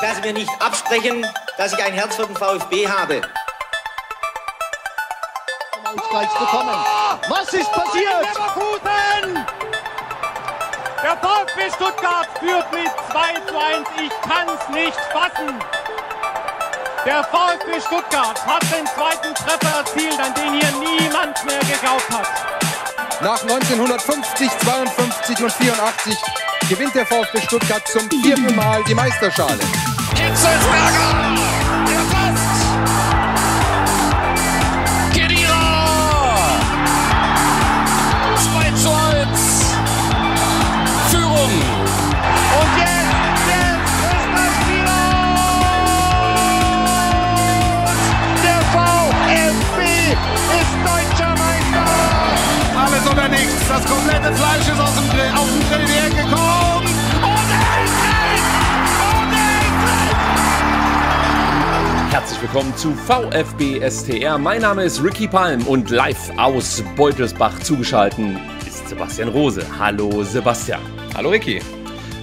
dass Sie mir nicht absprechen, dass ich ein Herz für den VfB habe. Was ist passiert? Der VfB Stuttgart führt mit 2 zu 1. Ich kann es nicht fassen. Der VfB Stuttgart hat den zweiten Treffer erzielt, an den hier niemand mehr geglaubt hat. Nach 1950, 52 und 84 gewinnt der VfB Stuttgart zum vierten Mal die Meisterschale. Hitzelsberger! Der Pass! Kedira! 2 zu 1. Führung. Und jetzt, ist das Spiel Der VfB ist deutscher Meister! Alles oder nichts. Das komplette Fleisch ist aus dem Grill, auf dem Grill die Ecke hergekommen. herzlich willkommen zu VfB STR. Mein Name ist Ricky Palm und live aus Beutelsbach zugeschalten ist Sebastian Rose. Hallo Sebastian. Hallo Ricky.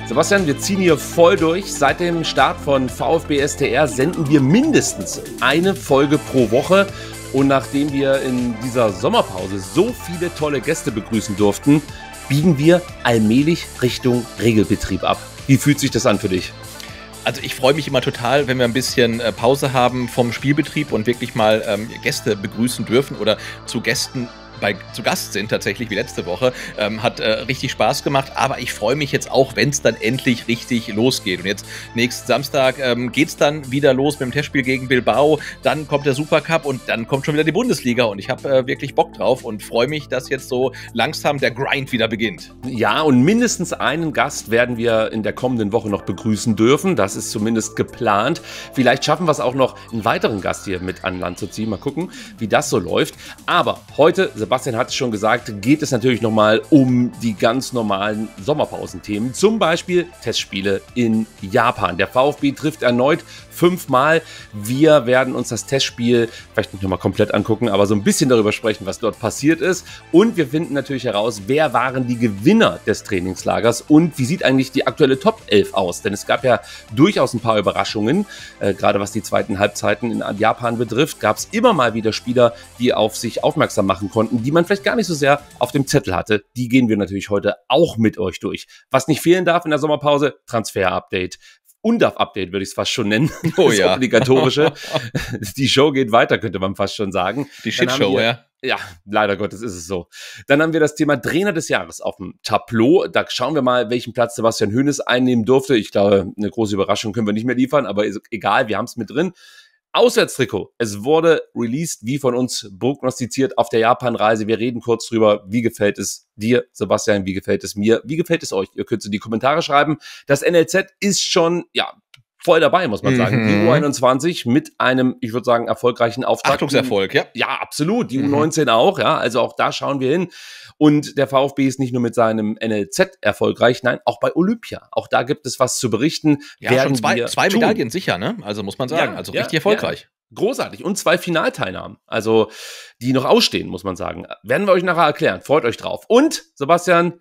Sebastian, wir ziehen hier voll durch. Seit dem Start von VfB STR senden wir mindestens eine Folge pro Woche. Und nachdem wir in dieser Sommerpause so viele tolle Gäste begrüßen durften, biegen wir allmählich Richtung Regelbetrieb ab. Wie fühlt sich das an für dich? Also ich freue mich immer total, wenn wir ein bisschen äh, Pause haben vom Spielbetrieb und wirklich mal ähm, Gäste begrüßen dürfen oder zu Gästen bei, zu Gast sind, tatsächlich wie letzte Woche. Ähm, hat äh, richtig Spaß gemacht, aber ich freue mich jetzt auch, wenn es dann endlich richtig losgeht. Und jetzt nächsten Samstag ähm, geht es dann wieder los mit dem Testspiel gegen Bilbao. Dann kommt der Supercup und dann kommt schon wieder die Bundesliga. Und ich habe äh, wirklich Bock drauf und freue mich, dass jetzt so langsam der Grind wieder beginnt. Ja, und mindestens einen Gast werden wir in der kommenden Woche noch begrüßen dürfen. Das ist zumindest geplant. Vielleicht schaffen wir es auch noch, einen weiteren Gast hier mit an Land zu ziehen. Mal gucken, wie das so läuft. Aber heute, Sebastian, Sebastian hat es schon gesagt, geht es natürlich nochmal um die ganz normalen Sommerpausenthemen. Zum Beispiel Testspiele in Japan. Der VfB trifft erneut fünfmal. Wir werden uns das Testspiel vielleicht nicht nochmal komplett angucken, aber so ein bisschen darüber sprechen, was dort passiert ist. Und wir finden natürlich heraus, wer waren die Gewinner des Trainingslagers und wie sieht eigentlich die aktuelle Top 11 aus? Denn es gab ja durchaus ein paar Überraschungen, äh, gerade was die zweiten Halbzeiten in Japan betrifft, gab es immer mal wieder Spieler, die auf sich aufmerksam machen konnten, die man vielleicht gar nicht so sehr auf dem Zettel hatte. Die gehen wir natürlich heute auch mit euch durch. Was nicht fehlen darf in der Sommerpause, Transfer-Update. UNDAF-Update würde ich es fast schon nennen. Oh das ja. Obligatorische. die Show geht weiter, könnte man fast schon sagen. Die Shitshow, ja. Ja, leider Gottes ist es so. Dann haben wir das Thema Trainer des Jahres auf dem Tableau. Da schauen wir mal, welchen Platz Sebastian Hönes einnehmen durfte. Ich glaube, eine große Überraschung können wir nicht mehr liefern, aber egal, wir haben es mit drin. Auswärtstrikot. Es wurde released, wie von uns prognostiziert, auf der Japan-Reise. Wir reden kurz drüber. Wie gefällt es dir, Sebastian? Wie gefällt es mir? Wie gefällt es euch? Ihr könnt in die Kommentare schreiben. Das NLZ ist schon, ja, voll dabei, muss man sagen. Mhm. Die U21 mit einem, ich würde sagen, erfolgreichen Auftakt. Achtungserfolg, ja. Ja, absolut. Die mhm. U19 auch, ja. Also auch da schauen wir hin. Und der VfB ist nicht nur mit seinem NLZ erfolgreich, nein, auch bei Olympia. Auch da gibt es was zu berichten. Ja, Werden schon zwei, zwei Medaillen sicher, ne? Also muss man sagen. Ja, also ja, richtig erfolgreich. Ja. Großartig. Und zwei Finalteilnahmen. Also, die noch ausstehen, muss man sagen. Werden wir euch nachher erklären. Freut euch drauf. Und, Sebastian,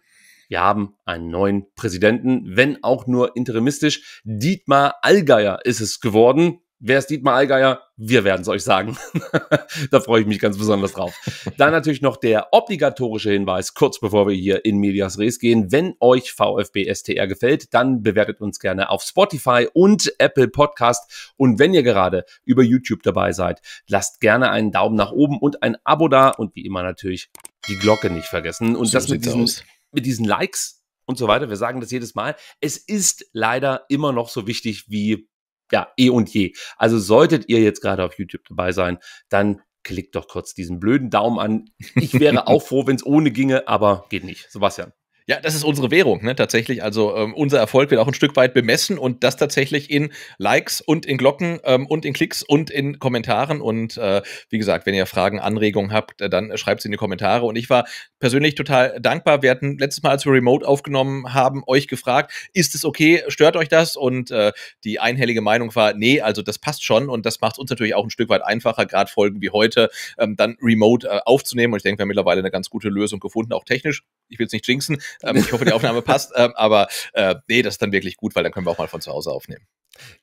wir haben einen neuen Präsidenten, wenn auch nur interimistisch. Dietmar Allgeier ist es geworden. Wer ist Dietmar Allgeier? Wir werden es euch sagen. da freue ich mich ganz besonders drauf. Dann natürlich noch der obligatorische Hinweis, kurz bevor wir hier in Medias Res gehen. Wenn euch VfB STR gefällt, dann bewertet uns gerne auf Spotify und Apple Podcast. Und wenn ihr gerade über YouTube dabei seid, lasst gerne einen Daumen nach oben und ein Abo da. Und wie immer natürlich die Glocke nicht vergessen. Und so das mit diesen, mit diesen Likes und so weiter. Wir sagen das jedes Mal. Es ist leider immer noch so wichtig wie ja, eh und je. Also solltet ihr jetzt gerade auf YouTube dabei sein, dann klickt doch kurz diesen blöden Daumen an. Ich wäre auch froh, wenn es ohne ginge, aber geht nicht. Sebastian. Ja, das ist unsere Währung, ne? tatsächlich. Also ähm, unser Erfolg wird auch ein Stück weit bemessen und das tatsächlich in Likes und in Glocken ähm, und in Klicks und in Kommentaren. Und äh, wie gesagt, wenn ihr Fragen, Anregungen habt, äh, dann schreibt sie in die Kommentare. Und ich war persönlich total dankbar. Wir hatten letztes Mal, als wir Remote aufgenommen haben, euch gefragt, ist es okay, stört euch das? Und äh, die einhellige Meinung war, nee, also das passt schon und das macht es uns natürlich auch ein Stück weit einfacher, gerade Folgen wie heute ähm, dann remote äh, aufzunehmen. Und ich denke, wir haben mittlerweile eine ganz gute Lösung gefunden, auch technisch. Ich will es nicht jinxen, ähm, ich hoffe, die Aufnahme passt. Ähm, aber äh, nee, das ist dann wirklich gut, weil dann können wir auch mal von zu Hause aufnehmen.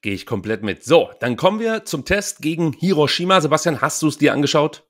Gehe ich komplett mit. So, dann kommen wir zum Test gegen Hiroshima. Sebastian, hast du es dir angeschaut?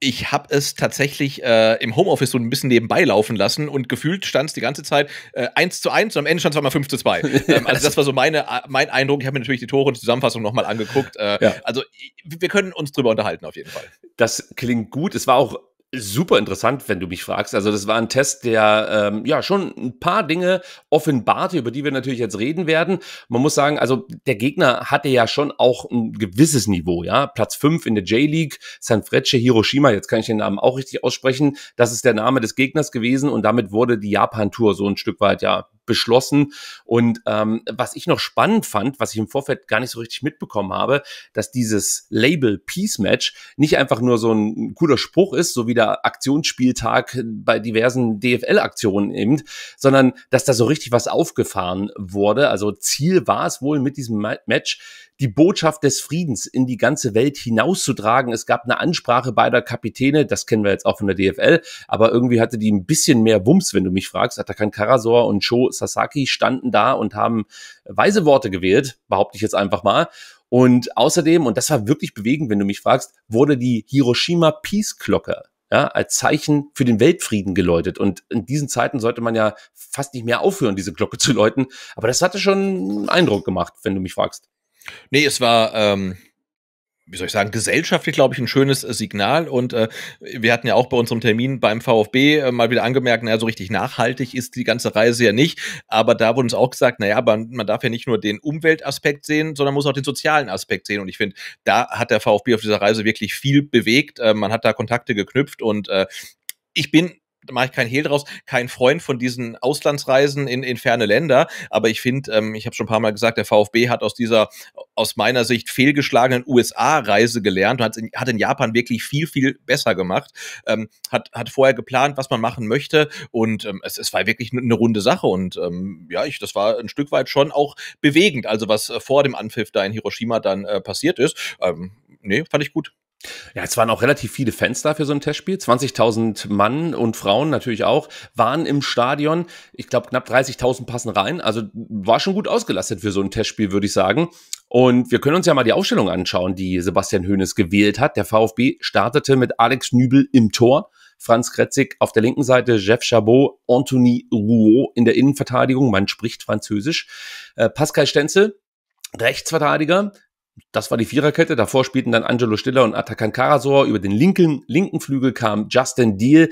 ich habe es tatsächlich äh, im Homeoffice so ein bisschen nebenbei laufen lassen und gefühlt stand es die ganze Zeit äh, 1 zu 1 und am Ende stand es mal 5 zu 2. ähm, also das war so meine, äh, mein Eindruck. Ich habe mir natürlich die Tore und die Zusammenfassung nochmal angeguckt. Äh, ja. Also wir können uns drüber unterhalten auf jeden Fall. Das klingt gut. Es war auch Super interessant, wenn du mich fragst. Also das war ein Test, der ähm, ja schon ein paar Dinge offenbarte, über die wir natürlich jetzt reden werden. Man muss sagen, also der Gegner hatte ja schon auch ein gewisses Niveau, ja. Platz fünf in der J-League, Sanfrecce Hiroshima, jetzt kann ich den Namen auch richtig aussprechen. Das ist der Name des Gegners gewesen und damit wurde die Japan-Tour so ein Stück weit ja beschlossen. Und ähm, was ich noch spannend fand, was ich im Vorfeld gar nicht so richtig mitbekommen habe, dass dieses Label Peace Match nicht einfach nur so ein cooler Spruch ist, so wie der Aktionsspieltag bei diversen DFL-Aktionen eben, sondern dass da so richtig was aufgefahren wurde. Also Ziel war es wohl mit diesem Match, die Botschaft des Friedens in die ganze Welt hinauszutragen. Es gab eine Ansprache beider Kapitäne, das kennen wir jetzt auch von der DFL, aber irgendwie hatte die ein bisschen mehr Wumms, wenn du mich fragst. Atakan Karasor und Cho Sasaki standen da und haben weise Worte gewählt, behaupte ich jetzt einfach mal. Und außerdem, und das war wirklich bewegend, wenn du mich fragst, wurde die Hiroshima Peace Glocke ja, als Zeichen für den Weltfrieden geläutet. Und in diesen Zeiten sollte man ja fast nicht mehr aufhören, diese Glocke zu läuten. Aber das hatte schon einen Eindruck gemacht, wenn du mich fragst. Nee, es war, ähm, wie soll ich sagen, gesellschaftlich, glaube ich, ein schönes äh, Signal. Und äh, wir hatten ja auch bei unserem Termin beim VfB äh, mal wieder angemerkt, naja, so richtig nachhaltig ist die ganze Reise ja nicht. Aber da wurde uns auch gesagt, naja, man, man darf ja nicht nur den Umweltaspekt sehen, sondern muss auch den sozialen Aspekt sehen. Und ich finde, da hat der VfB auf dieser Reise wirklich viel bewegt. Äh, man hat da Kontakte geknüpft und äh, ich bin da mache ich keinen Hehl draus, kein Freund von diesen Auslandsreisen in, in ferne Länder. Aber ich finde, ähm, ich habe schon ein paar Mal gesagt, der VfB hat aus dieser, aus meiner Sicht, fehlgeschlagenen USA-Reise gelernt und hat in, hat in Japan wirklich viel, viel besser gemacht. Ähm, hat, hat vorher geplant, was man machen möchte. Und ähm, es, es war wirklich eine runde Sache. Und ähm, ja, ich, das war ein Stück weit schon auch bewegend. Also was äh, vor dem Anpfiff da in Hiroshima dann äh, passiert ist. Ähm, nee, fand ich gut. Ja, es waren auch relativ viele Fans da für so ein Testspiel. 20.000 Mann und Frauen natürlich auch waren im Stadion. Ich glaube, knapp 30.000 passen rein. Also war schon gut ausgelastet für so ein Testspiel, würde ich sagen. Und wir können uns ja mal die Aufstellung anschauen, die Sebastian Hoeneß gewählt hat. Der VfB startete mit Alex Nübel im Tor. Franz Kretzig auf der linken Seite, Jeff Chabot, Anthony Rouault in der Innenverteidigung, man spricht Französisch, äh, Pascal Stenzel, Rechtsverteidiger, das war die Viererkette. Davor spielten dann Angelo Stiller und Atakan Karasor. Über den linken, linken Flügel kam Justin Deal.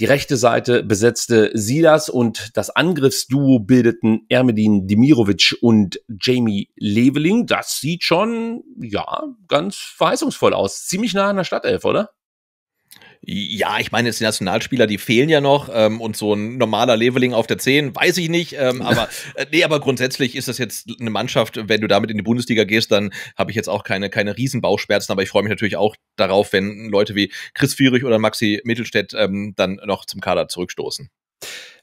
Die rechte Seite besetzte Silas und das Angriffsduo bildeten Ermedin Dimirovic und Jamie Leveling. Das sieht schon, ja, ganz verheißungsvoll aus. Ziemlich nah an der Stadtelf, oder? Ja, ich meine, jetzt die Nationalspieler, die fehlen ja noch ähm, und so ein normaler Leveling auf der 10, weiß ich nicht. Ähm, aber äh, nee, aber grundsätzlich ist das jetzt eine Mannschaft, wenn du damit in die Bundesliga gehst, dann habe ich jetzt auch keine, keine Riesenbauchschmerzen, aber ich freue mich natürlich auch darauf, wenn Leute wie Chris Führig oder Maxi Mittelstädt ähm, dann noch zum Kader zurückstoßen.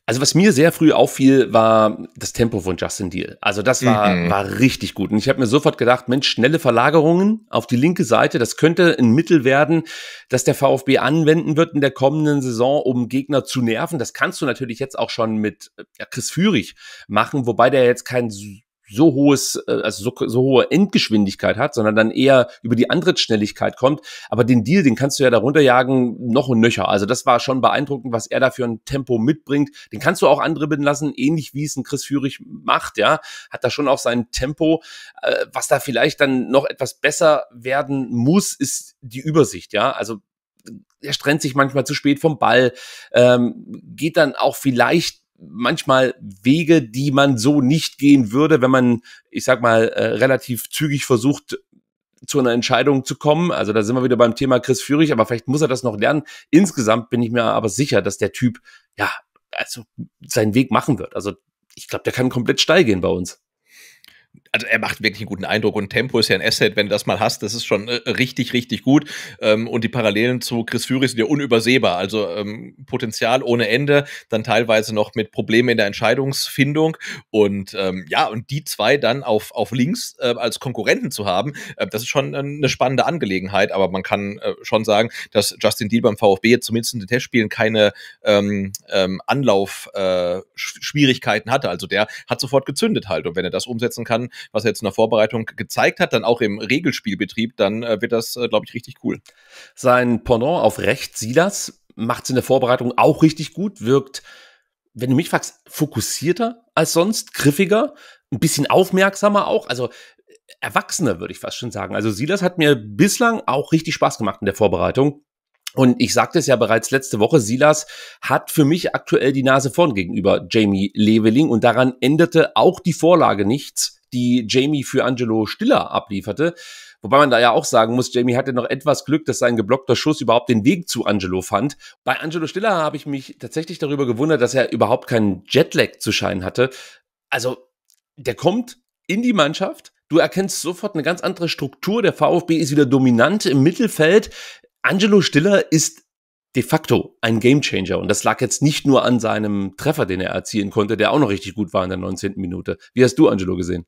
Also was mir sehr früh auffiel, war das Tempo von Justin Deal. Also das war, mhm. war richtig gut. Und ich habe mir sofort gedacht, Mensch, schnelle Verlagerungen auf die linke Seite, das könnte ein Mittel werden, dass der VfB anwenden wird in der kommenden Saison, um Gegner zu nerven. Das kannst du natürlich jetzt auch schon mit äh, Chris Führig machen, wobei der jetzt kein so hohes, äh, also so, so hohe Endgeschwindigkeit hat, sondern dann eher über die Antrittsschnelligkeit kommt. Aber den Deal, den kannst du ja darunter jagen, noch und nöcher. Also das war schon beeindruckend, was er da für ein Tempo mitbringt. Den kannst du auch andere andribbeln lassen, ähnlich wie es ein Chris Führig macht, ja. Hat da schon auch sein Tempo. Äh, was da vielleicht dann noch etwas besser werden muss, ist die Übersicht, ja. Also äh, er strennt sich manchmal zu spät vom Ball, ähm, geht dann auch vielleicht manchmal Wege, die man so nicht gehen würde, wenn man, ich sag mal, äh, relativ zügig versucht, zu einer Entscheidung zu kommen. Also da sind wir wieder beim Thema Chris Führig, aber vielleicht muss er das noch lernen. Insgesamt bin ich mir aber sicher, dass der Typ, ja, also seinen Weg machen wird. Also ich glaube, der kann komplett steil gehen bei uns also er macht wirklich einen guten Eindruck und Tempo ist ja ein Asset, wenn du das mal hast, das ist schon äh, richtig, richtig gut. Ähm, und die Parallelen zu Chris Fury sind ja unübersehbar. Also ähm, Potenzial ohne Ende, dann teilweise noch mit Problemen in der Entscheidungsfindung. Und ähm, ja, und die zwei dann auf, auf links als Konkurrenten zu haben, äh, das ist schon äh, eine spannende Angelegenheit. Aber man kann schon sagen, dass Justin Deal beim VfB zumindest in den Testspielen keine ähm, Anlaufschwierigkeiten hatte. Also der hat sofort gezündet halt. Und wenn er das umsetzen kann, was er jetzt in der Vorbereitung gezeigt hat, dann auch im Regelspielbetrieb, dann äh, wird das, äh, glaube ich, richtig cool. Sein Pendant auf rechts, Silas, macht es in der Vorbereitung auch richtig gut, wirkt, wenn du mich fragst, fokussierter als sonst, griffiger, ein bisschen aufmerksamer auch. Also äh, erwachsener, würde ich fast schon sagen. Also Silas hat mir bislang auch richtig Spaß gemacht in der Vorbereitung. Und ich sagte es ja bereits letzte Woche, Silas hat für mich aktuell die Nase vorn gegenüber Jamie Leveling und daran änderte auch die Vorlage nichts die Jamie für Angelo Stiller ablieferte. Wobei man da ja auch sagen muss, Jamie hatte noch etwas Glück, dass sein geblockter Schuss überhaupt den Weg zu Angelo fand. Bei Angelo Stiller habe ich mich tatsächlich darüber gewundert, dass er überhaupt keinen Jetlag zu scheinen hatte. Also, der kommt in die Mannschaft. Du erkennst sofort eine ganz andere Struktur. Der VfB ist wieder dominant im Mittelfeld. Angelo Stiller ist de facto ein Gamechanger. Und das lag jetzt nicht nur an seinem Treffer, den er erzielen konnte, der auch noch richtig gut war in der 19. Minute. Wie hast du Angelo gesehen?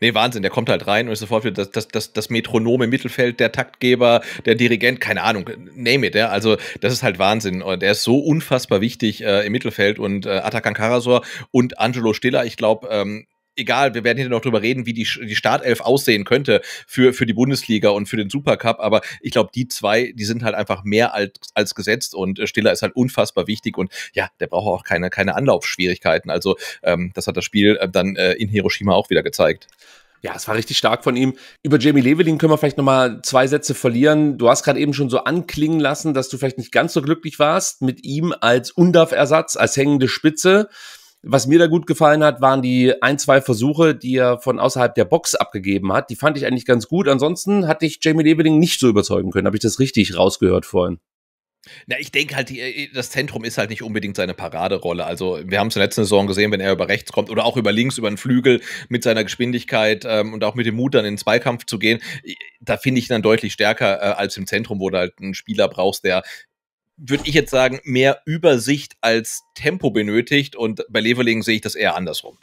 Nee, Wahnsinn, der kommt halt rein und ist sofort wieder das, das, das, das Metronom im Mittelfeld, der Taktgeber, der Dirigent, keine Ahnung, name it, ja. Also, das ist halt Wahnsinn. Und der ist so unfassbar wichtig äh, im Mittelfeld und äh, Atakan Karasor und Angelo Stiller, ich glaube, ähm, egal, wir werden hier noch drüber reden, wie die, die Startelf aussehen könnte für, für die Bundesliga und für den Supercup. Aber ich glaube, die zwei, die sind halt einfach mehr als, als gesetzt und äh, Stiller ist halt unfassbar wichtig und ja, der braucht auch keine, keine Anlaufschwierigkeiten. Also ähm, das hat das Spiel äh, dann äh, in Hiroshima auch wieder gezeigt. Ja, es war richtig stark von ihm. Über Jamie Levelin können wir vielleicht nochmal zwei Sätze verlieren. Du hast gerade eben schon so anklingen lassen, dass du vielleicht nicht ganz so glücklich warst mit ihm als Undav-Ersatz, als hängende Spitze. Was mir da gut gefallen hat, waren die ein, zwei Versuche, die er von außerhalb der Box abgegeben hat. Die fand ich eigentlich ganz gut. Ansonsten hatte ich Jamie Leveling nicht so überzeugen können. Habe ich das richtig rausgehört vorhin? Na, ich denke halt, die, äh, das Zentrum ist halt nicht unbedingt seine Paraderolle. Also, wir haben es in der letzten Saison gesehen, wenn er über rechts kommt oder auch über links, über den Flügel mit seiner Geschwindigkeit ähm, und auch mit dem Mut, dann in den Zweikampf zu gehen, äh, da finde ich ihn dann deutlich stärker äh, als im Zentrum, wo du halt einen Spieler brauchst, der würde ich jetzt sagen, mehr Übersicht als Tempo benötigt. Und bei Leverling sehe ich das eher andersrum.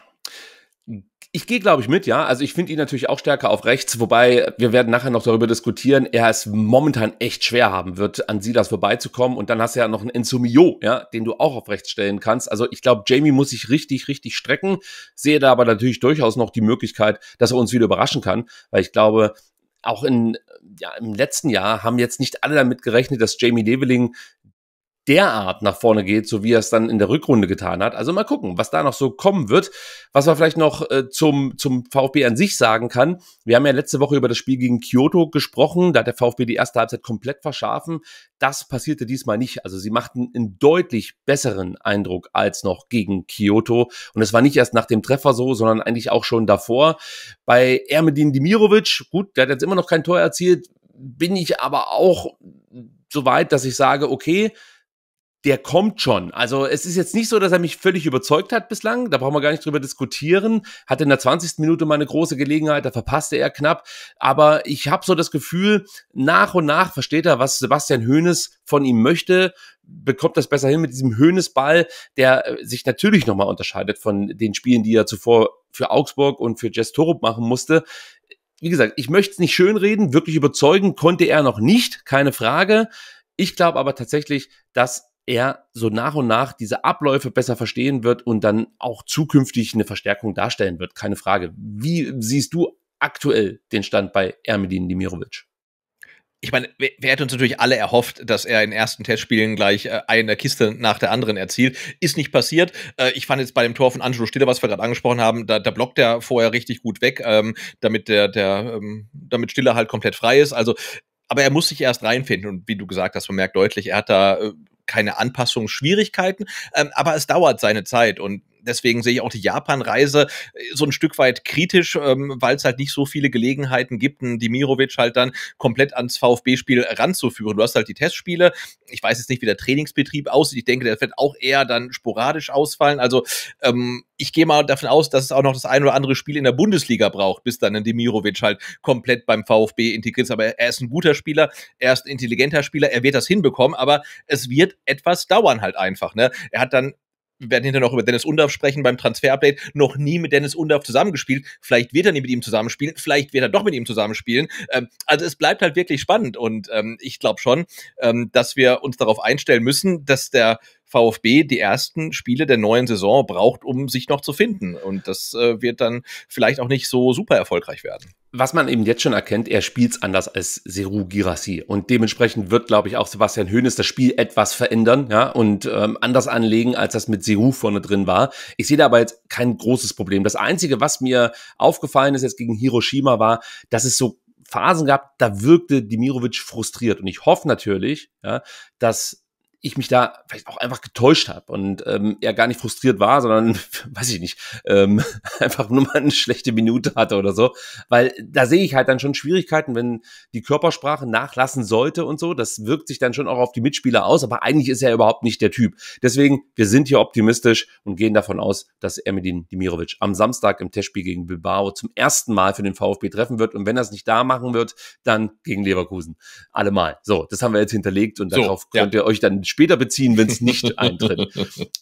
Ich gehe, glaube ich, mit, ja. Also ich finde ihn natürlich auch stärker auf rechts, wobei wir werden nachher noch darüber diskutieren, er es momentan echt schwer haben wird, an Silas vorbeizukommen. Und dann hast du ja noch einen Ensumio, ja, den du auch auf rechts stellen kannst. Also ich glaube, Jamie muss sich richtig, richtig strecken. Sehe da aber natürlich durchaus noch die Möglichkeit, dass er uns wieder überraschen kann, weil ich glaube, auch in, ja, im letzten Jahr haben jetzt nicht alle damit gerechnet, dass Jamie Leveling derart nach vorne geht, so wie er es dann in der Rückrunde getan hat. Also mal gucken, was da noch so kommen wird. Was man vielleicht noch äh, zum, zum VfB an sich sagen kann. Wir haben ja letzte Woche über das Spiel gegen Kyoto gesprochen. Da hat der VfB die erste Halbzeit komplett verschlafen. Das passierte diesmal nicht. Also sie machten einen deutlich besseren Eindruck als noch gegen Kyoto. Und es war nicht erst nach dem Treffer so, sondern eigentlich auch schon davor. Bei Ermedin Dimirovic, gut, der hat jetzt immer noch kein Tor erzielt, bin ich aber auch so weit, dass ich sage, okay, der kommt schon. Also es ist jetzt nicht so, dass er mich völlig überzeugt hat bislang. Da brauchen wir gar nicht drüber diskutieren. Hatte in der 20. Minute mal eine große Gelegenheit, da verpasste er knapp. Aber ich habe so das Gefühl, nach und nach versteht er, was Sebastian Hoeneß von ihm möchte, bekommt das besser hin mit diesem Hoeneß-Ball, der äh, sich natürlich nochmal unterscheidet von den Spielen, die er zuvor für Augsburg und für Jess Torup machen musste wie gesagt, ich möchte es nicht schönreden, wirklich überzeugen konnte er noch nicht, keine Frage. Ich glaube aber tatsächlich, dass er so nach und nach diese Abläufe besser verstehen wird und dann auch zukünftig eine Verstärkung darstellen wird. Keine Frage. Wie siehst du aktuell den Stand bei Ermedin Dimirovic? ich meine, wir, wir hätten uns natürlich alle erhofft, dass er in ersten Testspielen gleich äh, eine Kiste nach der anderen erzielt. Ist nicht passiert. Äh, ich fand jetzt bei dem Tor von Angelo Stiller, was wir gerade angesprochen haben, da, da blockt er vorher richtig gut weg, ähm, damit der, der ähm, damit Stiller halt komplett frei ist. Also aber er muss sich erst reinfinden und wie du gesagt hast, man merkt deutlich, er hat da äh, keine Anpassungsschwierigkeiten, ähm, aber es dauert seine Zeit und deswegen sehe ich auch die Japan-Reise äh, so ein Stück weit kritisch, ähm, weil es halt nicht so viele Gelegenheiten gibt, einen Dimirovic halt dann komplett ans VfB-Spiel ranzuführen. Du hast halt die Testspiele. Ich weiß jetzt nicht, wie der Trainingsbetrieb aussieht. Ich denke, der wird auch eher dann sporadisch ausfallen. Also ähm, ich gehe mal davon aus, dass es auch noch das ein oder andere Spiel in der Bundesliga braucht, bis dann ein Dimirovic halt komplett beim VfB integriert ist. Aber er ist ein guter Spieler, er ist ein intelligenter Spieler, er wird das hinbekommen, aber es wird etwas dauern halt einfach. Ne? Er hat dann wir werden hinterher noch über Dennis Undorf sprechen beim Transfer-Update, noch nie mit Dennis Undorf zusammengespielt. Vielleicht wird er nie mit ihm zusammenspielen, vielleicht wird er doch mit ihm zusammenspielen. Ähm, also es bleibt halt wirklich spannend und ähm, ich glaube schon, ähm, dass wir uns darauf einstellen müssen, dass der VfB die ersten Spiele der neuen Saison braucht, um sich noch zu finden. Und das äh, wird dann vielleicht auch nicht so super erfolgreich werden. Was man eben jetzt schon erkennt, er spielt es anders als Seru Girassi. Und dementsprechend wird, glaube ich, auch Sebastian Hoeneß das Spiel etwas verändern ja, und ähm, anders anlegen, als das mit Seru vorne drin war. Ich sehe da aber jetzt kein großes Problem. Das Einzige, was mir aufgefallen ist jetzt gegen Hiroshima, war, dass es so Phasen gab, da wirkte Dimirovic frustriert. Und ich hoffe natürlich, ja, dass ich mich da vielleicht auch einfach getäuscht habe und ähm, ja gar nicht frustriert war, sondern weiß ich nicht, ähm, einfach nur mal eine schlechte Minute hatte oder so. Weil da sehe ich halt dann schon Schwierigkeiten, wenn die Körpersprache nachlassen sollte und so. Das wirkt sich dann schon auch auf die Mitspieler aus, aber eigentlich ist er überhaupt nicht der Typ. Deswegen, wir sind hier optimistisch und gehen davon aus, dass Emilin Dimirovic am Samstag im Testspiel gegen Bilbao zum ersten Mal für den VfB treffen wird. Und wenn er es nicht da machen wird, dann gegen Leverkusen. Allemal. So, das haben wir jetzt hinterlegt und so, darauf ja. könnt ihr euch dann später beziehen, wenn es nicht eintritt.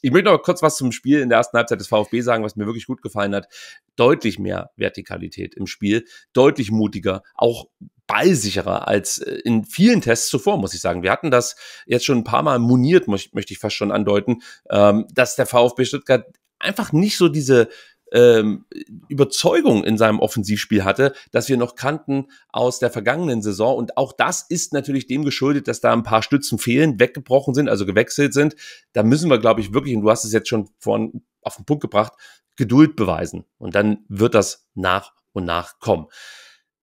Ich möchte noch kurz was zum Spiel in der ersten Halbzeit des VfB sagen, was mir wirklich gut gefallen hat. Deutlich mehr Vertikalität im Spiel, deutlich mutiger, auch ballsicherer als äh, in vielen Tests zuvor, muss ich sagen. Wir hatten das jetzt schon ein paar Mal moniert, möchte ich fast schon andeuten, ähm, dass der VfB Stuttgart einfach nicht so diese ähm, Überzeugung in seinem Offensivspiel hatte, dass wir noch kannten aus der vergangenen Saison. Und auch das ist natürlich dem geschuldet, dass da ein paar Stützen fehlen, weggebrochen sind, also gewechselt sind. Da müssen wir, glaube ich, wirklich, und du hast es jetzt schon vorhin auf den Punkt gebracht, Geduld beweisen. Und dann wird das nach und nach kommen.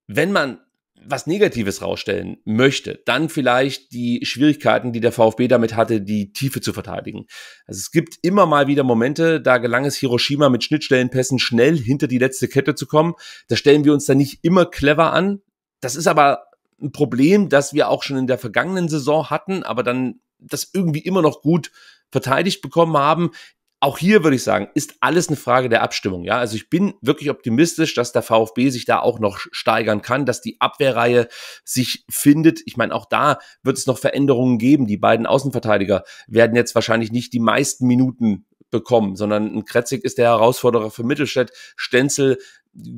Wenn man was Negatives rausstellen möchte, dann vielleicht die Schwierigkeiten, die der VfB damit hatte, die Tiefe zu verteidigen. Also es gibt immer mal wieder Momente, da gelang es Hiroshima mit Schnittstellenpässen schnell hinter die letzte Kette zu kommen. Da stellen wir uns dann nicht immer clever an. Das ist aber ein Problem, das wir auch schon in der vergangenen Saison hatten, aber dann das irgendwie immer noch gut verteidigt bekommen haben auch hier würde ich sagen, ist alles eine Frage der Abstimmung. Ja, also ich bin wirklich optimistisch, dass der VfB sich da auch noch steigern kann, dass die Abwehrreihe sich findet. Ich meine, auch da wird es noch Veränderungen geben. Die beiden Außenverteidiger werden jetzt wahrscheinlich nicht die meisten Minuten bekommen, sondern ein Kretzig ist der Herausforderer für Mittelstädt, Stenzel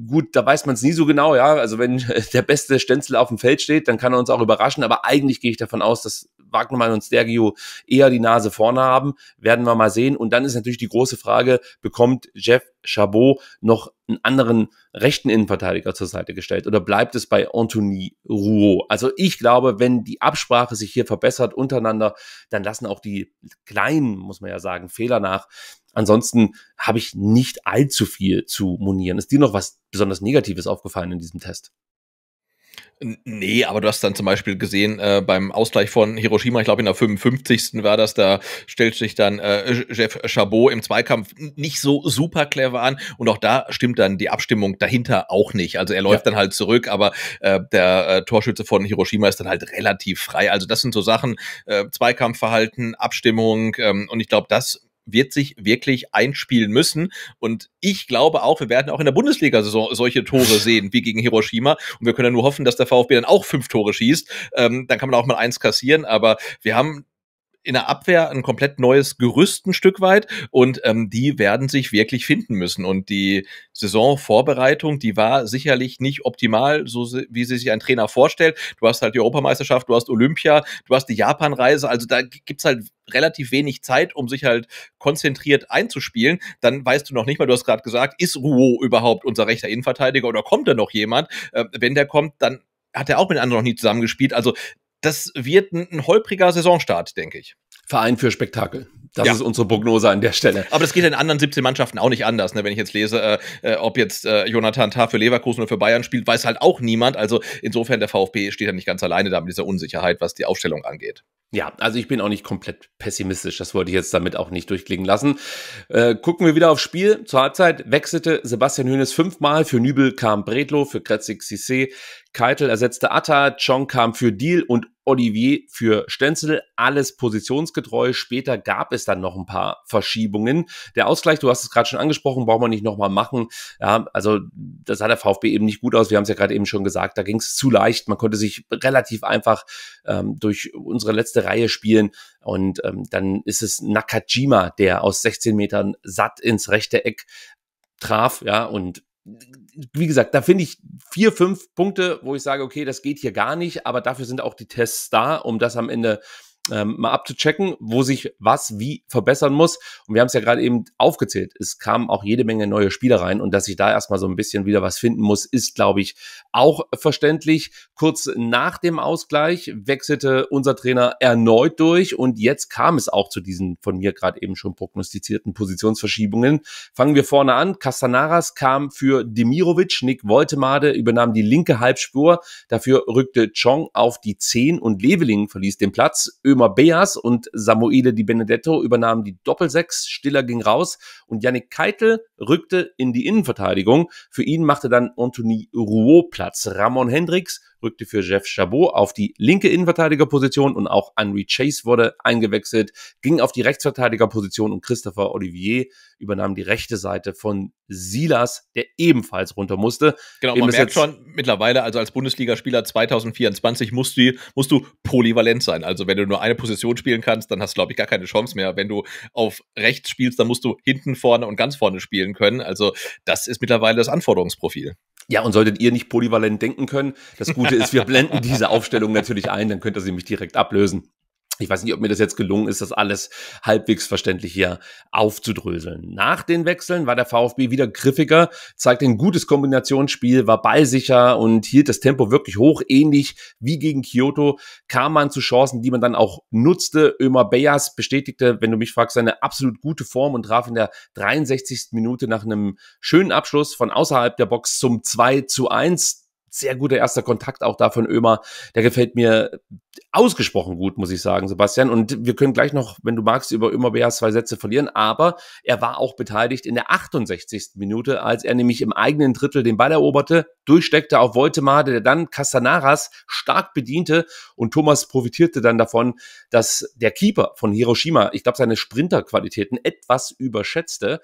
gut, da weiß man es nie so genau, ja. Also wenn der beste Stenzel auf dem Feld steht, dann kann er uns auch überraschen. Aber eigentlich gehe ich davon aus, dass Wagnermann und Sergio eher die Nase vorne haben. Werden wir mal sehen. Und dann ist natürlich die große Frage, bekommt Jeff Chabot noch einen anderen rechten Innenverteidiger zur Seite gestellt oder bleibt es bei Anthony Rouault? Also ich glaube, wenn die Absprache sich hier verbessert untereinander, dann lassen auch die kleinen, muss man ja sagen, Fehler nach. Ansonsten habe ich nicht allzu viel zu monieren. Ist dir noch was besonders Negatives aufgefallen in diesem Test? Nee, aber du hast dann zum Beispiel gesehen, äh, beim Ausgleich von Hiroshima, ich glaube in der 55. war das, da stellt sich dann äh, Jeff Chabot im Zweikampf nicht so super clever an und auch da stimmt dann die Abstimmung dahinter auch nicht. Also er läuft ja. dann halt zurück, aber äh, der äh, Torschütze von Hiroshima ist dann halt relativ frei. Also das sind so Sachen, äh, Zweikampfverhalten, Abstimmung ähm, und ich glaube, das wird sich wirklich einspielen müssen. Und ich glaube auch, wir werden auch in der Bundesliga so, solche Tore sehen wie gegen Hiroshima. Und wir können ja nur hoffen, dass der VfB dann auch fünf Tore schießt. Ähm, dann kann man auch mal eins kassieren. Aber wir haben in der Abwehr ein komplett neues Gerüst ein Stück weit und ähm, die werden sich wirklich finden müssen. Und die Saisonvorbereitung, die war sicherlich nicht optimal, so wie sie sich ein Trainer vorstellt. Du hast halt die Europameisterschaft, du hast Olympia, du hast die Japanreise, also da gibt's halt relativ wenig Zeit, um sich halt konzentriert einzuspielen. Dann weißt du noch nicht mal, du hast gerade gesagt, ist Rouault überhaupt unser rechter Innenverteidiger oder kommt da noch jemand? Äh, wenn der kommt, dann hat er auch mit anderen noch nie zusammengespielt. Also das wird ein, ein holpriger Saisonstart, denke ich. Verein für Spektakel. Das ja. ist unsere Prognose an der Stelle. Aber das geht in anderen 17 Mannschaften auch nicht anders. Ne? Wenn ich jetzt lese, äh, äh, ob jetzt äh, Jonathan Tah für Leverkusen oder für Bayern spielt, weiß halt auch niemand. Also insofern, der VfB steht ja halt nicht ganz alleine da mit dieser Unsicherheit, was die Aufstellung angeht. Ja, also ich bin auch nicht komplett pessimistisch. Das wollte ich jetzt damit auch nicht durchklingen lassen. Äh, gucken wir wieder aufs Spiel. Zur Halbzeit wechselte Sebastian Hönes fünfmal. Für Nübel kam Bredlo, für Kretzig Cissé. Keitel ersetzte Atta, Chong kam für Deal und Olivier für Stenzel. Alles positionsgetreu. Später gab es es dann noch ein paar Verschiebungen. Der Ausgleich, du hast es gerade schon angesprochen, braucht man nicht nochmal machen. Ja, also das sah der VfB eben nicht gut aus. Wir haben es ja gerade eben schon gesagt, da ging es zu leicht. Man konnte sich relativ einfach ähm, durch unsere letzte Reihe spielen. Und ähm, dann ist es Nakajima, der aus 16 Metern satt ins rechte Eck traf, ja, und wie gesagt, da finde ich vier, fünf Punkte, wo ich sage, okay, das geht hier gar nicht, aber dafür sind auch die Tests da, um das am Ende ähm, mal abzuchecken, wo sich was wie verbessern muss. Und wir haben es ja gerade eben aufgezählt. Es kamen auch jede Menge neue Spieler rein und dass ich da erstmal so ein bisschen wieder was finden muss, ist, glaube ich, auch verständlich. Kurz nach dem Ausgleich wechselte unser Trainer erneut durch und jetzt kam es auch zu diesen von mir gerade eben schon prognostizierten Positionsverschiebungen. Fangen wir vorne an. Castanaras kam für Demirovic, Nick Woltemade übernahm die linke Halbspur. Dafür rückte Chong auf die 10 und Leveling verließ den Platz. Ömer Stürmer Beas und Samuele Di Benedetto übernahmen die Doppelsechs. Stiller ging raus und Yannick Keitel rückte in die Innenverteidigung. Für ihn machte dann Anthony Rouault Platz. Ramon Hendricks rückte für Jeff Chabot auf die linke Innenverteidigerposition und auch Henry Chase wurde eingewechselt, ging auf die Rechtsverteidigerposition und Christopher Olivier übernahm die rechte Seite von Silas, der ebenfalls runter musste. Genau, man merkt schon mittlerweile, also als Bundesligaspieler 2024 musst du, musst du polyvalent sein. Also wenn du nur eine Position spielen kannst, dann hast du, glaube ich, gar keine Chance mehr. Wenn du auf rechts spielst, dann musst du hinten, vorne und ganz vorne spielen können. Also das ist mittlerweile das Anforderungsprofil. Ja, und solltet ihr nicht polyvalent denken können, das Gute ist, wir blenden diese Aufstellung natürlich ein, dann könnt ihr sie mich direkt ablösen ich weiß nicht, ob mir das jetzt gelungen ist, das alles halbwegs verständlich hier aufzudröseln. Nach den Wechseln war der VfB wieder griffiger, zeigte ein gutes Kombinationsspiel, war ballsicher und hielt das Tempo wirklich hoch. Ähnlich wie gegen Kyoto kam man zu Chancen, die man dann auch nutzte. Ömer Beyers bestätigte, wenn du mich fragst, seine absolut gute Form und traf in der 63. Minute nach einem schönen Abschluss von außerhalb der Box zum 2 zu 1 sehr guter erster Kontakt auch da von Ömer. Der gefällt mir ausgesprochen gut, muss ich sagen, Sebastian. Und wir können gleich noch, wenn du magst, über Ömer Beas zwei Sätze verlieren. Aber er war auch beteiligt in der 68. Minute, als er nämlich im eigenen Drittel den Ball eroberte, durchsteckte auf Voltemade, der dann Castanaras stark bediente. Und Thomas profitierte dann davon, dass der Keeper von Hiroshima, ich glaube, seine Sprinterqualitäten etwas überschätzte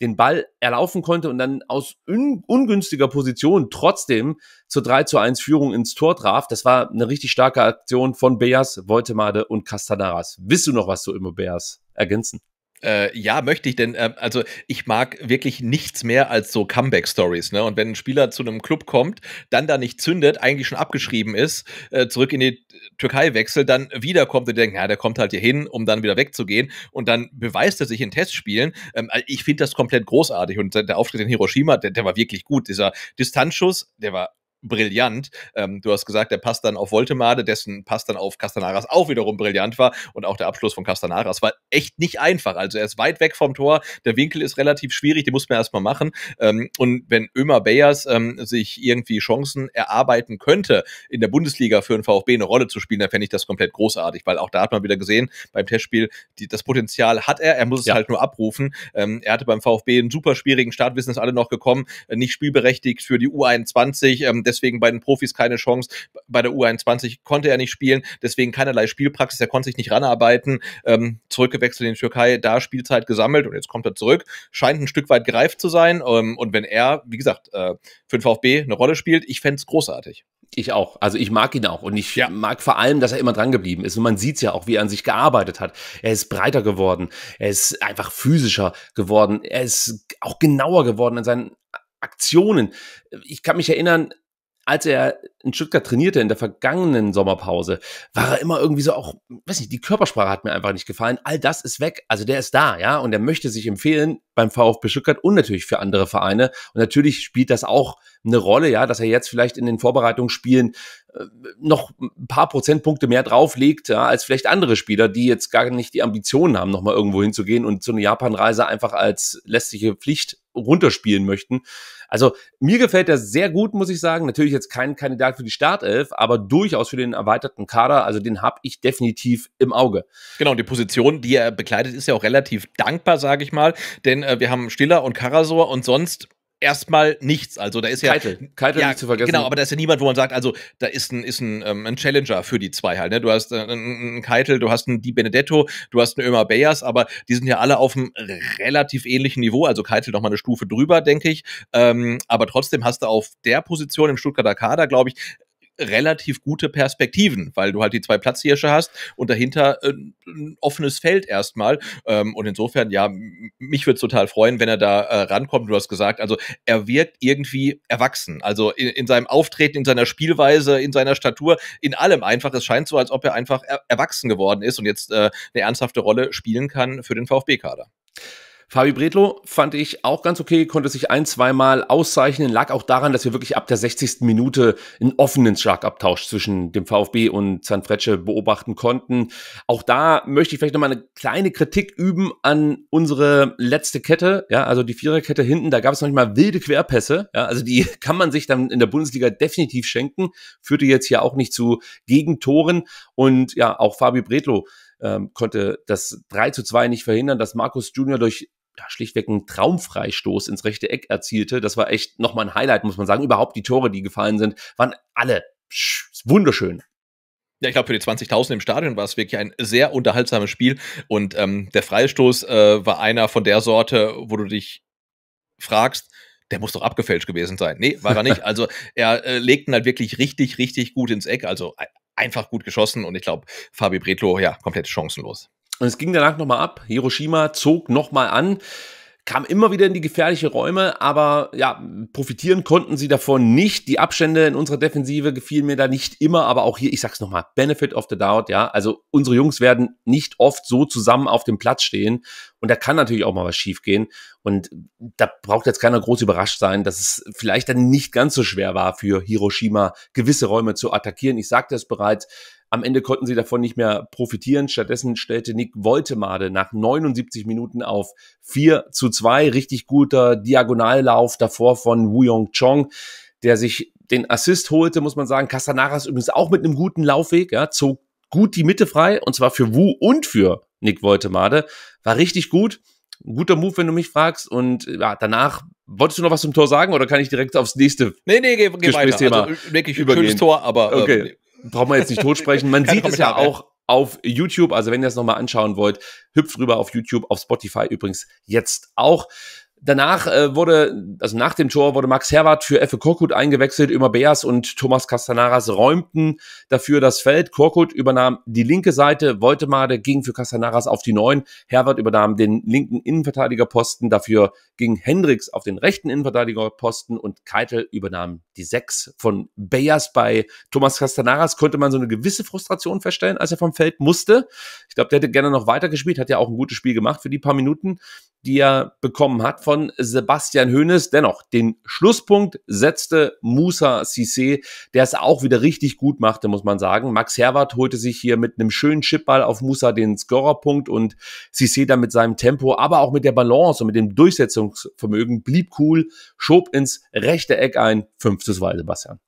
den Ball erlaufen konnte und dann aus ungünstiger Position trotzdem zur 3 zu 1 Führung ins Tor traf. Das war eine richtig starke Aktion von Beas, Voltemade und Castanaras. Willst du noch was zu Immo Beas ergänzen? Äh, ja, möchte ich denn, äh, also ich mag wirklich nichts mehr als so Comeback-Stories, ne? Und wenn ein Spieler zu einem Club kommt, dann da nicht zündet, eigentlich schon abgeschrieben ist, äh, zurück in die Türkei wechselt, dann wiederkommt und denkt, ja, der kommt halt hier hin, um dann wieder wegzugehen und dann beweist er sich in Testspielen. Ähm, äh, ich finde das komplett großartig und der Auftritt in Hiroshima, der, der war wirklich gut. Dieser Distanzschuss, der war brillant. Ähm, du hast gesagt, der passt dann auf Voltemade, dessen passt dann auf Castanaras auch wiederum brillant war und auch der Abschluss von Castanaras war echt nicht einfach. Also er ist weit weg vom Tor, der Winkel ist relativ schwierig, den muss man erstmal machen. Ähm, und wenn Ömer Beyers ähm, sich irgendwie Chancen erarbeiten könnte, in der Bundesliga für den VfB eine Rolle zu spielen, dann fände ich das komplett großartig, weil auch da hat man wieder gesehen, beim Testspiel, die, das Potenzial hat er, er muss es ja. halt nur abrufen. Ähm, er hatte beim VfB einen super schwierigen Start, wissen es alle noch gekommen, äh, nicht spielberechtigt für die U21 deswegen bei den Profis keine Chance. Bei der U21 konnte er nicht spielen, deswegen keinerlei Spielpraxis, er konnte sich nicht ranarbeiten. Ähm, zurückgewechselt in die Türkei, da Spielzeit gesammelt und jetzt kommt er zurück. Scheint ein Stück weit gereift zu sein. Ähm, und wenn er, wie gesagt, äh, für den VfB eine Rolle spielt, ich fände es großartig. Ich auch. Also ich mag ihn auch. Und ich ja. mag vor allem, dass er immer dran geblieben ist. Und man sieht es ja auch, wie er an sich gearbeitet hat. Er ist breiter geworden. Er ist einfach physischer geworden. Er ist auch genauer geworden in seinen Aktionen. Ich kann mich erinnern, als er in Stuttgart trainierte in der vergangenen Sommerpause, war er immer irgendwie so auch, weiß nicht, die Körpersprache hat mir einfach nicht gefallen. All das ist weg. Also der ist da, ja, und er möchte sich empfehlen beim VfB Stuttgart und natürlich für andere Vereine. Und natürlich spielt das auch eine Rolle, ja, dass er jetzt vielleicht in den Vorbereitungsspielen äh, noch ein paar Prozentpunkte mehr drauflegt, ja, als vielleicht andere Spieler, die jetzt gar nicht die Ambitionen haben, nochmal irgendwo hinzugehen und so eine Japanreise einfach als lästige Pflicht runterspielen möchten. Also mir gefällt er sehr gut, muss ich sagen. Natürlich jetzt kein Kandidat für die Startelf, aber durchaus für den erweiterten Kader. Also den habe ich definitiv im Auge. Genau, und die Position, die er bekleidet, ist ja auch relativ dankbar, sage ich mal. Denn äh, wir haben Stiller und Karasor und sonst erstmal nichts. Also da ist ja. Keitel, Keitel ja, nicht zu vergessen. Genau, aber da ist ja niemand, wo man sagt, also da ist ein, ist ein, ähm, ein Challenger für die zwei halt. Ne? Du hast äh, einen Keitel, du hast einen Di Benedetto, du hast einen Ömer Beyers, aber die sind ja alle auf einem relativ ähnlichen Niveau. Also Keitel nochmal eine Stufe drüber, denke ich. Ähm, aber trotzdem hast du auf der Position im Stuttgarter Kader, glaube ich, relativ gute Perspektiven, weil du halt die zwei Platzhirsche hast und dahinter äh, ein offenes Feld erstmal. Ähm, und insofern, ja, mich würde es total freuen, wenn er da äh, rankommt. Du hast gesagt, also er wirkt irgendwie erwachsen. Also in, in, seinem Auftreten, in seiner Spielweise, in seiner Statur, in allem einfach. Es scheint so, als ob er einfach er erwachsen geworden ist und jetzt äh, eine ernsthafte Rolle spielen kann für den VfB-Kader. Fabi Bredlo fand ich auch ganz okay, konnte sich ein, zweimal auszeichnen, lag auch daran, dass wir wirklich ab der 60. Minute einen offenen Schlagabtausch zwischen dem VfB und Zanfrecce beobachten konnten. Auch da möchte ich vielleicht nochmal eine kleine Kritik üben an unsere letzte Kette, ja, also die Viererkette hinten, da gab es noch nicht mal wilde Querpässe, ja, also die kann man sich dann in der Bundesliga definitiv schenken, führte jetzt hier auch nicht zu Gegentoren und ja, auch Fabi Bredlo ähm, konnte das 3 zu 2 nicht verhindern, dass Markus Junior durch ja, schlichtweg einen Traumfreistoß ins rechte Eck erzielte. Das war echt nochmal ein Highlight, muss man sagen. Überhaupt die Tore, die gefallen sind, waren alle wunderschön. Ja, ich glaube, für die 20.000 im Stadion war es wirklich ein sehr unterhaltsames Spiel. Und ähm, der Freistoß äh, war einer von der Sorte, wo du dich fragst, der muss doch abgefälscht gewesen sein. Nee, war er nicht. Also er äh, legt ihn halt wirklich richtig, richtig gut ins Eck. Also e-, einfach gut geschossen. Und ich glaube, Fabi Bretlo, ja, komplett chancenlos. Und es ging danach nochmal ab. Hiroshima zog nochmal an, kam immer wieder in die gefährliche Räume, aber ja, profitieren konnten sie davon nicht. Die Abstände in unserer Defensive gefielen mir da nicht immer, aber auch hier, ich sag's nochmal, Benefit of the Doubt, ja. Also unsere Jungs werden nicht oft so zusammen auf dem Platz stehen. Und da kann natürlich auch mal was schiefgehen. Und da braucht jetzt keiner groß überrascht sein, dass es vielleicht dann nicht ganz so schwer war für Hiroshima, gewisse Räume zu attackieren. Ich sagte es bereits, am Ende konnten sie davon nicht mehr profitieren. Stattdessen stellte Nick Woltemade nach 79 Minuten auf 4 zu 2. Richtig guter Diagonallauf davor von Wu Yong Chong, der sich den Assist holte, muss man sagen. Castanaras übrigens auch mit einem guten Laufweg, ja, zog gut die Mitte frei und zwar für Wu und für Nick Woltemade. War richtig gut. Ein guter Move, wenn du mich fragst. Und ja, danach wolltest du noch was zum Tor sagen oder kann ich direkt aufs nächste? Nee, nee, geh, geh weiter. Also, wirklich ein schönes Tor, aber ähm, okay. ähm, brauchen wir jetzt nicht totsprechen. Man sieht es ja auch auf YouTube. Also wenn ihr es nochmal anschauen wollt, hüpft rüber auf YouTube, auf Spotify übrigens jetzt auch. Danach äh, wurde, also nach dem Tor, wurde Max Herwart für Effe Korkut eingewechselt. Immer Beas und Thomas Castanaras räumten dafür das Feld. Korkut übernahm die linke Seite. Woltemade ging für Castanaras auf die Neun. Herwart übernahm den linken Innenverteidigerposten. Dafür ging Hendricks auf den rechten Innenverteidigerposten und Keitel übernahm die Sechs von Beas. Bei Thomas Castanaras konnte man so eine gewisse Frustration feststellen, als er vom Feld musste. Ich glaube, der hätte gerne noch weitergespielt, hat ja auch ein gutes Spiel gemacht für die paar Minuten, die er bekommen hat von von Sebastian Hoeneß. Dennoch, den Schlusspunkt setzte Musa Cissé, der es auch wieder richtig gut machte, muss man sagen. Max Herbert holte sich hier mit einem schönen Chipball auf Musa den Scorerpunkt und Cissé dann mit seinem Tempo, aber auch mit der Balance und mit dem Durchsetzungsvermögen blieb cool, schob ins rechte Eck ein. Fünftes Wahl, Sebastian.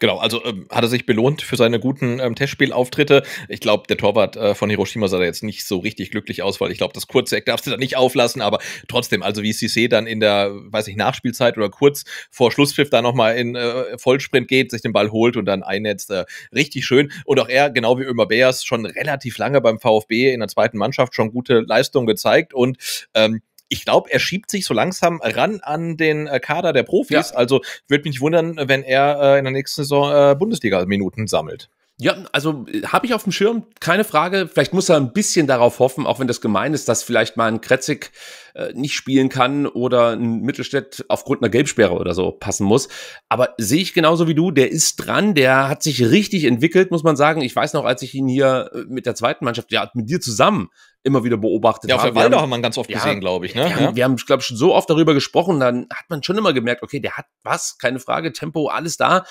Genau, also ähm, hat er sich belohnt für seine guten ähm, Testspielauftritte. Ich glaube, der Torwart äh, von Hiroshima sah da jetzt nicht so richtig glücklich aus, weil ich glaube, das kurze Eck darfst du da nicht auflassen, aber trotzdem, also wie Cissé dann in der, weiß ich, Nachspielzeit oder kurz vor Schlusspfiff da nochmal in äh, Vollsprint geht, sich den Ball holt und dann einnetzt, äh, richtig schön. Und auch er, genau wie Ömer Beers, schon relativ lange beim VfB in der zweiten Mannschaft schon gute Leistungen gezeigt und ähm, ich glaube, er schiebt sich so langsam ran an den äh, Kader der Profis. Ja. Also würde mich wundern, wenn er äh, in der nächsten Saison äh, Bundesliga-Minuten sammelt. Ja, also äh, habe ich auf dem Schirm, keine Frage. Vielleicht muss er ein bisschen darauf hoffen, auch wenn das gemein ist, dass vielleicht mal ein Kretzig äh, nicht spielen kann oder ein Mittelstädt aufgrund einer Gelbsperre oder so passen muss. Aber sehe ich genauso wie du, der ist dran, der hat sich richtig entwickelt, muss man sagen. Ich weiß noch, als ich ihn hier äh, mit der zweiten Mannschaft, ja, mit dir zusammen immer wieder beobachtet ja, haben. Ja, auf der Waldo haben wir ganz oft ja, gesehen, glaube ich. Ne? Wir haben, ja. haben glaube ich, schon so oft darüber gesprochen, dann hat man schon immer gemerkt, okay, der hat was, keine Frage, Tempo, alles da,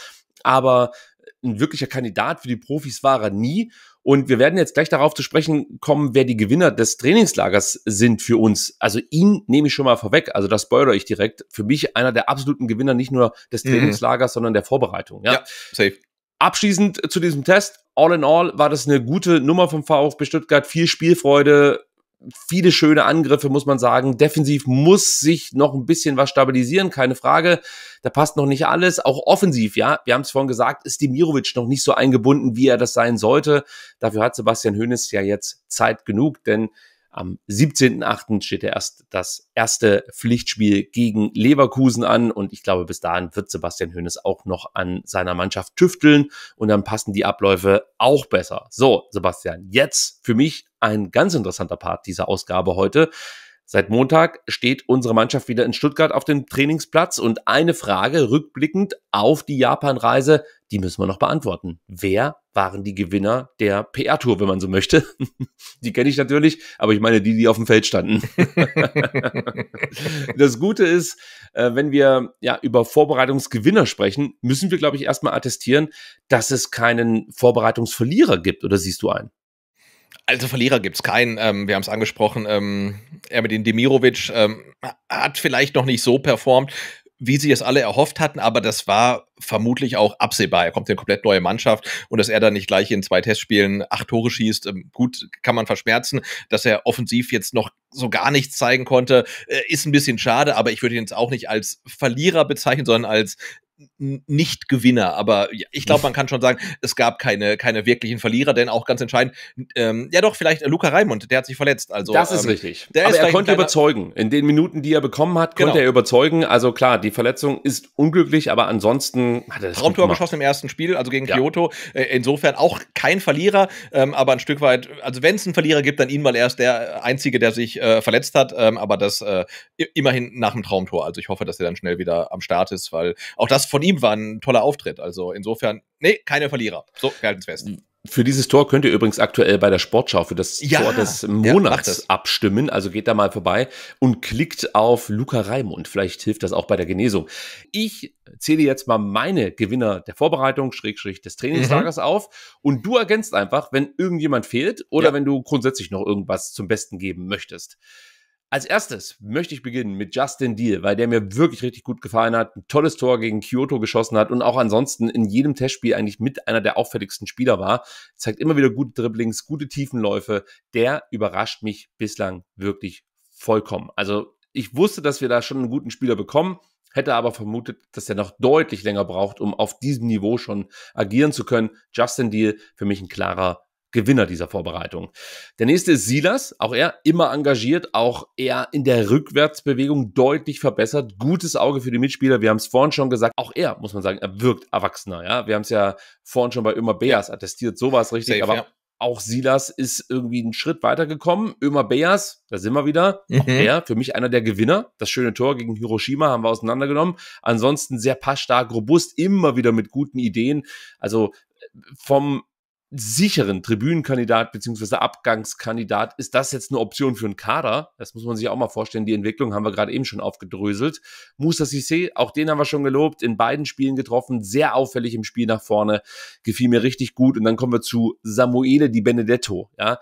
aber ein wirklicher Kandidat für die Profis war er nie. Und wir werden jetzt gleich darauf zu sprechen kommen, wer die Gewinner des Trainingslagers sind für uns. Also ihn nehme ich schon mal vorweg, also das spoilere ich direkt. Für mich einer der absoluten Gewinner nicht nur des mhm. Trainingslagers, mhm. sondern der Vorbereitung. Ja, ja safe. Abschließend zu diesem Test all in all war das eine gute Nummer vom VfB Stuttgart. Viel Spielfreude, viele schöne Angriffe, muss man sagen. Defensiv muss sich noch ein bisschen was stabilisieren, keine Frage. Da passt noch nicht alles. Auch offensiv, ja, wir haben es vorhin gesagt, ist Demirovic noch nicht so eingebunden, wie er das sein sollte. Dafür hat Sebastian Hoeneß ja jetzt Zeit genug, denn am 17.8. steht ja erst das erste Pflichtspiel gegen Leverkusen an und ich glaube, bis dahin wird Sebastian Hoeneß auch noch an seiner Mannschaft tüfteln und dann passen die Abläufe auch besser. So, Sebastian, jetzt für mich ein ganz interessanter Part dieser Ausgabe heute. Seit Montag steht unsere Mannschaft wieder in Stuttgart auf dem Trainingsplatz und eine Frage rückblickend auf die Japan-Reise, die müssen wir noch beantworten. Wer waren die Gewinner der PR-Tour, wenn man so möchte? Die kenne ich natürlich, aber ich meine die, die auf dem Feld standen. das Gute ist, äh, wenn wir ja über Vorbereitungsgewinner sprechen, müssen wir, glaube ich, erstmal attestieren, dass es keinen Vorbereitungsverlierer gibt. Oder siehst du einen? also Verlierer gibt es keinen. Ähm, wir haben es angesprochen. Ähm, Ermedin Demirovic ähm, hat vielleicht noch nicht so performt, wie sie es alle erhofft hatten, aber das war vermutlich auch absehbar. Er kommt in eine komplett neue Mannschaft und dass er dann nicht gleich in zwei Testspielen acht Tore schießt, ähm, gut, kann man verschmerzen. Dass er offensiv jetzt noch so gar nichts zeigen konnte, äh, ist ein bisschen schade, aber ich würde ihn jetzt auch nicht als Verlierer bezeichnen, sondern als nicht Gewinner, aber ich glaube, man kann schon sagen, es gab keine, keine wirklichen Verlierer, denn auch ganz entscheidend, ähm, ja doch, vielleicht Luca Raimund, der hat sich verletzt. Also, das ist ähm, richtig. aber ist er konnte überzeugen. In den Minuten, die er bekommen hat, konnte genau. er überzeugen. Also klar, die Verletzung ist unglücklich, aber ansonsten hat er Traumtor geschossen im ersten Spiel, also gegen ja. Kyoto. Äh, insofern auch kein Verlierer, ähm, aber ein Stück weit, also wenn es einen Verlierer gibt, dann ihn weil er ist der Einzige, der sich äh, verletzt hat, ähm, aber das äh, immerhin nach dem Traumtor. Also ich hoffe, dass er dann schnell wieder am Start ist, weil auch das von ihm ihm war ein toller Auftritt. Also insofern, nee, keine Verlierer. So, wir halten es fest. Für dieses Tor könnt ihr übrigens aktuell bei der Sportschau für das ja, Tor des Monats ja, abstimmen. Also geht da mal vorbei und klickt auf Luca Raimund. Vielleicht hilft das auch bei der Genesung. Ich zähle jetzt mal meine Gewinner der Vorbereitung, Schrägstrich des Trainingslagers mhm. auf. Und du ergänzt einfach, wenn irgendjemand fehlt oder ja. wenn du grundsätzlich noch irgendwas zum Besten geben möchtest. Als erstes möchte ich beginnen mit Justin Deal, weil der mir wirklich richtig gut gefallen hat, ein tolles Tor gegen Kyoto geschossen hat und auch ansonsten in jedem Testspiel eigentlich mit einer der auffälligsten Spieler war. Zeigt immer wieder gute Dribblings, gute Tiefenläufe. Der überrascht mich bislang wirklich vollkommen. Also ich wusste, dass wir da schon einen guten Spieler bekommen, hätte aber vermutet, dass er noch deutlich länger braucht, um auf diesem Niveau schon agieren zu können. Justin Deal für mich ein klarer Gewinner dieser Vorbereitung. Der nächste ist Silas, auch er immer engagiert, auch er in der Rückwärtsbewegung deutlich verbessert, gutes Auge für die Mitspieler. Wir haben es vorhin schon gesagt, auch er, muss man sagen, er wirkt erwachsener. Ja, wir haben es ja vorhin schon bei Ömer Beas attestiert, sowas richtig, Safe, aber ja. auch Silas ist irgendwie einen Schritt weitergekommen. Ömer Beas, da sind wir wieder, mhm. auch er, für mich einer der Gewinner. Das schöne Tor gegen Hiroshima haben wir auseinandergenommen. Ansonsten sehr passstark, robust, immer wieder mit guten Ideen. Also äh, vom sicheren Tribünenkandidat beziehungsweise Abgangskandidat, ist das jetzt eine Option für einen Kader? Das muss man sich auch mal vorstellen. Die Entwicklung haben wir gerade eben schon aufgedröselt. Musa Sissé, auch den haben wir schon gelobt, in beiden Spielen getroffen, sehr auffällig im Spiel nach vorne, gefiel mir richtig gut. Und dann kommen wir zu Samuele Di Benedetto, ja.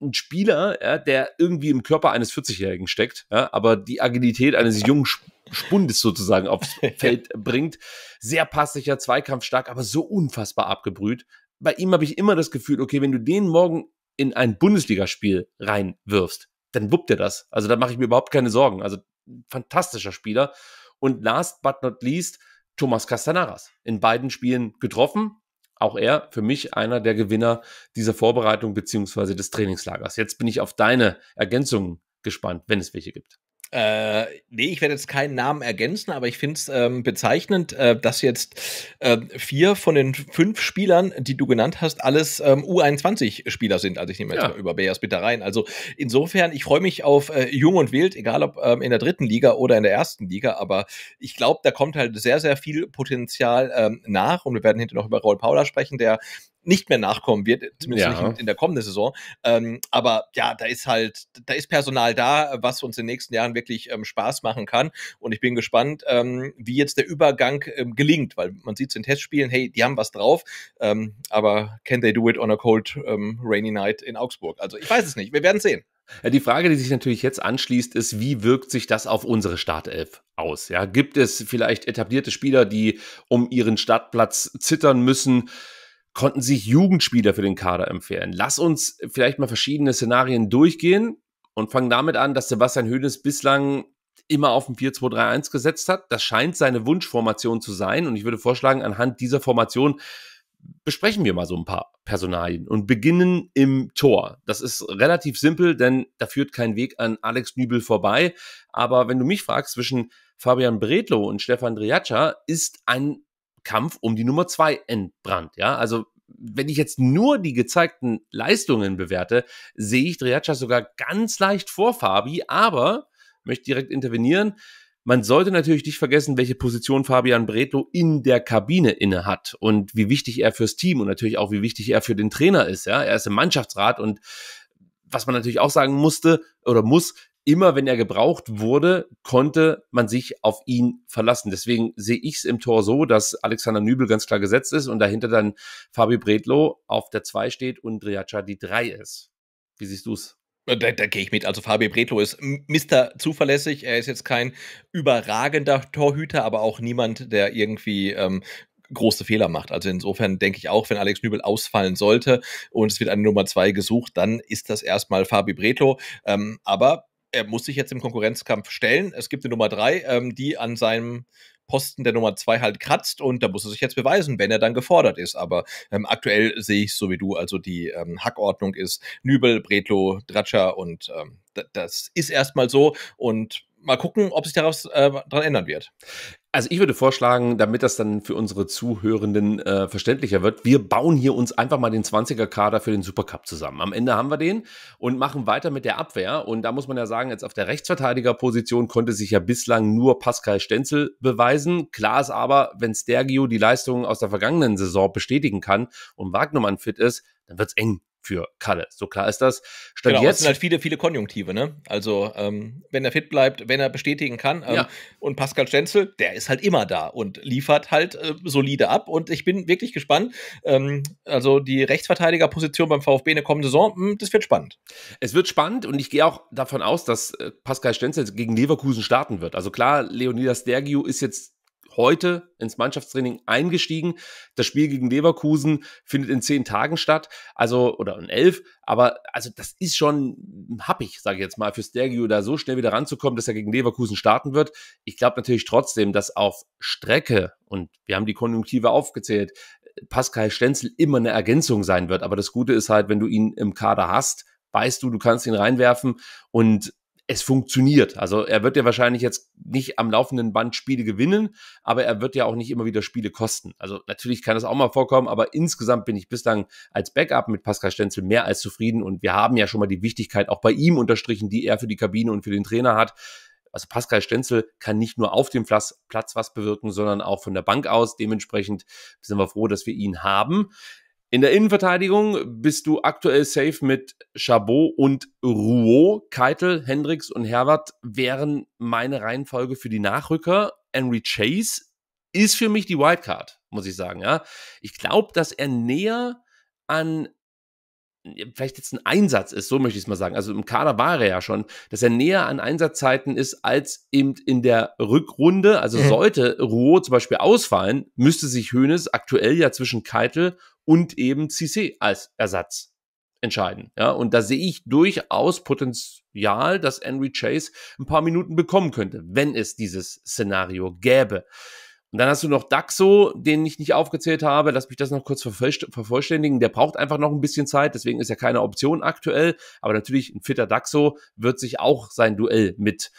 Ein Spieler, ja, der irgendwie im Körper eines 40-Jährigen steckt, ja, aber die Agilität eines jungen Spundes sozusagen aufs Feld bringt. Sehr passsicher, zweikampfstark, aber so unfassbar abgebrüht bei ihm habe ich immer das Gefühl, okay, wenn du den morgen in ein Bundesligaspiel reinwirfst, dann wuppt er das. Also da mache ich mir überhaupt keine Sorgen. Also fantastischer Spieler. Und last but not least, Thomas Castanaras. In beiden Spielen getroffen. Auch er für mich einer der Gewinner dieser Vorbereitung beziehungsweise des Trainingslagers. Jetzt bin ich auf deine Ergänzungen gespannt, wenn es welche gibt. Äh, nee, ich werde jetzt keinen Namen ergänzen, aber ich finde es ähm, bezeichnend, äh, dass jetzt äh, vier von den fünf Spielern, die du genannt hast, alles ähm, U21-Spieler sind. Also ich nehme jetzt ja. mal über Bears bitte rein. Also insofern, ich freue mich auf äh, Jung und Wild, egal ob ähm, in der dritten Liga oder in der ersten Liga, aber ich glaube, da kommt halt sehr, sehr viel Potenzial ähm, nach und wir werden hinterher noch über Raul Paula sprechen, der nicht mehr nachkommen wird, zumindest ja. nicht in der kommenden Saison. Ähm, aber ja, da ist halt, da ist Personal da, was uns in den nächsten Jahren wirklich ähm, Spaß machen kann. Und ich bin gespannt, ähm, wie jetzt der Übergang ähm, gelingt, weil man sieht es in Testspielen, hey, die haben was drauf, ähm, aber can they do it on a cold ähm, rainy night in Augsburg? Also ich weiß es nicht, wir werden sehen. Die Frage, die sich natürlich jetzt anschließt, ist, wie wirkt sich das auf unsere Startelf aus? Ja, gibt es vielleicht etablierte Spieler, die um ihren Startplatz zittern müssen? konnten sich Jugendspieler für den Kader empfehlen. Lass uns vielleicht mal verschiedene Szenarien durchgehen und fangen damit an, dass Sebastian Hoeneß bislang immer auf ein 4-2-3-1 gesetzt hat. Das scheint seine Wunschformation zu sein und ich würde vorschlagen, anhand dieser Formation besprechen wir mal so ein paar Personalien und beginnen im Tor. Das ist relativ simpel, denn da führt kein Weg an Alex Nübel vorbei. Aber wenn du mich fragst, zwischen Fabian Bredlow und Stefan Driaccia ist ein Kampf um die Nummer zwei entbrannt. Ja, also wenn ich jetzt nur die gezeigten Leistungen bewerte, sehe ich Driaccia sogar ganz leicht vor Fabi, aber möchte direkt intervenieren. Man sollte natürlich nicht vergessen, welche Position Fabian Bretlo in der Kabine inne hat und wie wichtig er fürs Team und natürlich auch wie wichtig er für den Trainer ist. Ja, er ist im Mannschaftsrat und was man natürlich auch sagen musste oder muss, immer wenn er gebraucht wurde, konnte man sich auf ihn verlassen. Deswegen sehe ich es im Tor so, dass Alexander Nübel ganz klar gesetzt ist und dahinter dann Fabi Bredlo auf der 2 steht und Driaccia die 3 ist. Wie siehst du es? Äh, da, da gehe ich mit. Also Fabi Bredlo ist Mister zuverlässig. Er ist jetzt kein überragender Torhüter, aber auch niemand, der irgendwie ähm, große Fehler macht. Also insofern denke ich auch, wenn Alex Nübel ausfallen sollte und es wird eine Nummer zwei gesucht, dann ist das erstmal Fabi Bretlo. Ähm, aber er muss sich jetzt im Konkurrenzkampf stellen. Es gibt eine Nummer 3, ähm, die an seinem Posten der Nummer 2 halt kratzt und da muss er sich jetzt beweisen, wenn er dann gefordert ist. Aber ähm, aktuell sehe ich so wie du, also die ähm, Hackordnung ist Nübel, Bretlo, Dratscher und ähm, das ist erstmal so und mal gucken, ob sich daraus äh, dran ändern wird. Also ich würde vorschlagen, damit das dann für unsere Zuhörenden äh, verständlicher wird, wir bauen hier uns einfach mal den 20er-Kader für den Supercup zusammen. Am Ende haben wir den und machen weiter mit der Abwehr. Und da muss man ja sagen, jetzt auf der Rechtsverteidigerposition konnte sich ja bislang nur Pascal Stenzel beweisen. Klar ist aber, wenn Stergio die Leistungen aus der vergangenen Saison bestätigen kann und Wagnermann fit ist, dann wird's eng für Kalle. So klar ist das. Stand genau, jetzt sind halt viele, viele Konjunktive, ne? Also, ähm, wenn er fit bleibt, wenn er bestätigen kann. Ähm, ja. Und Pascal Stenzel, der ist halt immer da und liefert halt äh, solide ab. Und ich bin wirklich gespannt. Ähm, also, die Rechtsverteidigerposition beim VfB in der kommenden Saison, mh, hm, das wird spannend. Es wird spannend und ich gehe auch davon aus, dass äh, Pascal Stenzel gegen Leverkusen starten wird. Also, klar, Leonidas Dergio ist jetzt heute ins Mannschaftstraining eingestiegen. Das Spiel gegen Leverkusen findet in zehn Tagen statt, also oder in elf. Aber also das ist schon happig, sage ich jetzt mal, für Stergio da so schnell wieder ranzukommen, dass er gegen Leverkusen starten wird. Ich glaube natürlich trotzdem, dass auf Strecke und wir haben die Konjunktive aufgezählt, Pascal Stenzel immer eine Ergänzung sein wird. Aber das Gute ist halt, wenn du ihn im Kader hast, weißt du, du kannst ihn reinwerfen und es funktioniert. Also er wird ja wahrscheinlich jetzt nicht am laufenden Band Spiele gewinnen, aber er wird ja auch nicht immer wieder Spiele kosten. Also natürlich kann das auch mal vorkommen, aber insgesamt bin ich bislang als Backup mit Pascal Stenzel mehr als zufrieden und wir haben ja schon mal die Wichtigkeit auch bei ihm unterstrichen, die er für die Kabine und für den Trainer hat. Also Pascal Stenzel kann nicht nur auf dem Platz was bewirken, sondern auch von der Bank aus. Dementsprechend sind wir froh, dass wir ihn haben. In der Innenverteidigung bist du aktuell safe mit Chabot und Rouault. Keitel, Hendricks und Herbert wären meine Reihenfolge für die Nachrücker. Henry Chase ist für mich die Wildcard, muss ich sagen. Ja, ich glaube, dass er näher an vielleicht jetzt ein Einsatz ist, so möchte ich es mal sagen. Also im Kader war er ja schon, dass er näher an Einsatzzeiten ist als eben in der Rückrunde. Also mhm. sollte Rouault zum Beispiel ausfallen, müsste sich Hoeneß aktuell ja zwischen Keitel und eben CC als Ersatz entscheiden. Ja, und da sehe ich durchaus Potenzial, dass Henry Chase ein paar Minuten bekommen könnte, wenn es dieses Szenario gäbe. Und dann hast du noch Daxo, den ich nicht aufgezählt habe. Lass mich das noch kurz vervollständigen. Der braucht einfach noch ein bisschen Zeit, deswegen ist er keine Option aktuell. Aber natürlich, ein fitter Daxo wird sich auch sein Duell mit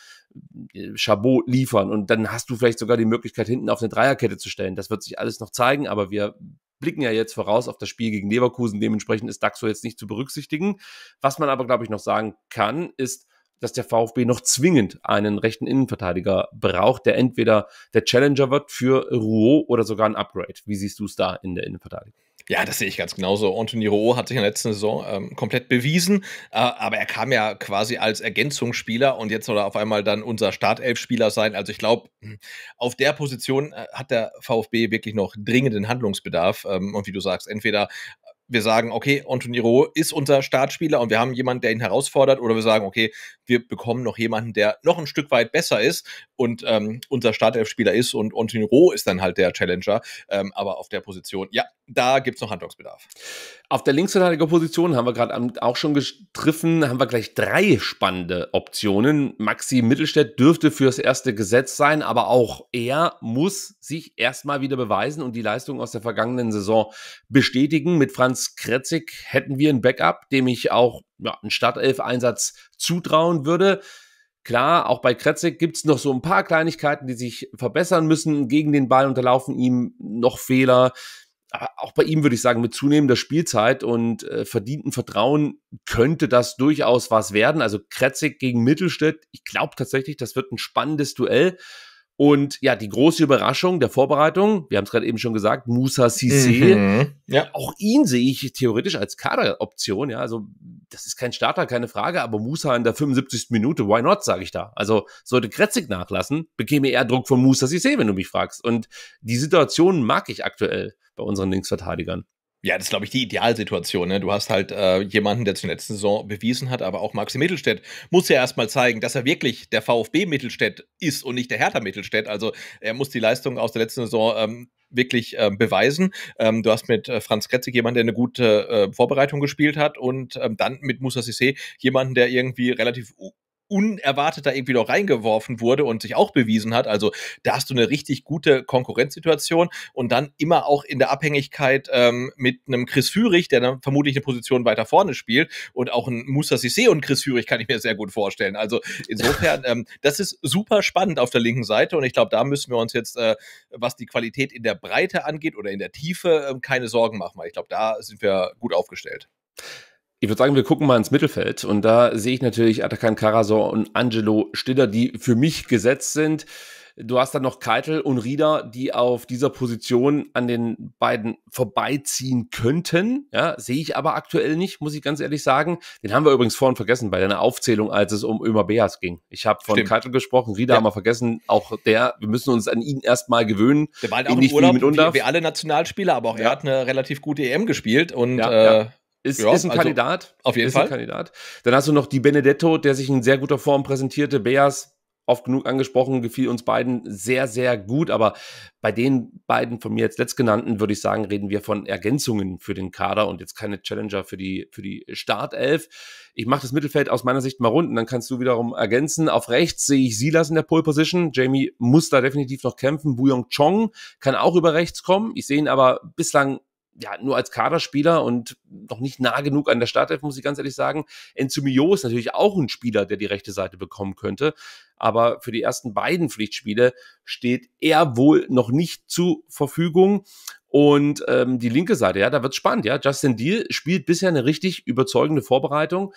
äh, Chabot liefern und dann hast du vielleicht sogar die Möglichkeit, hinten auf eine Dreierkette zu stellen. Das wird sich alles noch zeigen, aber wir blicken ja jetzt voraus auf das Spiel gegen Leverkusen. Dementsprechend ist Daxo jetzt nicht zu berücksichtigen. Was man aber, glaube ich, noch sagen kann, ist, dass der VfB noch zwingend einen rechten Innenverteidiger braucht, der entweder der Challenger wird für Rouault oder sogar ein Upgrade. Wie siehst du es da in der Innenverteidigung? Ja, das sehe ich ganz genauso. Anthony Rowe hat sich in der letzten Saison ähm, komplett bewiesen, äh, aber er kam ja quasi als Ergänzungsspieler und jetzt soll er auf einmal dann unser Startelfspieler sein. Also ich glaube, hm, auf der Position äh, hat der VfB wirklich noch dringenden Handlungsbedarf. Ähm, und wie du sagst, entweder wir sagen, okay, Antoniro ist unser Startspieler und wir haben jemanden, der ihn herausfordert, oder wir sagen, okay, wir bekommen noch jemanden, der noch ein Stück weit besser ist und ähm, unser Startelf-Spieler ist und Antonio Ontinro ist dann halt der Challenger. Ähm, aber auf der Position, ja, da gibt es noch Handlungsbedarf. Auf der Position haben wir gerade auch schon getroffen, haben wir gleich drei spannende Optionen. Maxi Mittelstädt dürfte fürs erste Gesetz sein, aber auch er muss sich erstmal wieder beweisen und die Leistung aus der vergangenen Saison bestätigen. Mit Franz Kretzig hätten wir ein Backup, dem ich auch ja, einen Startelf-Einsatz zutrauen würde. Klar, auch bei Kretzek gibt's noch so ein paar Kleinigkeiten, die sich verbessern müssen. Gegen den Ball unterlaufen ihm noch Fehler. Aber auch bei ihm würde ich sagen, mit zunehmender Spielzeit und äh, verdientem Vertrauen könnte das durchaus was werden. Also Kretzek gegen Mittelstädt, ich glaube tatsächlich, das wird ein spannendes Duell. Und ja, die große Überraschung der Vorbereitung, wir haben es gerade eben schon gesagt, Musa Sissé. Mhm. Ja. Auch ihn sehe ich theoretisch als Kaderoption. Ja, also das ist kein Starter, keine Frage, aber Musa in der 75. Minute, why not, sage ich da. Also sollte Kretzig nachlassen, bekäme er Druck von Musa Sissé, wenn du mich fragst. Und die Situation mag ich aktuell bei unseren Linksverteidigern. Ja, das ist, glaube ich, die Idealsituation. Ne? Du hast halt äh, jemanden, der es in der letzten Saison bewiesen hat, aber auch Maxi Mittelstädt muss ja erstmal zeigen, dass er wirklich der VfB Mittelstädt ist und nicht der Hertha Mittelstädt. Also er muss die Leistung aus der letzten Saison ähm, wirklich ähm, beweisen. Ähm, du hast mit äh, Franz Kretzig jemanden, der eine gute äh, Vorbereitung gespielt hat und ähm, dann mit Musa Sissé jemanden, der irgendwie relativ unerwartet da irgendwie noch reingeworfen wurde und sich auch bewiesen hat. Also da hast du eine richtig gute Konkurrenzsituation und dann immer auch in der Abhängigkeit ähm, mit einem Chris Führig, der dann vermutlich eine Position weiter vorne spielt und auch ein Musa Sissé und Chris Führig kann ich mir sehr gut vorstellen. Also insofern, ähm, das ist super spannend auf der linken Seite und ich glaube, da müssen wir uns jetzt, äh, was die Qualität in der Breite angeht oder in der Tiefe, äh, keine Sorgen machen, weil ich glaube, da sind wir gut aufgestellt. Ich würde sagen, wir gucken mal ins Mittelfeld und da sehe ich natürlich Atakan Karasor und Angelo Stiller, die für mich gesetzt sind. Du hast dann noch Keitel und Rieder, die auf dieser Position an den beiden vorbeiziehen könnten. Ja, sehe ich aber aktuell nicht, muss ich ganz ehrlich sagen. Den haben wir übrigens vorhin vergessen bei deiner Aufzählung, als es um Ömer Beas ging. Ich habe von Stimmt. Keitel gesprochen, Rieder ja. haben wir vergessen. Auch der, wir müssen uns an ihn erstmal gewöhnen. Der war halt auch im Urlaub, wie, wie, alle Nationalspieler, aber auch ja. er hat eine relativ gute EM gespielt und ja, äh, ist, ja, ist ein also Kandidat. Auf jeden ist Fall. Ein Kandidat. Dann hast du noch die Benedetto, der sich in sehr guter Form präsentierte. Beas, oft genug angesprochen, gefiel uns beiden sehr, sehr gut. Aber bei den beiden von mir jetzt letztgenannten würde ich sagen, reden wir von Ergänzungen für den Kader und jetzt keine Challenger für die, für die Startelf. Ich mache das Mittelfeld aus meiner Sicht mal rund und dann kannst du wiederum ergänzen. Auf rechts sehe ich Silas in der Pole Position. Jamie muss da definitiv noch kämpfen. Buyong Chong kann auch über rechts kommen. Ich sehe ihn aber bislang ja, nur als Kaderspieler und noch nicht nah genug an der Startelf, muss ich ganz ehrlich sagen. Enzumio ist natürlich auch ein Spieler, der die rechte Seite bekommen könnte. Aber für die ersten beiden Pflichtspiele steht er wohl noch nicht zur Verfügung. Und ähm, die linke Seite, ja, da wird's spannend, ja. Justin Deal spielt bisher eine richtig überzeugende Vorbereitung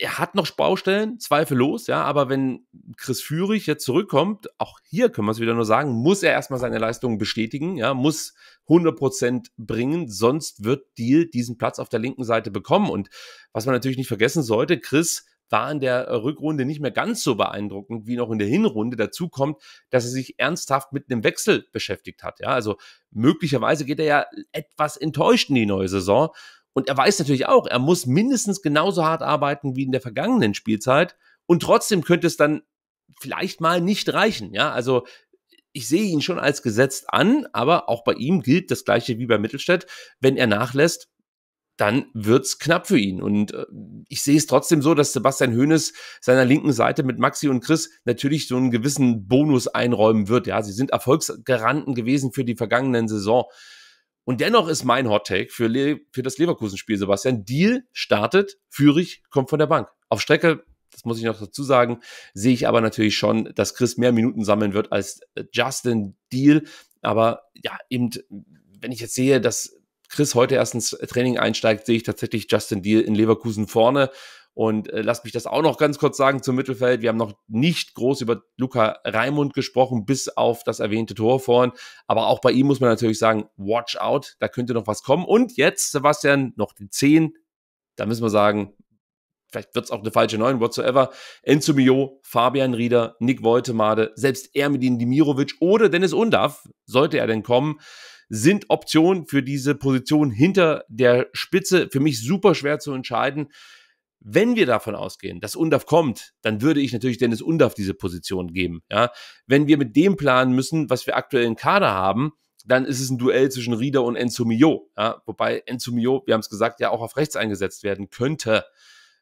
er hat noch Baustellen, zweifellos, ja, aber wenn Chris Führig jetzt zurückkommt, auch hier können wir es wieder nur sagen, muss er erstmal seine Leistungen bestätigen, ja, muss 100% bringen, sonst wird Deal diesen Platz auf der linken Seite bekommen und was man natürlich nicht vergessen sollte, Chris war in der Rückrunde nicht mehr ganz so beeindruckend wie noch in der Hinrunde. Dazu kommt, dass er sich ernsthaft mit einem Wechsel beschäftigt hat. Ja, also möglicherweise geht er ja etwas enttäuscht in die neue Saison. Und er weiß natürlich auch, er muss mindestens genauso hart arbeiten wie in der vergangenen Spielzeit. Und trotzdem könnte es dann vielleicht mal nicht reichen. Ja, also ich sehe ihn schon als gesetzt an, aber auch bei ihm gilt das Gleiche wie bei Mittelstädt. Wenn er nachlässt, dann wird's knapp für ihn. Und äh, ich sehe es trotzdem so, dass Sebastian Hoeneß seiner linken Seite mit Maxi und Chris natürlich so einen gewissen Bonus einräumen wird. Ja, sie sind Erfolgsgaranten gewesen für die vergangenen Saison. Und dennoch ist mein Hot Take für, Le für das Leverkusen-Spiel, Sebastian, Deal startet, Fürich kommt von der Bank. Auf Strecke, das muss ich noch dazu sagen, sehe ich aber natürlich schon, dass Chris mehr Minuten sammeln wird als äh, Justin Deal. Aber ja, eben, wenn ich jetzt sehe, dass Chris heute erst ins Training einsteigt, sehe ich tatsächlich Justin Deal in Leverkusen vorne. Und äh, lasst mich das auch noch ganz kurz sagen zum Mittelfeld. Wir haben noch nicht groß über Luca Raimund gesprochen, bis auf das erwähnte Tor vorn. Aber auch bei ihm muss man natürlich sagen, watch out, da könnte noch was kommen. Und jetzt, Sebastian, noch die 10. Da müssen wir sagen, vielleicht wird es auch eine falsche 9, whatsoever. Enzo Mio, Fabian Rieder, Nick Woltemade, selbst Ermedin Dimirovic oder Dennis Undav, sollte er denn kommen, sind Optionen für diese Position hinter der Spitze. Für mich super schwer zu entscheiden. Wenn wir davon ausgehen, dass Undaf kommt, dann würde ich natürlich Dennis Undaf diese Position geben. Ja? Wenn wir mit dem planen müssen, was wir aktuell im Kader haben, dann ist es ein Duell zwischen Rieder und Enzo Mio. Ja? Wobei Enzo Mio, wir haben es gesagt, ja auch auf rechts eingesetzt werden könnte.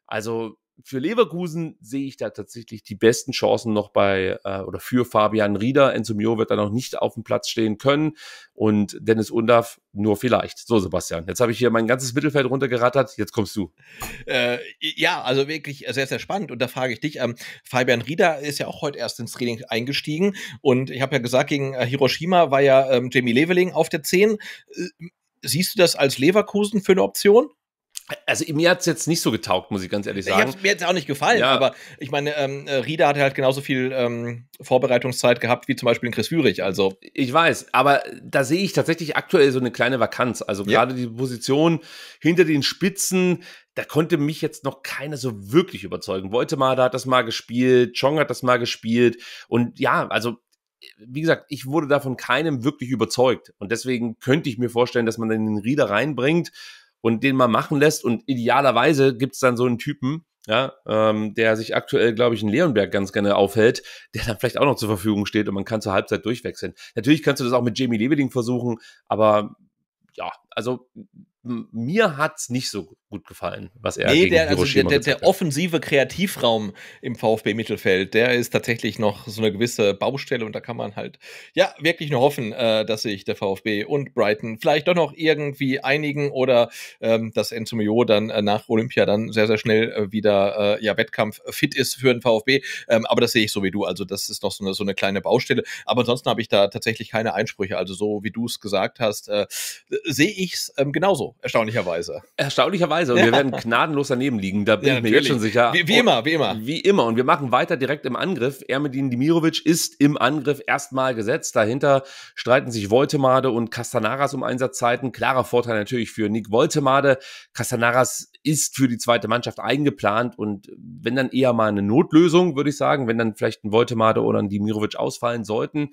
Also für Leverkusen sehe ich da tatsächlich die besten Chancen noch bei äh, oder für Fabian Rieder. Enzo Mio wird da noch nicht auf dem Platz stehen können und Dennis Undaf nur vielleicht. So, Sebastian, jetzt habe ich hier mein ganzes Mittelfeld runtergerattert. Jetzt kommst du. Äh, ja, also wirklich sehr, sehr spannend. Und da frage ich dich, ähm, Fabian Rieder ist ja auch heute erst ins Training eingestiegen und ich habe ja gesagt, gegen äh, Hiroshima war ja ähm, Jamie Leveling auf der 10. Äh, siehst du das als Leverkusen für eine Option? Also mir hat es jetzt nicht so getaugt, muss ich ganz ehrlich sagen. Ich mir hat es auch nicht gefallen, ja. aber ich meine, ähm, äh, Rieder hatte halt genauso viel ähm, Vorbereitungszeit gehabt wie zum Beispiel in Chris Führig. Also. Ich weiß, aber da sehe ich tatsächlich aktuell so eine kleine Vakanz. Also ja. gerade die Position hinter den Spitzen, da konnte mich jetzt noch keiner so wirklich überzeugen. Woltemada hat das mal gespielt, Chong hat das mal gespielt. Und ja, also wie gesagt, ich wurde da von keinem wirklich überzeugt. Und deswegen könnte ich mir vorstellen, dass man den Rieder reinbringt und den mal machen lässt. Und idealerweise gibt's dann so einen Typen, ja, ähm, der sich aktuell, glaube ich, in Leonberg ganz gerne aufhält, der dann vielleicht auch noch zur Verfügung steht und man kann zur Halbzeit durchwechseln. Natürlich kannst du das auch mit Jamie Leveling versuchen, aber ja, also mir hat's nicht so gut gefallen, was er nee, gegen der, also der, der, der, offensive Kreativraum im VfB Mittelfeld, der ist tatsächlich noch so eine gewisse Baustelle und da kann man halt ja wirklich nur hoffen, äh, dass sich der VfB und Brighton vielleicht doch noch irgendwie einigen oder ähm, dass Enzo Mio dann äh, nach Olympia dann sehr, sehr schnell äh, wieder äh, ja Wettkampf fit ist für den VfB. Ähm, aber das sehe ich so wie du. Also das ist noch so eine, so eine kleine Baustelle. Aber ansonsten habe ich da tatsächlich keine Einsprüche. Also so wie du es gesagt hast, äh, sehe ich es ähm, genauso, erstaunlicherweise. Erstaunlicherweise Weise. Und ja. wir werden gnadenlos daneben liegen. Da bin ja, ich mir jetzt schon sicher. Wie, wie, immer, wie immer. Wie immer. Und wir machen weiter direkt im Angriff. Ermedin Dimirovic ist im Angriff erstmal gesetzt. Dahinter streiten sich Voltemade und Castanaras um Einsatzzeiten. Klarer Vorteil natürlich für Nick Voltemade. Castanaras ist für die zweite Mannschaft eingeplant und wenn dann eher mal eine Notlösung, würde ich sagen, wenn dann vielleicht ein Voltemade oder ein Dimirovic ausfallen sollten,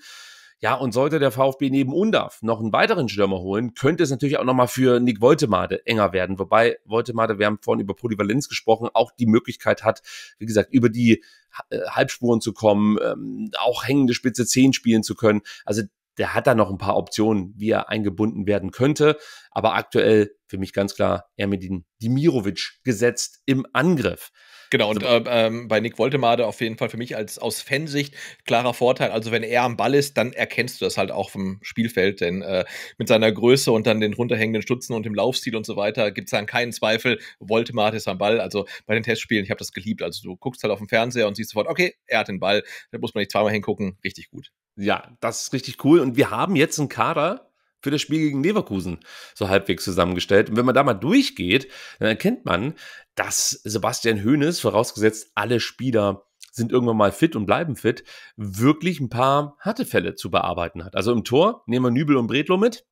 ja, und sollte der VfB neben Undav noch einen weiteren Stürmer holen, könnte es natürlich auch nochmal für Nick Woltemade enger werden. Wobei Woltemade, wir haben vorhin über Polyvalenz gesprochen, auch die Möglichkeit hat, wie gesagt, über die äh, Halbspuren zu kommen, ähm, auch hängende Spitze 10 spielen zu können. Also der hat da noch ein paar Optionen, wie er eingebunden werden könnte. Aber aktuell für mich ganz klar Ermedin Dimirovic gesetzt im Angriff. Genau, und also ähm, ähm, bei Nick Woltemade auf jeden Fall für mich als aus Fansicht klarer Vorteil. Also wenn er am Ball ist, dann erkennst du das halt auch vom Spielfeld, denn äh, mit seiner Größe und dann den runterhängenden Stutzen und dem Laufstil und so weiter gibt es dann keinen Zweifel, Woltemade ist am Ball. Also bei den Testspielen, ich habe das geliebt. Also du guckst halt auf dem Fernseher und siehst sofort, okay, er hat den Ball, da muss man nicht zweimal hingucken, richtig gut. Ja, das ist richtig cool. Und wir haben jetzt einen Kader, für das Spiel gegen Leverkusen so halbwegs zusammengestellt. Und wenn man da mal durchgeht, dann erkennt man, dass Sebastian Hoeneß, vorausgesetzt alle Spieler sind irgendwann mal fit und bleiben fit, wirklich ein paar harte Fälle zu bearbeiten hat. Also im Tor nehmen wir Nübel und Bredlo mit.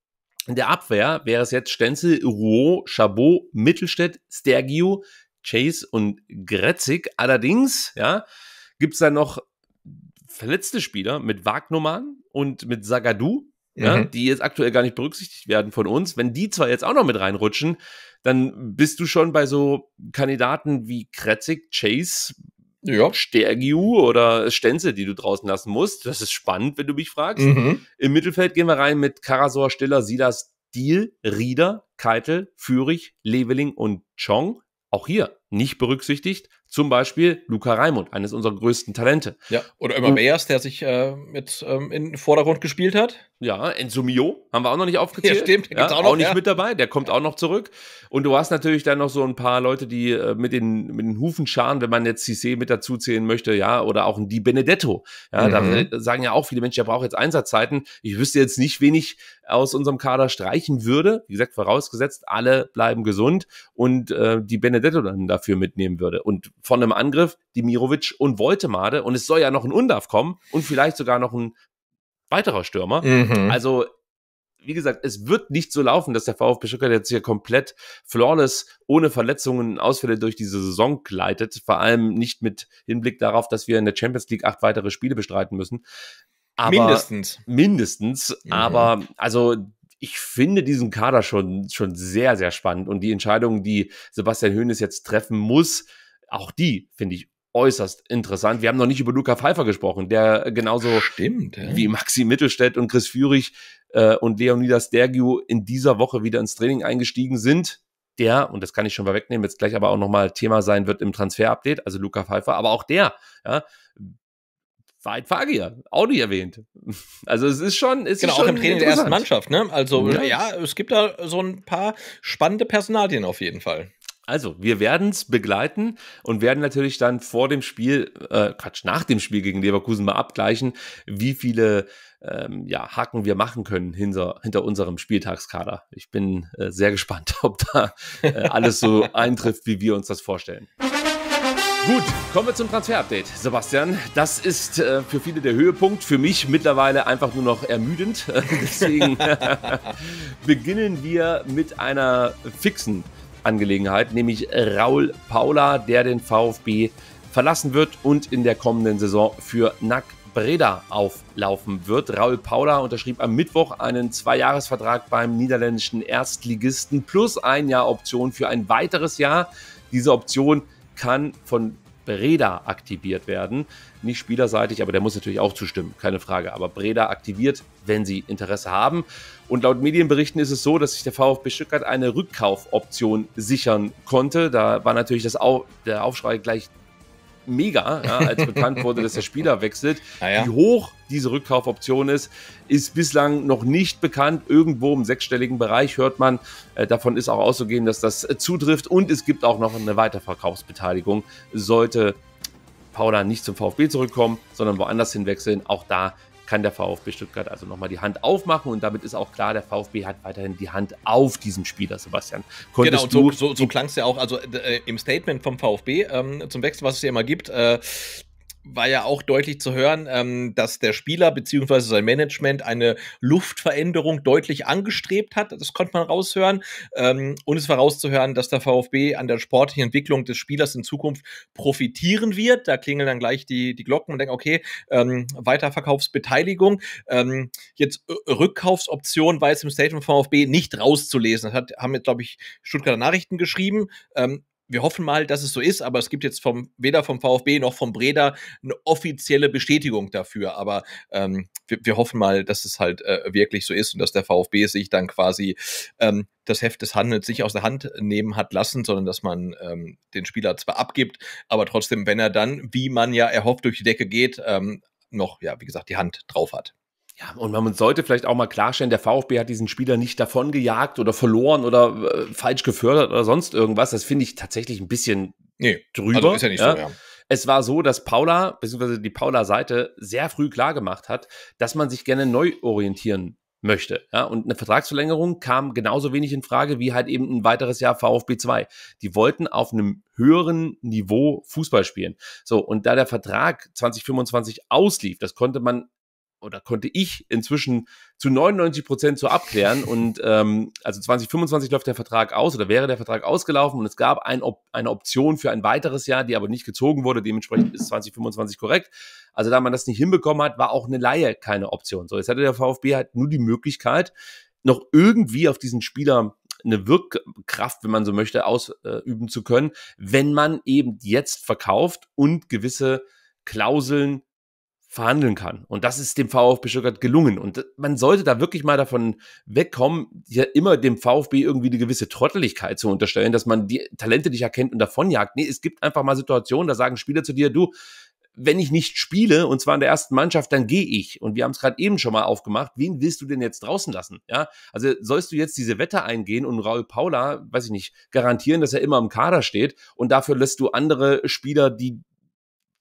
In der Abwehr wäre es jetzt Stenzel, Rouault, Chabot, Mittelstädt, Stergio, Chase und Gretzig. Allerdings, ja, gibt's da noch verletzte Spieler mit Wagnumann und mit Sagadu, ja, ne, mhm. die jetzt aktuell gar nicht berücksichtigt werden von uns. Wenn die zwar jetzt auch noch mit reinrutschen, dann bist du schon bei so Kandidaten wie Kretzig, Chase, ja. Stergiu oder Stenze, die du draußen lassen musst. Das ist spannend, wenn du mich fragst. Mhm. Im Mittelfeld gehen wir rein mit Karasor, Stiller, Silas, Diel, Rieder, Keitel, Führig, Leveling und Chong. Auch hier nicht berücksichtigt. Zum Beispiel Luca Raimund, eines unserer größten Talente. Ja, oder immer Meyers, der sich äh, mit ähm, in den Vordergrund gespielt hat. Ja, Enzumio haben wir auch noch nicht aufgezählt. Ja, stimmt, der ja, auch, auch noch, nicht ja. mit dabei, der kommt auch noch zurück. Und du hast natürlich dann noch so ein paar Leute, die äh, mit, den, mit den Hufen scharen, wenn man jetzt Cissé mit dazu zählen möchte, ja, oder auch ein Di Benedetto. Ja, mhm. da äh, sagen ja auch viele Menschen, der braucht jetzt Einsatzzeiten. Ich wüsste jetzt nicht, wen ich aus unserem Kader streichen würde. Wie gesagt, vorausgesetzt, alle bleiben gesund und äh, die Benedetto dann dafür dafür mitnehmen würde. Und von einem Angriff, Dimirovic und Woltemade, und es soll ja noch ein Undav kommen und vielleicht sogar noch ein weiterer Stürmer. Mhm. Also wie gesagt, es wird nicht so laufen, dass der VfB Stuttgart jetzt hier komplett flawless, ohne Verletzungen, und Ausfälle durch diese Saison gleitet. Vor allem nicht mit Hinblick darauf, dass wir in der Champions League acht weitere Spiele bestreiten müssen. Aber mindestens. Mindestens. Mhm. Aber also ich finde diesen Kader schon, schon sehr, sehr spannend und die Entscheidungen, die Sebastian Hoeneß jetzt treffen muss, auch die finde ich äußerst interessant. Wir haben noch nicht über Luca Pfeiffer gesprochen, der genauso Stimmt, ja. wie Maxi Mittelstädt und Chris Führig äh, und Leonidas Dergiu in dieser Woche wieder ins Training eingestiegen sind. Der, und das kann ich schon mal wegnehmen, jetzt gleich aber auch nochmal Thema sein wird im Transfer-Update, also Luca Pfeiffer, aber auch der ja, war Fagier, auch nicht erwähnt. Also es ist schon, es genau, ist schon auch im Training der ersten Mannschaft, ne? Also ja. Mhm. ja, es gibt da so ein paar spannende Personalien auf jeden Fall. Also, wir werden es begleiten und werden natürlich dann vor dem Spiel, äh, Quatsch, nach dem Spiel gegen Leverkusen mal abgleichen, wie viele ähm, ja, Haken wir machen können hinter, hinter unserem Spieltagskader. Ich bin äh, sehr gespannt, ob da äh, alles so eintrifft, wie wir uns das vorstellen. Gut, kommen wir zum Transfer-Update. Sebastian, das ist äh, für viele der Höhepunkt, für mich mittlerweile einfach nur noch ermüdend. Deswegen beginnen wir mit einer fixen Angelegenheit, nämlich Raul Paula, der den VfB verlassen wird und in der kommenden Saison für Nack Breda auflaufen wird. Raul Paula unterschrieb am Mittwoch einen Zweijahresvertrag beim niederländischen Erstligisten plus ein Jahr Option für ein weiteres Jahr. Diese Option kann von Breda aktiviert werden. Nicht spielerseitig, aber der muss natürlich auch zustimmen, keine Frage. Aber Breda aktiviert, wenn sie Interesse haben. Und laut Medienberichten ist es so, dass sich der VfB Stuttgart eine Rückkaufoption sichern konnte. Da war natürlich das Au der Aufschrei gleich mega, ja, als bekannt wurde, dass der Spieler wechselt. Ah, ja. Wie hoch diese Rückkaufoption ist, ist bislang noch nicht bekannt. Irgendwo im sechsstelligen Bereich hört man. Äh, davon ist auch auszugehen, dass das äh, zutrifft. Und es gibt auch noch eine Weiterverkaufsbeteiligung. Sollte Paula nicht zum VfB zurückkommen, sondern woanders hinwechseln, auch da kann der VfB Stuttgart also nochmal die Hand aufmachen und damit ist auch klar, der VfB hat weiterhin die Hand auf diesem Spieler, Sebastian. Konntest genau, so, so, so klang es ja auch. Also äh, im Statement vom VfB ähm, zum Wechsel, was es ja immer gibt, äh, war ja auch deutlich zu hören, ähm, dass der Spieler bzw. sein Management eine Luftveränderung deutlich angestrebt hat. Das konnte man raushören. Ähm, und es war rauszuhören, dass der VfB an der sportlichen Entwicklung des Spielers in Zukunft profitieren wird. Da klingeln dann gleich die, die Glocken und denken, okay, ähm, Weiterverkaufsbeteiligung. Ähm, jetzt Rückkaufsoption war jetzt im Statement VfB nicht rauszulesen. Das hat, haben jetzt, glaube ich, Stuttgarter Nachrichten geschrieben. Ähm, wir hoffen mal, dass es so ist, aber es gibt jetzt vom, weder vom VfB noch vom Breda eine offizielle Bestätigung dafür. Aber ähm, wir, wir, hoffen mal, dass es halt äh, wirklich so ist und dass der VfB sich dann quasi ähm, das Heft des Handels nicht aus der Hand nehmen hat lassen, sondern dass man ähm, den Spieler zwar abgibt, aber trotzdem, wenn er dann, wie man ja erhofft, durch die Decke geht, ähm, noch, ja, wie gesagt, die Hand drauf hat. Ja, und man sollte vielleicht auch mal klarstellen, der VfB hat diesen Spieler nicht davon gejagt oder verloren oder äh, falsch gefördert oder sonst irgendwas. Das finde ich tatsächlich ein bisschen nee, also drüber. Also ist ja nicht ja? so, ja. Es war so, dass Paula, beziehungsweise die Paula-Seite, sehr früh klar gemacht hat, dass man sich gerne neu orientieren möchte. Ja, und eine Vertragsverlängerung kam genauso wenig in Frage wie halt eben ein weiteres Jahr VfB 2. Die wollten auf einem höheren Niveau Fußball spielen. So, und da der Vertrag 2025 auslief, das konnte man oder konnte ich inzwischen zu 99 Prozent so abklären. Und ähm, also 2025 läuft der Vertrag aus oder wäre der Vertrag ausgelaufen und es gab ein Op eine Option für ein weiteres Jahr, die aber nicht gezogen wurde. Dementsprechend ist 2025 korrekt. Also da man das nicht hinbekommen hat, war auch eine Laie keine Option. So, jetzt hatte der VfB halt nur die Möglichkeit, noch irgendwie auf diesen Spieler eine Wirkkraft, wenn man so möchte, ausüben äh, zu können, wenn man eben jetzt verkauft und gewisse Klauseln verhandeln kann. Und das ist dem VfB Stuttgart gelungen. Und man sollte da wirklich mal davon wegkommen, ja immer dem VfB irgendwie eine gewisse Trotteligkeit zu unterstellen, dass man die Talente nicht erkennt und davonjagt. Nee, es gibt einfach mal Situationen, da sagen Spieler zu dir, du, wenn ich nicht spiele, und zwar in der ersten Mannschaft, dann gehe ich. Und wir haben es gerade eben schon mal aufgemacht. Wen willst du denn jetzt draußen lassen? Ja, also sollst du jetzt diese Wette eingehen und Raul Paula, weiß ich nicht, garantieren, dass er immer im Kader steht und dafür lässt du andere Spieler, die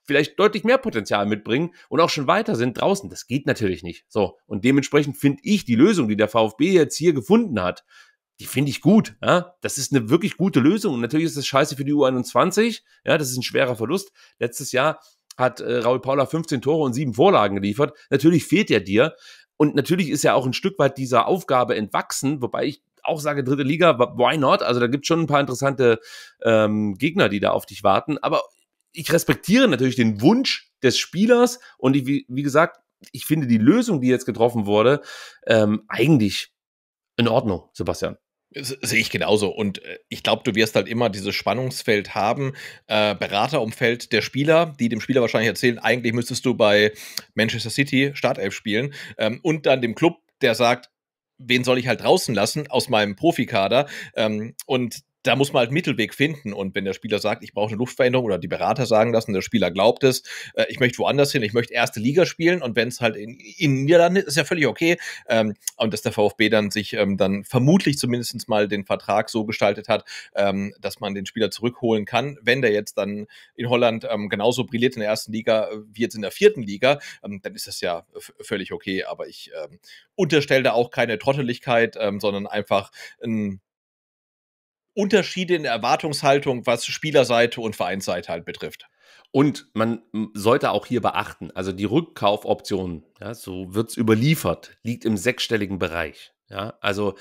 vielleicht deutlich mehr Potenzial mitbringen und auch schon weiter sind draußen. Das geht natürlich nicht. So. Und dementsprechend finde ich die Lösung, die der VfB jetzt hier gefunden hat, die finde ich gut. Ja? Das ist eine wirklich gute Lösung. Und natürlich ist das scheiße für die U21. Ja, das ist ein schwerer Verlust. Letztes Jahr hat äh, Raul Paula 15 Tore und sieben Vorlagen geliefert. Natürlich fehlt er dir. Und natürlich ist er auch ein Stück weit dieser Aufgabe entwachsen, wobei ich auch sage, dritte Liga, why not? Also da gibt es schon ein paar interessante ähm, Gegner, die da auf dich warten. Aber ich respektiere natürlich den Wunsch des Spielers und ich, wie, wie gesagt, ich finde die Lösung, die jetzt getroffen wurde, ähm, eigentlich in Ordnung, Sebastian. Sehe ich genauso. Und äh, ich glaube, du wirst halt immer dieses Spannungsfeld haben. Äh, Beraterumfeld der Spieler, die dem Spieler wahrscheinlich erzählen, eigentlich müsstest du bei Manchester City Startelf spielen. Ähm, und dann dem Club, der sagt, wen soll ich halt draußen lassen aus meinem Profikader? Ähm, und da muss man halt Mittelweg finden. Und wenn der Spieler sagt, ich brauche eine Luftveränderung oder die Berater sagen das und der Spieler glaubt es, äh, ich möchte woanders hin, ich möchte erste Liga spielen und wenn es halt in, in Niederlanden ist, ist ja völlig okay. Ähm, und dass der VfB dann sich ähm, dann vermutlich zumindest mal den Vertrag so gestaltet hat, ähm, dass man den Spieler zurückholen kann, wenn der jetzt dann in Holland ähm, genauso brilliert in der ersten Liga äh, wie jetzt in der vierten Liga, ähm, dann ist das ja völlig okay. Aber ich ähm, unterstelle da auch keine Trotteligkeit, sondern einfach ein Unterschiede in der Erwartungshaltung, was Spielerseite und Vereinsseite halt betrifft. Und man sollte auch hier beachten, also die Rückkaufoption, ja, so wird es überliefert, liegt im sechsstelligen Bereich. Ja, also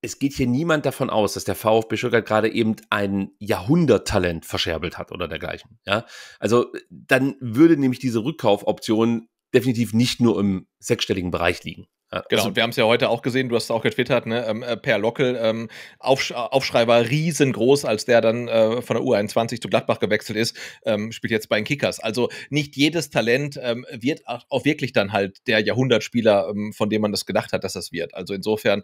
es geht hier niemand davon aus, dass der VfB Stuttgart gerade eben ein Jahrhunderttalent verscherbelt hat oder dergleichen. Ja, also äh, dann würde nämlich diese Rückkaufoption definitiv nicht nur im sechsstelligen Bereich liegen. Äh, genau, also und wir haben es ja heute auch gesehen, du hast es auch getwittert, ne? ähm, äh, Per Lockel, ähm, Aufsch äh, Aufschreiber riesengroß, als der dann äh, von der U21 zu Gladbach gewechselt ist, ähm, spielt jetzt bei den Kickers. Also nicht jedes Talent ähm, wird auch wirklich dann halt der Jahrhundertspieler, ähm, von dem man das gedacht hat, dass das wird. Also insofern,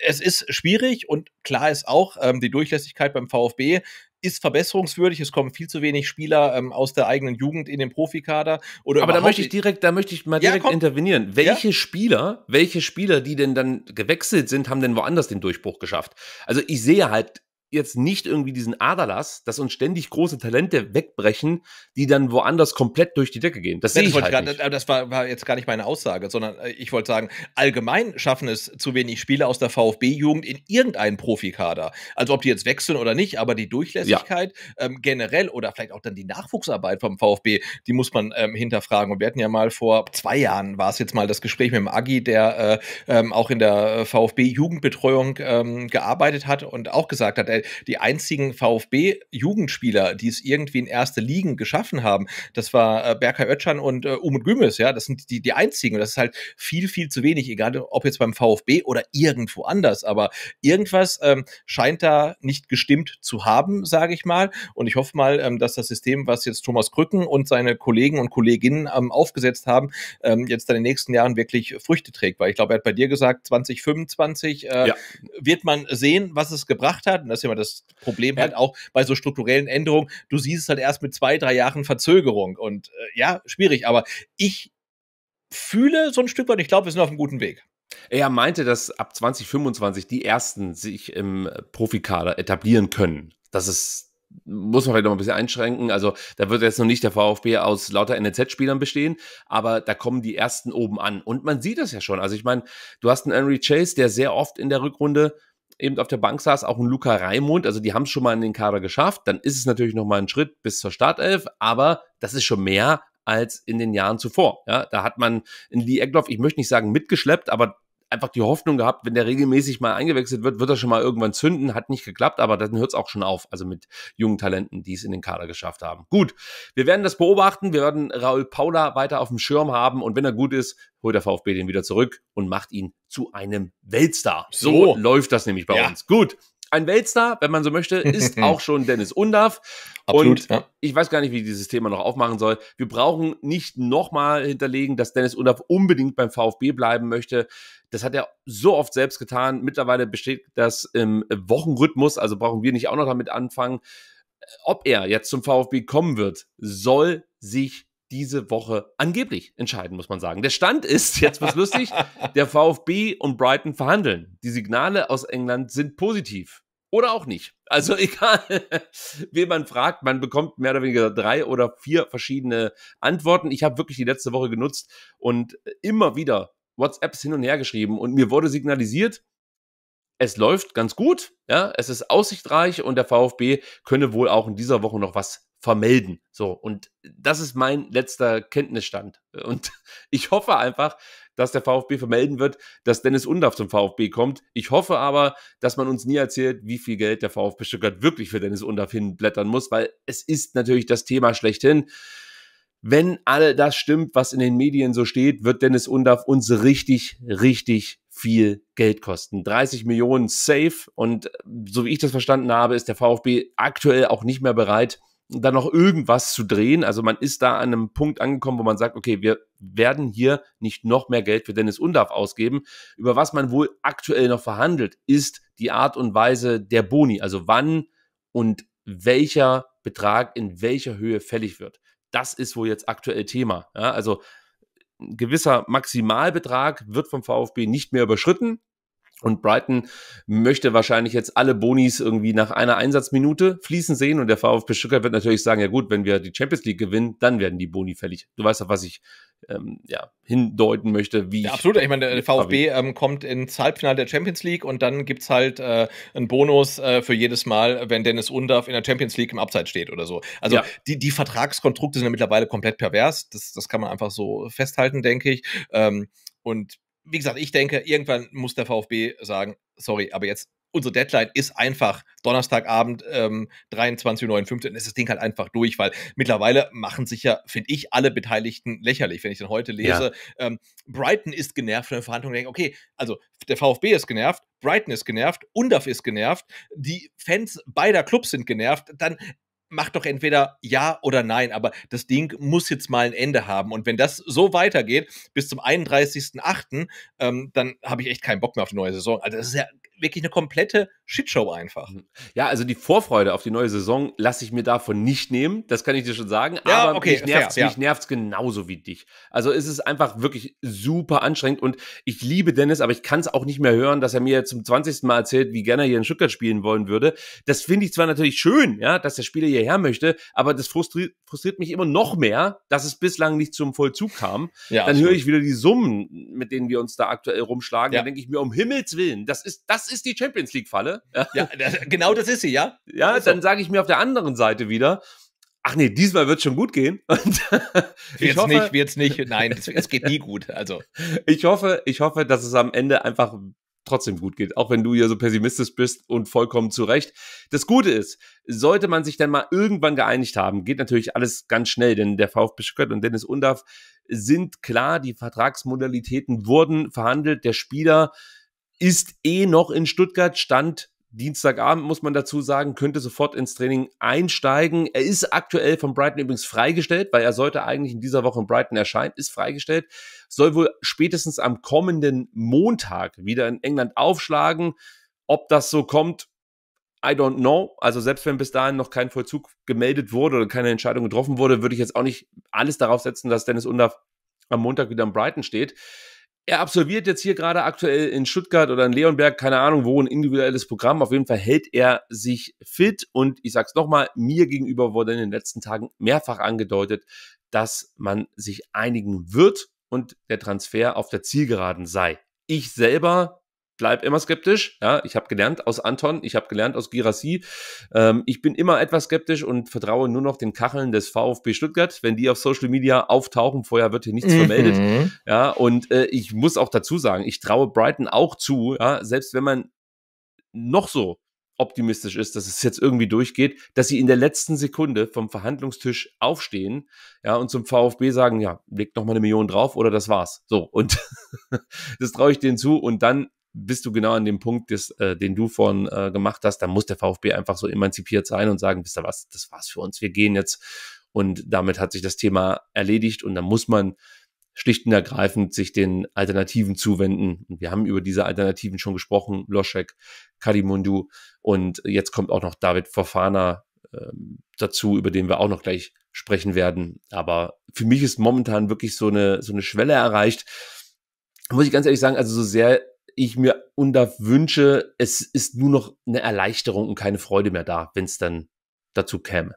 es ist schwierig und klar ist auch, ähm, die Durchlässigkeit beim VfB ist verbesserungswürdig. Es kommen viel zu wenig Spieler ähm, aus der eigenen Jugend in den Profikader. Oder Aber da möchte ich direkt, da möchte ich mal direkt ja, intervenieren. Welche ja? Spieler, welche Spieler, die denn dann gewechselt sind, haben denn woanders den Durchbruch geschafft? Also ich sehe halt jetzt nicht irgendwie diesen Aderlass, dass uns ständig große Talente wegbrechen, die dann woanders komplett durch die Decke gehen. Das, ja, das, halt grad, das war, war, jetzt gar nicht meine Aussage, sondern äh, ich wollte sagen, allgemein schaffen es zu wenig Spieler aus der VfB-Jugend in irgendeinen Profikader. Also ob die jetzt wechseln oder nicht, aber die Durchlässigkeit ja. ähm, generell oder vielleicht auch dann die Nachwuchsarbeit vom VfB, die muss man ähm, hinterfragen. Und wir hatten ja mal vor zwei Jahren war es jetzt mal das Gespräch mit dem Agi, der äh, ähm, auch in der äh, VfB-Jugendbetreuung ähm, gearbeitet hat und auch gesagt hat, ey, weil die einzigen VfB-Jugendspieler, die es irgendwie in erste Ligen geschaffen haben. Das war äh, Berkay Ötchan und äh, Umut Gümes, ja, das sind die, die einzigen. das ist halt viel, viel zu wenig, egal ob jetzt beim VfB oder irgendwo anders. Aber irgendwas ähm, scheint da nicht gestimmt zu haben, sage ich mal. Und ich hoffe mal, ähm, dass das System, was jetzt Thomas Krücken und seine Kollegen und Kolleginnen ähm, aufgesetzt haben, ähm, jetzt dann in den nächsten Jahren wirklich Früchte trägt. Weil ich glaube, er hat bei dir gesagt, 2025 äh, ja. wird man sehen, was es gebracht hat. Und das ist ja aber das Problem ja. halt auch bei so strukturellen Änderungen, du siehst es halt erst mit zwei, drei Jahren Verzögerung. Und äh, ja, schwierig, aber ich fühle so ein Stück weit, ich glaube, wir sind auf einem guten Weg. Er meinte, dass ab 2025 die ersten sich im Profikader etablieren können. Das ist muss man vielleicht noch ein bisschen einschränken. Also da wird jetzt noch nicht der VfB aus lauter nz spielern bestehen, aber da kommen die ersten oben an. Und man sieht das ja schon. Also ich meine, du hast einen Henry Chase, der sehr oft in der Rückrunde eben auf der Bank saß, auch ein Luca Raimund. Also die haben es schon mal in den Kader geschafft. Dann ist es natürlich noch mal ein Schritt bis zur Startelf, aber das ist schon mehr als in den Jahren zuvor. Ja, da hat man in Lee Eckloff, ich möchte nicht sagen mitgeschleppt, aber einfach die Hoffnung gehabt, wenn der regelmäßig mal eingewechselt wird, wird er schon mal irgendwann zünden. Hat nicht geklappt, aber dann hört es auch schon auf. Also mit jungen Talenten, die es in den Kader geschafft haben. Gut, wir werden das beobachten. Wir werden Raul Paula weiter auf dem Schirm haben. Und wenn er gut ist, holt der VfB den wieder zurück und macht ihn zu einem Weltstar. So, so läuft das nämlich bei ja. uns. Gut, ein Weltstar, wenn man so möchte, ist auch schon Dennis Undaff. Absolut, und ja. ich weiß gar nicht, wie ich dieses Thema noch aufmachen soll. Wir brauchen nicht nochmal hinterlegen, dass Dennis Undaff unbedingt beim VfB bleiben möchte. Das hat er so oft selbst getan. Mittlerweile besteht das im Wochenrhythmus, also brauchen wir nicht auch noch damit anfangen. Ob er jetzt zum VfB kommen wird, soll sich diese Woche angeblich entscheiden, muss man sagen. Der Stand ist, jetzt was lustig, der VfB und Brighton verhandeln. Die Signale aus England sind positiv. Oder auch nicht. Also egal, wen man fragt, man bekommt mehr oder weniger drei oder vier verschiedene Antworten. Ich habe wirklich die letzte Woche genutzt und immer wieder WhatsApps hin und her geschrieben und mir wurde signalisiert, es läuft ganz gut, ja, es ist aussichtreich und der VfB könne wohl auch in dieser Woche noch was vermelden. So, und das ist mein letzter Kenntnisstand. Und ich hoffe einfach, dass der VfB vermelden wird, dass Dennis Undorf zum VfB kommt. Ich hoffe aber, dass man uns nie erzählt, wie viel Geld der VfB Stuttgart wirklich für Dennis Undorf hinblättern muss, weil es ist natürlich das Thema schlechthin. Wenn all das stimmt, was in den Medien so steht, wird Dennis Undorf uns richtig, richtig viel Geld kosten. 30 Millionen safe und äh, so wie ich das verstanden habe, ist der VfB aktuell auch nicht mehr bereit, dann noch irgendwas zu drehen. Also man ist da an einem Punkt angekommen, wo man sagt, okay, wir werden hier nicht noch mehr Geld für Dennis Undarf ausgeben. Über was man wohl aktuell noch verhandelt, ist die Art und Weise der Boni, also wann und welcher Betrag in welcher Höhe fällig wird. Das ist wohl jetzt aktuell Thema. Ja, also ein gewisser Maximalbetrag wird vom VfB nicht mehr überschritten. Und Brighton möchte wahrscheinlich jetzt alle Bonis irgendwie nach einer Einsatzminute fließen sehen. Und der VfB Stuttgart wird natürlich sagen, ja gut, wenn wir die Champions League gewinnen, dann werden die Boni fällig. Du weißt doch, was ich ähm, ja, hindeuten möchte, wie. Ja, absolut. Ich meine, der VfB ähm, kommt ins Halbfinale der Champions League und dann gibt es halt äh, einen Bonus äh, für jedes Mal, wenn Dennis Undorf in der Champions League im Abseits steht oder so. Also ja. die, die Vertragskonstrukte sind ja mittlerweile komplett pervers. Das, das kann man einfach so festhalten, denke ich. Ähm, und wie gesagt, ich denke, irgendwann muss der VfB sagen, sorry, aber jetzt unsere Deadline ist einfach Donnerstagabend ähm, 23.59 Uhr. Ist das Ding halt einfach durch, weil mittlerweile machen sich ja, finde ich, alle Beteiligten lächerlich. Wenn ich dann heute lese, ja. ähm, Brighton ist genervt von der Verhandlung, denke okay, also der VfB ist genervt, Brighton ist genervt, Undaf ist genervt, die Fans beider Clubs sind genervt, dann mach doch entweder ja oder nein, aber das Ding muss jetzt mal ein Ende haben. Und wenn das so weitergeht bis zum 31.08., ähm, dann habe ich echt keinen Bock mehr auf die neue Saison. Also das ist ja wirklich eine komplette Shitshow einfach. Mhm. Ja, also die Vorfreude auf die neue Saison lasse ich mir davon nicht nehmen, das kann ich dir schon sagen, ja, aber okay, mich nervt es ja. genauso wie dich. Also es ist einfach wirklich super anstrengend und ich liebe Dennis, aber ich kann es auch nicht mehr hören, dass er mir zum 20. Mal erzählt, wie gerne er hier in Stuttgart spielen wollen würde. Das finde ich zwar natürlich schön, ja, dass der Spieler hierher möchte, aber das frustriert, frustriert mich immer noch mehr, dass es bislang nicht zum Vollzug kam. Ja, Dann höre ich wieder die Summen, mit denen wir uns da aktuell rumschlagen. Ja. Da denke ich mir, um Himmels Willen, das ist, das ist die Champions League-Falle. Ja. ja, genau das ist sie, ja. Ja, also. dann sage ich mir auf der anderen Seite wieder, ach nee, diesmal wird es schon gut gehen. Wird es nicht, wird es nicht. Nein, es geht nie gut. Also ich hoffe, ich hoffe, dass es am Ende einfach trotzdem gut geht, auch wenn du hier so pessimistisch bist und vollkommen zu Recht. Das Gute ist, sollte man sich dann mal irgendwann geeinigt haben, geht natürlich alles ganz schnell, denn der VfB Stuttgart und Dennis Undav sind klar, die Vertragsmodalitäten wurden verhandelt, der Spieler ist eh noch in Stuttgart, stand Dienstagabend, muss man dazu sagen, könnte sofort ins Training einsteigen. Er ist aktuell von Brighton übrigens freigestellt, weil er sollte eigentlich in dieser Woche in Brighton erscheinen, ist freigestellt, soll wohl spätestens am kommenden Montag wieder in England aufschlagen. Ob das so kommt, I don't know. Also selbst wenn bis dahin noch kein Vollzug gemeldet wurde oder keine Entscheidung getroffen wurde, würde ich jetzt auch nicht alles darauf setzen, dass Dennis Undaff am Montag wieder in Brighton steht er absolviert jetzt hier gerade aktuell in Stuttgart oder in Leonberg, keine Ahnung wo, ein individuelles Programm. Auf jeden Fall hält er sich fit und ich sag's nochmal, mir gegenüber wurde in den letzten Tagen mehrfach angedeutet, dass man sich einigen wird und der Transfer auf der Zielgeraden sei. Ich selber bleib immer skeptisch. Ja, ich habe gelernt aus Anton, ich habe gelernt aus Girassi. Ähm, ich bin immer etwas skeptisch und vertraue nur noch den Kacheln des VfB Stuttgart, wenn die auf Social Media auftauchen. Vorher wird hier nichts mhm. vermeldet. Ja, und äh, ich muss auch dazu sagen, ich traue Brighton auch zu. Ja, selbst wenn man noch so optimistisch ist, dass es jetzt irgendwie durchgeht, dass sie in der letzten Sekunde vom Verhandlungstisch aufstehen, ja, und zum VfB sagen, ja, legt noch mal eine Million drauf oder das war's. So und das traue ich denen zu und dann bist du genau an dem Punkt, des, äh, den du vorhin äh, gemacht hast, dann muss der VfB einfach so emanzipiert sein und sagen, wisst ihr was, das war's für uns, wir gehen jetzt. Und damit hat sich das Thema erledigt und dann muss man schlicht und ergreifend sich den Alternativen zuwenden. Und wir haben über diese Alternativen schon gesprochen, Loschek, Kadimundu und jetzt kommt auch noch David Fofana ähm, dazu, über den wir auch noch gleich sprechen werden. Aber für mich ist momentan wirklich so eine, so eine Schwelle erreicht. Muss ich ganz ehrlich sagen, also so sehr ich mir unter wünsche, es ist nur noch eine Erleichterung und keine Freude mehr da, wenn es dann dazu käme.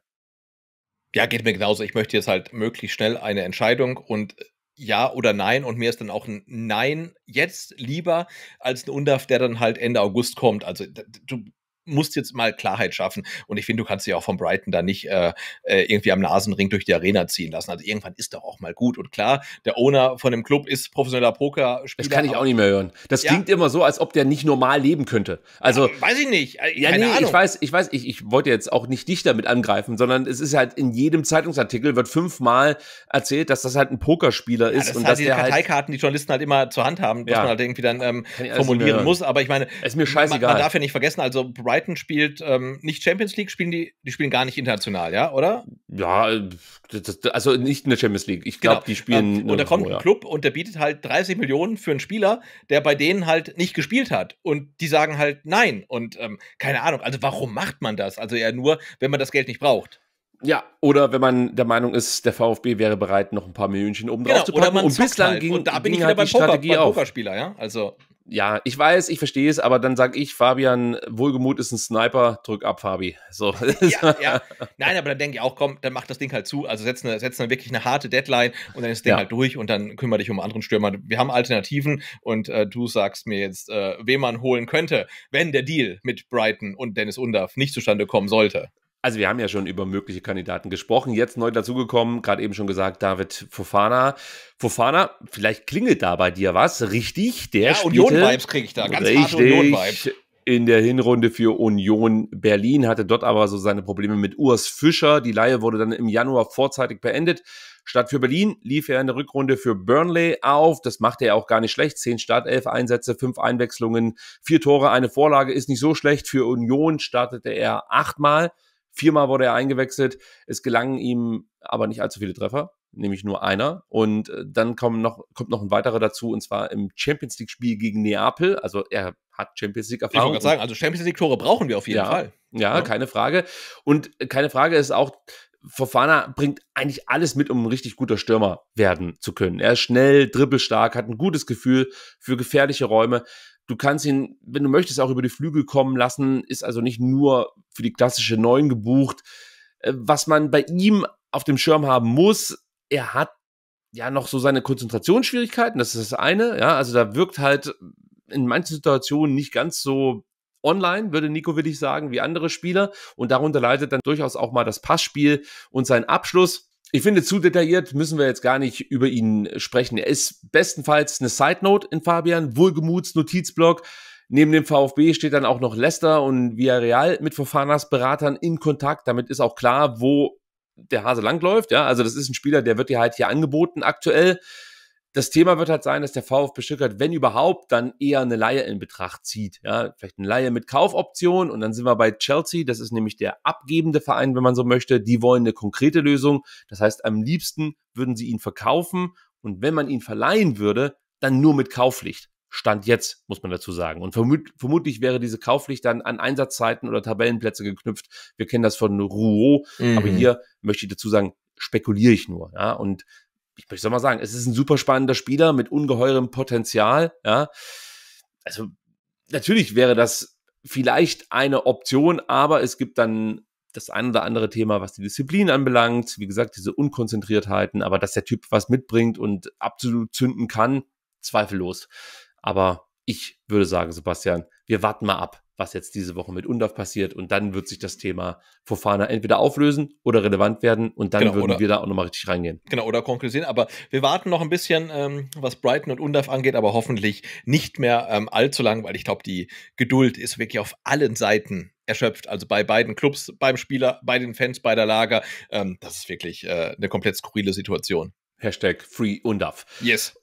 Ja, geht mir genauso. Ich möchte jetzt halt möglichst schnell eine Entscheidung und äh, ja oder Nein und mir ist dann auch ein Nein jetzt lieber als ein Undaf, der dann halt Ende August kommt. Also du musst jetzt mal Klarheit schaffen. Und ich finde, du kannst dich auch von Brighton da nicht äh, äh, irgendwie am Nasenring durch die Arena ziehen lassen. Also irgendwann ist doch auch mal gut. Und klar, der Owner von dem Club ist professioneller Pokerspieler. Das kann ich auch nicht mehr hören. Das ja. klingt immer so, als ob der nicht normal leben könnte. Also ja, weiß ich nicht. Äh, keine ja, nee, Ahnung. ich weiß, ich weiß, ich, ich wollte jetzt auch nicht dich damit angreifen, sondern es ist halt in jedem Zeitungsartikel wird fünfmal erzählt, dass das halt ein Pokerspieler ist das und halt dass die der halt Karteikarten, halt die Journalisten halt immer zur Hand haben, dass man halt irgendwie dann ähm, formulieren muss. Aber ich meine, ist mir scheißegal. Man, man darf ja nicht vergessen, also Brighton Brighton spielt ähm, nicht Champions League, spielen die, die spielen gar nicht international, ja, oder? Ja, äh, das, also nicht in der Champions League. Ich glaube, genau. die spielen. Ähm, und da kommt ein ja. Club und der bietet halt 30 Millionen für einen Spieler, der bei denen halt nicht gespielt hat. Und die sagen halt nein. Und ähm, keine Ahnung, also warum macht man das? Also ja nur, wenn man das Geld nicht braucht. Ja, oder wenn man der Meinung ist, der VfB wäre bereit, noch ein paar Millionen oben genau, drauf zu packen. Oder man und bislang halt. ging, und da bin ich halt wieder halt beim Poker, Strategie beim Pokerspieler, ja. Also ja, ich weiß, ich verstehe es, aber dann sage ich, Fabian, Wohlgemut ist ein Sniper, drück ab, Fabi. So. ja, ja. Nein, aber dann denke ich auch, komm, dann mach das Ding halt zu. Also setz, eine, setz dann ne wirklich eine harte Deadline und dann ist das Ding ja. halt durch und dann kümmere dich um anderen Stürmer. Wir haben Alternativen und äh, du sagst mir jetzt, äh, wen man holen könnte, wenn der Deal mit Brighton und Dennis Undorf nicht zustande kommen sollte also wir haben ja schon über mögliche Kandidaten gesprochen. Jetzt neu dazugekommen, gerade eben schon gesagt, David Fofana. Fofana, vielleicht klingelt da bei dir was, richtig? Der ja, Union-Vibes kriege ich da, ganz richtig, Union-Vibes. In der Hinrunde für Union Berlin hatte dort aber so seine Probleme mit Urs Fischer. Die Laie wurde dann im Januar vorzeitig beendet. Statt für Berlin lief er in der Rückrunde für Burnley auf. Das machte er auch gar nicht schlecht. Zehn Startelf Einsätze, fünf Einwechslungen, vier Tore, eine Vorlage ist nicht so schlecht. Für Union startete er achtmal. Viermal wurde er eingewechselt. Es gelangen ihm aber nicht allzu viele Treffer, nämlich nur einer. Und äh, dann kommen noch, kommt noch ein weiterer dazu, und zwar im Champions League-Spiel gegen Neapel. Also er hat Champions League-Erfahrung. Ich wollte sagen, also Champions League-Tore brauchen wir auf jeden ja, Fall. Ja, ja, keine Frage. Und keine Frage ist auch, Fofana bringt eigentlich alles mit, um ein richtig guter Stürmer werden zu können. Er ist schnell, dribbelstark, hat ein gutes Gefühl für gefährliche Räume. Du kannst ihn, wenn du möchtest, auch über die Flügel kommen lassen, ist also nicht nur für die klassische 9 gebucht. Äh, was man bei ihm auf dem Schirm haben muss, er hat ja noch so seine Konzentrationsschwierigkeiten, das ist das eine, ja, also da wirkt halt in manchen Situationen nicht ganz so online, würde Nico will ich sagen, wie andere Spieler und darunter leidet dann durchaus auch mal das Passspiel und sein Abschluss ich finde, zu detailliert müssen wir jetzt gar nicht über ihn sprechen. Er ist bestenfalls eine Side Note in Fabian, Wohlgemuts Notizblock. Neben dem VfB steht dann auch noch Leicester und Villarreal mit Fofanas Beratern in Kontakt. Damit ist auch klar, wo der Hase langläuft. Ja, also das ist ein Spieler, der wird dir halt hier angeboten aktuell das Thema wird halt sein, dass der VfB Stuttgart, wenn überhaupt, dann eher eine Laie in Betracht zieht. Ja, vielleicht eine Laie mit Kaufoption und dann sind wir bei Chelsea. Das ist nämlich der abgebende Verein, wenn man so möchte. Die wollen eine konkrete Lösung. Das heißt, am liebsten würden sie ihn verkaufen und wenn man ihn verleihen würde, dann nur mit Kaufpflicht. Stand jetzt, muss man dazu sagen. Und vermut, vermutlich wäre diese Kaufpflicht dann an Einsatzzeiten oder Tabellenplätze geknüpft. Wir kennen das von Rouault, mhm. aber hier möchte ich dazu sagen, spekuliere ich nur. Ja? Und ich soll mal sagen, es ist ein super spannender Spieler mit ungeheurem Potenzial. Ja, also natürlich wäre das vielleicht eine Option, aber es gibt dann das ein oder andere Thema, was die Disziplin anbelangt. Wie gesagt, diese Unkonzentriertheiten, aber dass der Typ was mitbringt und absolut zünden kann, zweifellos. Aber ich würde sagen, Sebastian, wir warten mal ab was jetzt diese Woche mit UNDAF passiert. Und dann wird sich das Thema Fofana entweder auflösen oder relevant werden. Und dann genau, würden oder, wir da auch nochmal richtig reingehen. Genau, oder konkretisieren. Aber wir warten noch ein bisschen, ähm, was Brighton und UNDAF angeht, aber hoffentlich nicht mehr ähm, allzu lang, weil ich glaube, die Geduld ist wirklich auf allen Seiten erschöpft. Also bei beiden Clubs, beim Spieler, bei den Fans, bei der Lager. Ähm, das ist wirklich äh, eine komplett skurrile Situation. Hashtag Free UNDAF. Yes.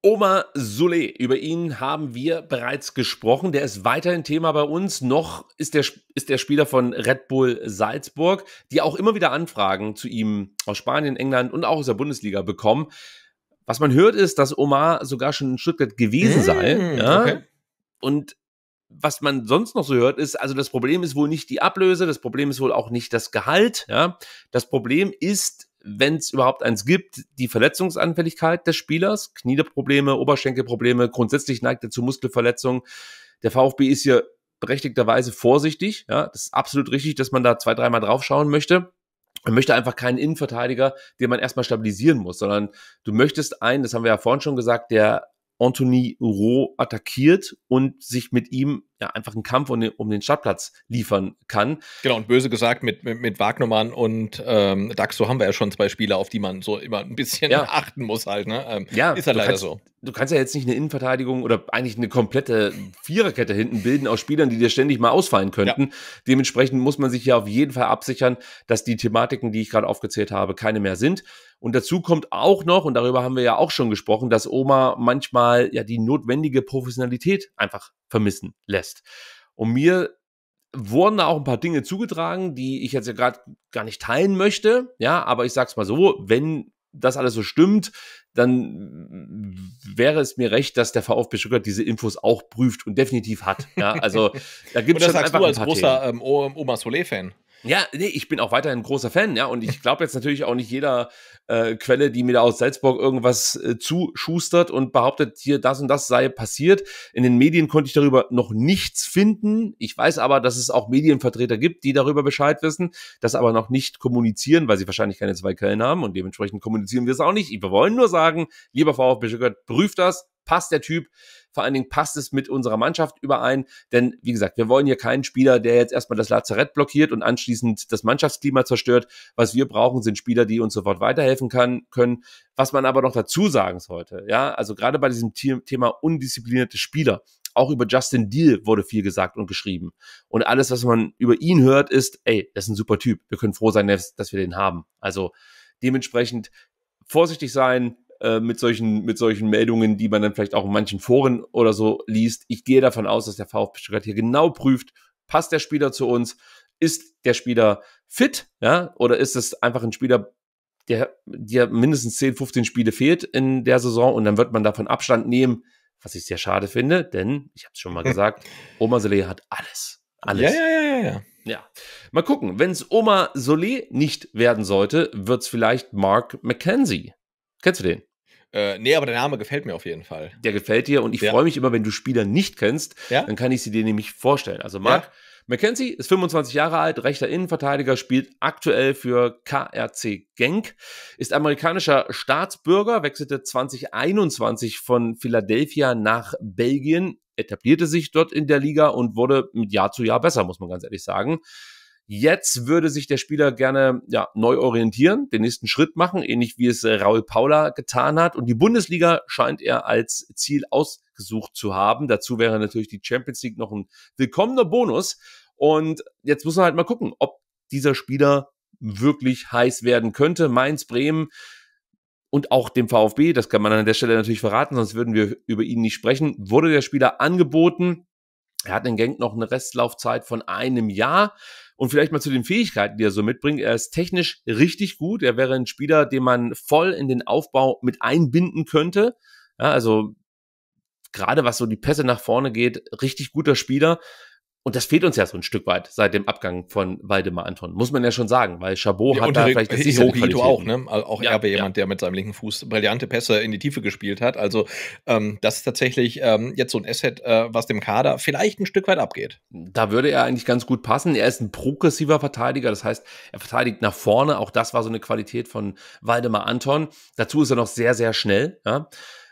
Omar Sule, über ihn haben wir bereits gesprochen. Der ist weiterhin Thema bei uns. Noch ist der, ist der Spieler von Red Bull Salzburg, die auch immer wieder Anfragen zu ihm aus Spanien, England und auch aus der Bundesliga bekommen. Was man hört, ist, dass Omar sogar schon in Stuttgart gewesen sei. Mmh, ja? okay. Und was man sonst noch so hört, ist, also das Problem ist wohl nicht die Ablöse, das Problem ist wohl auch nicht das Gehalt. Ja? Das Problem ist wenn es überhaupt eins gibt, die Verletzungsanfälligkeit des Spielers. Knieprobleme, Oberschenkelprobleme, grundsätzlich neigt er zu Muskelverletzungen. Der VfB ist hier berechtigterweise vorsichtig. Ja, das ist absolut richtig, dass man da zwei, dreimal draufschauen möchte. Man möchte einfach keinen Innenverteidiger, den man erstmal stabilisieren muss, sondern du möchtest einen, das haben wir ja vorhin schon gesagt, der Anthony Roux attackiert und sich mit ihm ja, einfach einen Kampf um den, um den Stadtplatz liefern kann. Genau, und böse gesagt, mit, mit, mit Wagnermann und ähm, Daxo haben wir ja schon zwei Spieler, auf die man so immer ein bisschen ja. achten muss halt. Ne? Ähm, ja, ist ja leider kannst, so. Du kannst ja jetzt nicht eine Innenverteidigung oder eigentlich eine komplette Viererkette hinten bilden aus Spielern, die dir ständig mal ausfallen könnten. Ja. Dementsprechend muss man sich ja auf jeden Fall absichern, dass die Thematiken, die ich gerade aufgezählt habe, keine mehr sind. Und dazu kommt auch noch, und darüber haben wir ja auch schon gesprochen, dass Oma manchmal ja die notwendige Professionalität einfach vermissen lässt lässt. Und mir wurden da auch ein paar Dinge zugetragen, die ich jetzt ja gerade gar nicht teilen möchte. Ja, aber ich sag's mal so, wenn das alles so stimmt, dann wäre es mir recht, dass der VfB Stuttgart diese Infos auch prüft und definitiv hat. Ja, also da gibt es schon einfach du als ein paar großer ähm, Oma Solé-Fan. Ja, nee, ich bin auch weiterhin großer Fan, ja, und ich glaube jetzt natürlich auch nicht jeder äh, Quelle, die mir da aus Salzburg irgendwas äh, zuschustert und behauptet, hier das und das sei passiert. In den Medien konnte ich darüber noch nichts finden. Ich weiß aber, dass es auch Medienvertreter gibt, die darüber Bescheid wissen, das aber noch nicht kommunizieren, weil sie wahrscheinlich keine zwei Quellen haben und dementsprechend kommunizieren wir es auch nicht. Wir wollen nur sagen, lieber VfB Stuttgart, prüft das, passt der Typ, vor allen Dingen passt es mit unserer Mannschaft überein. Denn wie gesagt, wir wollen hier keinen Spieler, der jetzt erstmal das Lazarett blockiert und anschließend das Mannschaftsklima zerstört. Was wir brauchen, sind Spieler, die uns sofort weiterhelfen kann, können. Was man aber noch dazu sagen sollte, ja, also gerade bei diesem Thema undisziplinierte Spieler, auch über Justin Deal wurde viel gesagt und geschrieben. Und alles, was man über ihn hört, ist, ey, das ist ein super Typ. Wir können froh sein, dass wir den haben. Also dementsprechend vorsichtig sein, äh, mit solchen, mit solchen Meldungen, die man dann vielleicht auch in manchen Foren oder so liest. Ich gehe davon aus, dass der VfB Stuttgart hier genau prüft, passt der Spieler zu uns, ist der Spieler fit, ja, oder ist es einfach ein Spieler, der, der mindestens 10, 15 Spiele fehlt in der Saison und dann wird man davon Abstand nehmen, was ich sehr schade finde, denn ich habe es schon mal gesagt, Oma Soleil hat alles. Alles. Ja, ja, ja, ja, ja. Ja. Mal gucken, wenn es Oma Solé nicht werden sollte, wird es vielleicht Mark McKenzie. Kennst du den? Äh, nee, aber der Name gefällt mir auf jeden Fall. Der gefällt dir und ich ja. freue mich immer, wenn du Spieler nicht kennst, ja? dann kann ich sie dir nämlich vorstellen. Also Mark ja? McKenzie ist 25 Jahre alt, rechter Innenverteidiger, spielt aktuell für KRC Genk, ist amerikanischer Staatsbürger, wechselte 2021 von Philadelphia nach Belgien, etablierte sich dort in der Liga und wurde mit Jahr zu Jahr besser, muss man ganz ehrlich sagen. Jetzt würde sich der Spieler gerne ja, neu orientieren, den nächsten Schritt machen, ähnlich wie es äh, Raul Paula getan hat. Und die Bundesliga scheint er als Ziel ausgesucht zu haben. Dazu wäre natürlich die Champions League noch ein willkommener Bonus. Und jetzt muss man halt mal gucken, ob dieser Spieler wirklich heiß werden könnte. Mainz, Bremen und auch dem VfB, das kann man an der Stelle natürlich verraten, sonst würden wir über ihn nicht sprechen, wurde der Spieler angeboten. Er hat in Genk noch eine Restlaufzeit von einem Jahr. Und vielleicht mal zu den Fähigkeiten, die er so mitbringt. Er ist technisch richtig gut. Er wäre ein Spieler, den man voll in den Aufbau mit einbinden könnte. Ja, also gerade was so die Pässe nach vorne geht, richtig guter Spieler. Und das fehlt uns ja so ein Stück weit seit dem Abgang von Waldemar Anton, muss man ja schon sagen, weil Chabot ja, hat da vielleicht das Hito auch, ne? Also auch ja, er war jemand, ja. der mit seinem linken Fuß brillante Pässe in die Tiefe gespielt hat. Also ähm, das ist tatsächlich ähm, jetzt so ein Asset, äh, was dem Kader vielleicht ein Stück weit abgeht. Da würde er eigentlich ganz gut passen. Er ist ein progressiver Verteidiger, das heißt, er verteidigt nach vorne. Auch das war so eine Qualität von Waldemar Anton. Dazu ist er noch sehr, sehr schnell. Ja?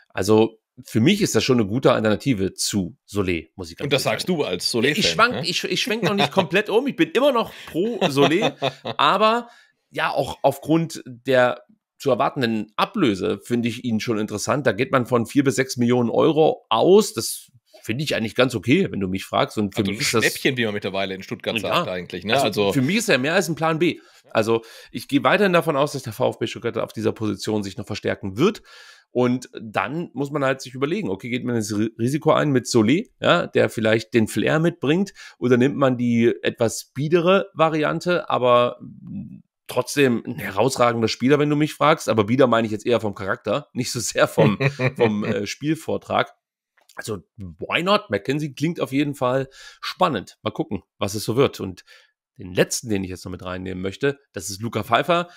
Also für mich ist das schon eine gute Alternative zu Soleil, muss ich ganz Und das sagen. sagst du als Soleil. Ich schwank, ne? ich, ich schwenk noch nicht komplett um. Ich bin immer noch pro Soleil, aber ja, auch aufgrund der zu erwartenden Ablöse finde ich ihn schon interessant. Da geht man von vier bis sechs Millionen Euro aus. Das finde ich eigentlich ganz okay, wenn du mich fragst. Und für also mich ist das Schnäppchen, wie man mittlerweile in Stuttgart ja, sagt eigentlich. Ne? Also, also, für mich ist er mehr als ein Plan B. Also ich gehe weiterhin davon aus, dass der VfB Stuttgart auf dieser Position sich noch verstärken wird. Und dann muss man halt sich überlegen, okay, geht man das Risiko ein mit Solé, ja, der vielleicht den Flair mitbringt, oder nimmt man die etwas biedere Variante, aber trotzdem ein herausragender Spieler, wenn du mich fragst. Aber bieder meine ich jetzt eher vom Charakter, nicht so sehr vom, vom äh, Spielvortrag. Also, why not? McKenzie klingt auf jeden Fall spannend. Mal gucken, was es so wird. Und den letzten, den ich jetzt noch mit reinnehmen möchte, das ist Luca Pfeiffer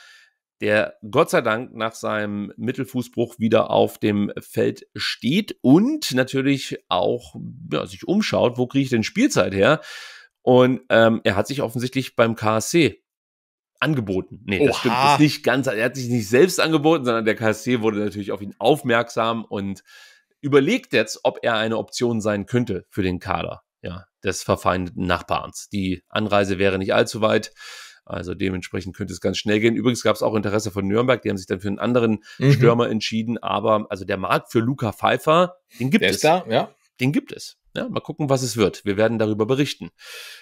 der Gott sei Dank nach seinem Mittelfußbruch wieder auf dem Feld steht und natürlich auch ja, sich umschaut, wo kriege ich denn Spielzeit her? Und ähm, er hat sich offensichtlich beim KSC angeboten. Nee, Oha. das stimmt das nicht ganz. Er hat sich nicht selbst angeboten, sondern der KSC wurde natürlich auf ihn aufmerksam und überlegt jetzt, ob er eine Option sein könnte für den Kader ja, des verfeindeten Nachbarns. Die Anreise wäre nicht allzu weit. Also dementsprechend könnte es ganz schnell gehen. Übrigens gab es auch Interesse von Nürnberg, die haben sich dann für einen anderen mhm. Stürmer entschieden. Aber also der Markt für Luca Pfeiffer, den gibt der es. Da, ja. Den gibt es. Ja, mal gucken, was es wird. Wir werden darüber berichten.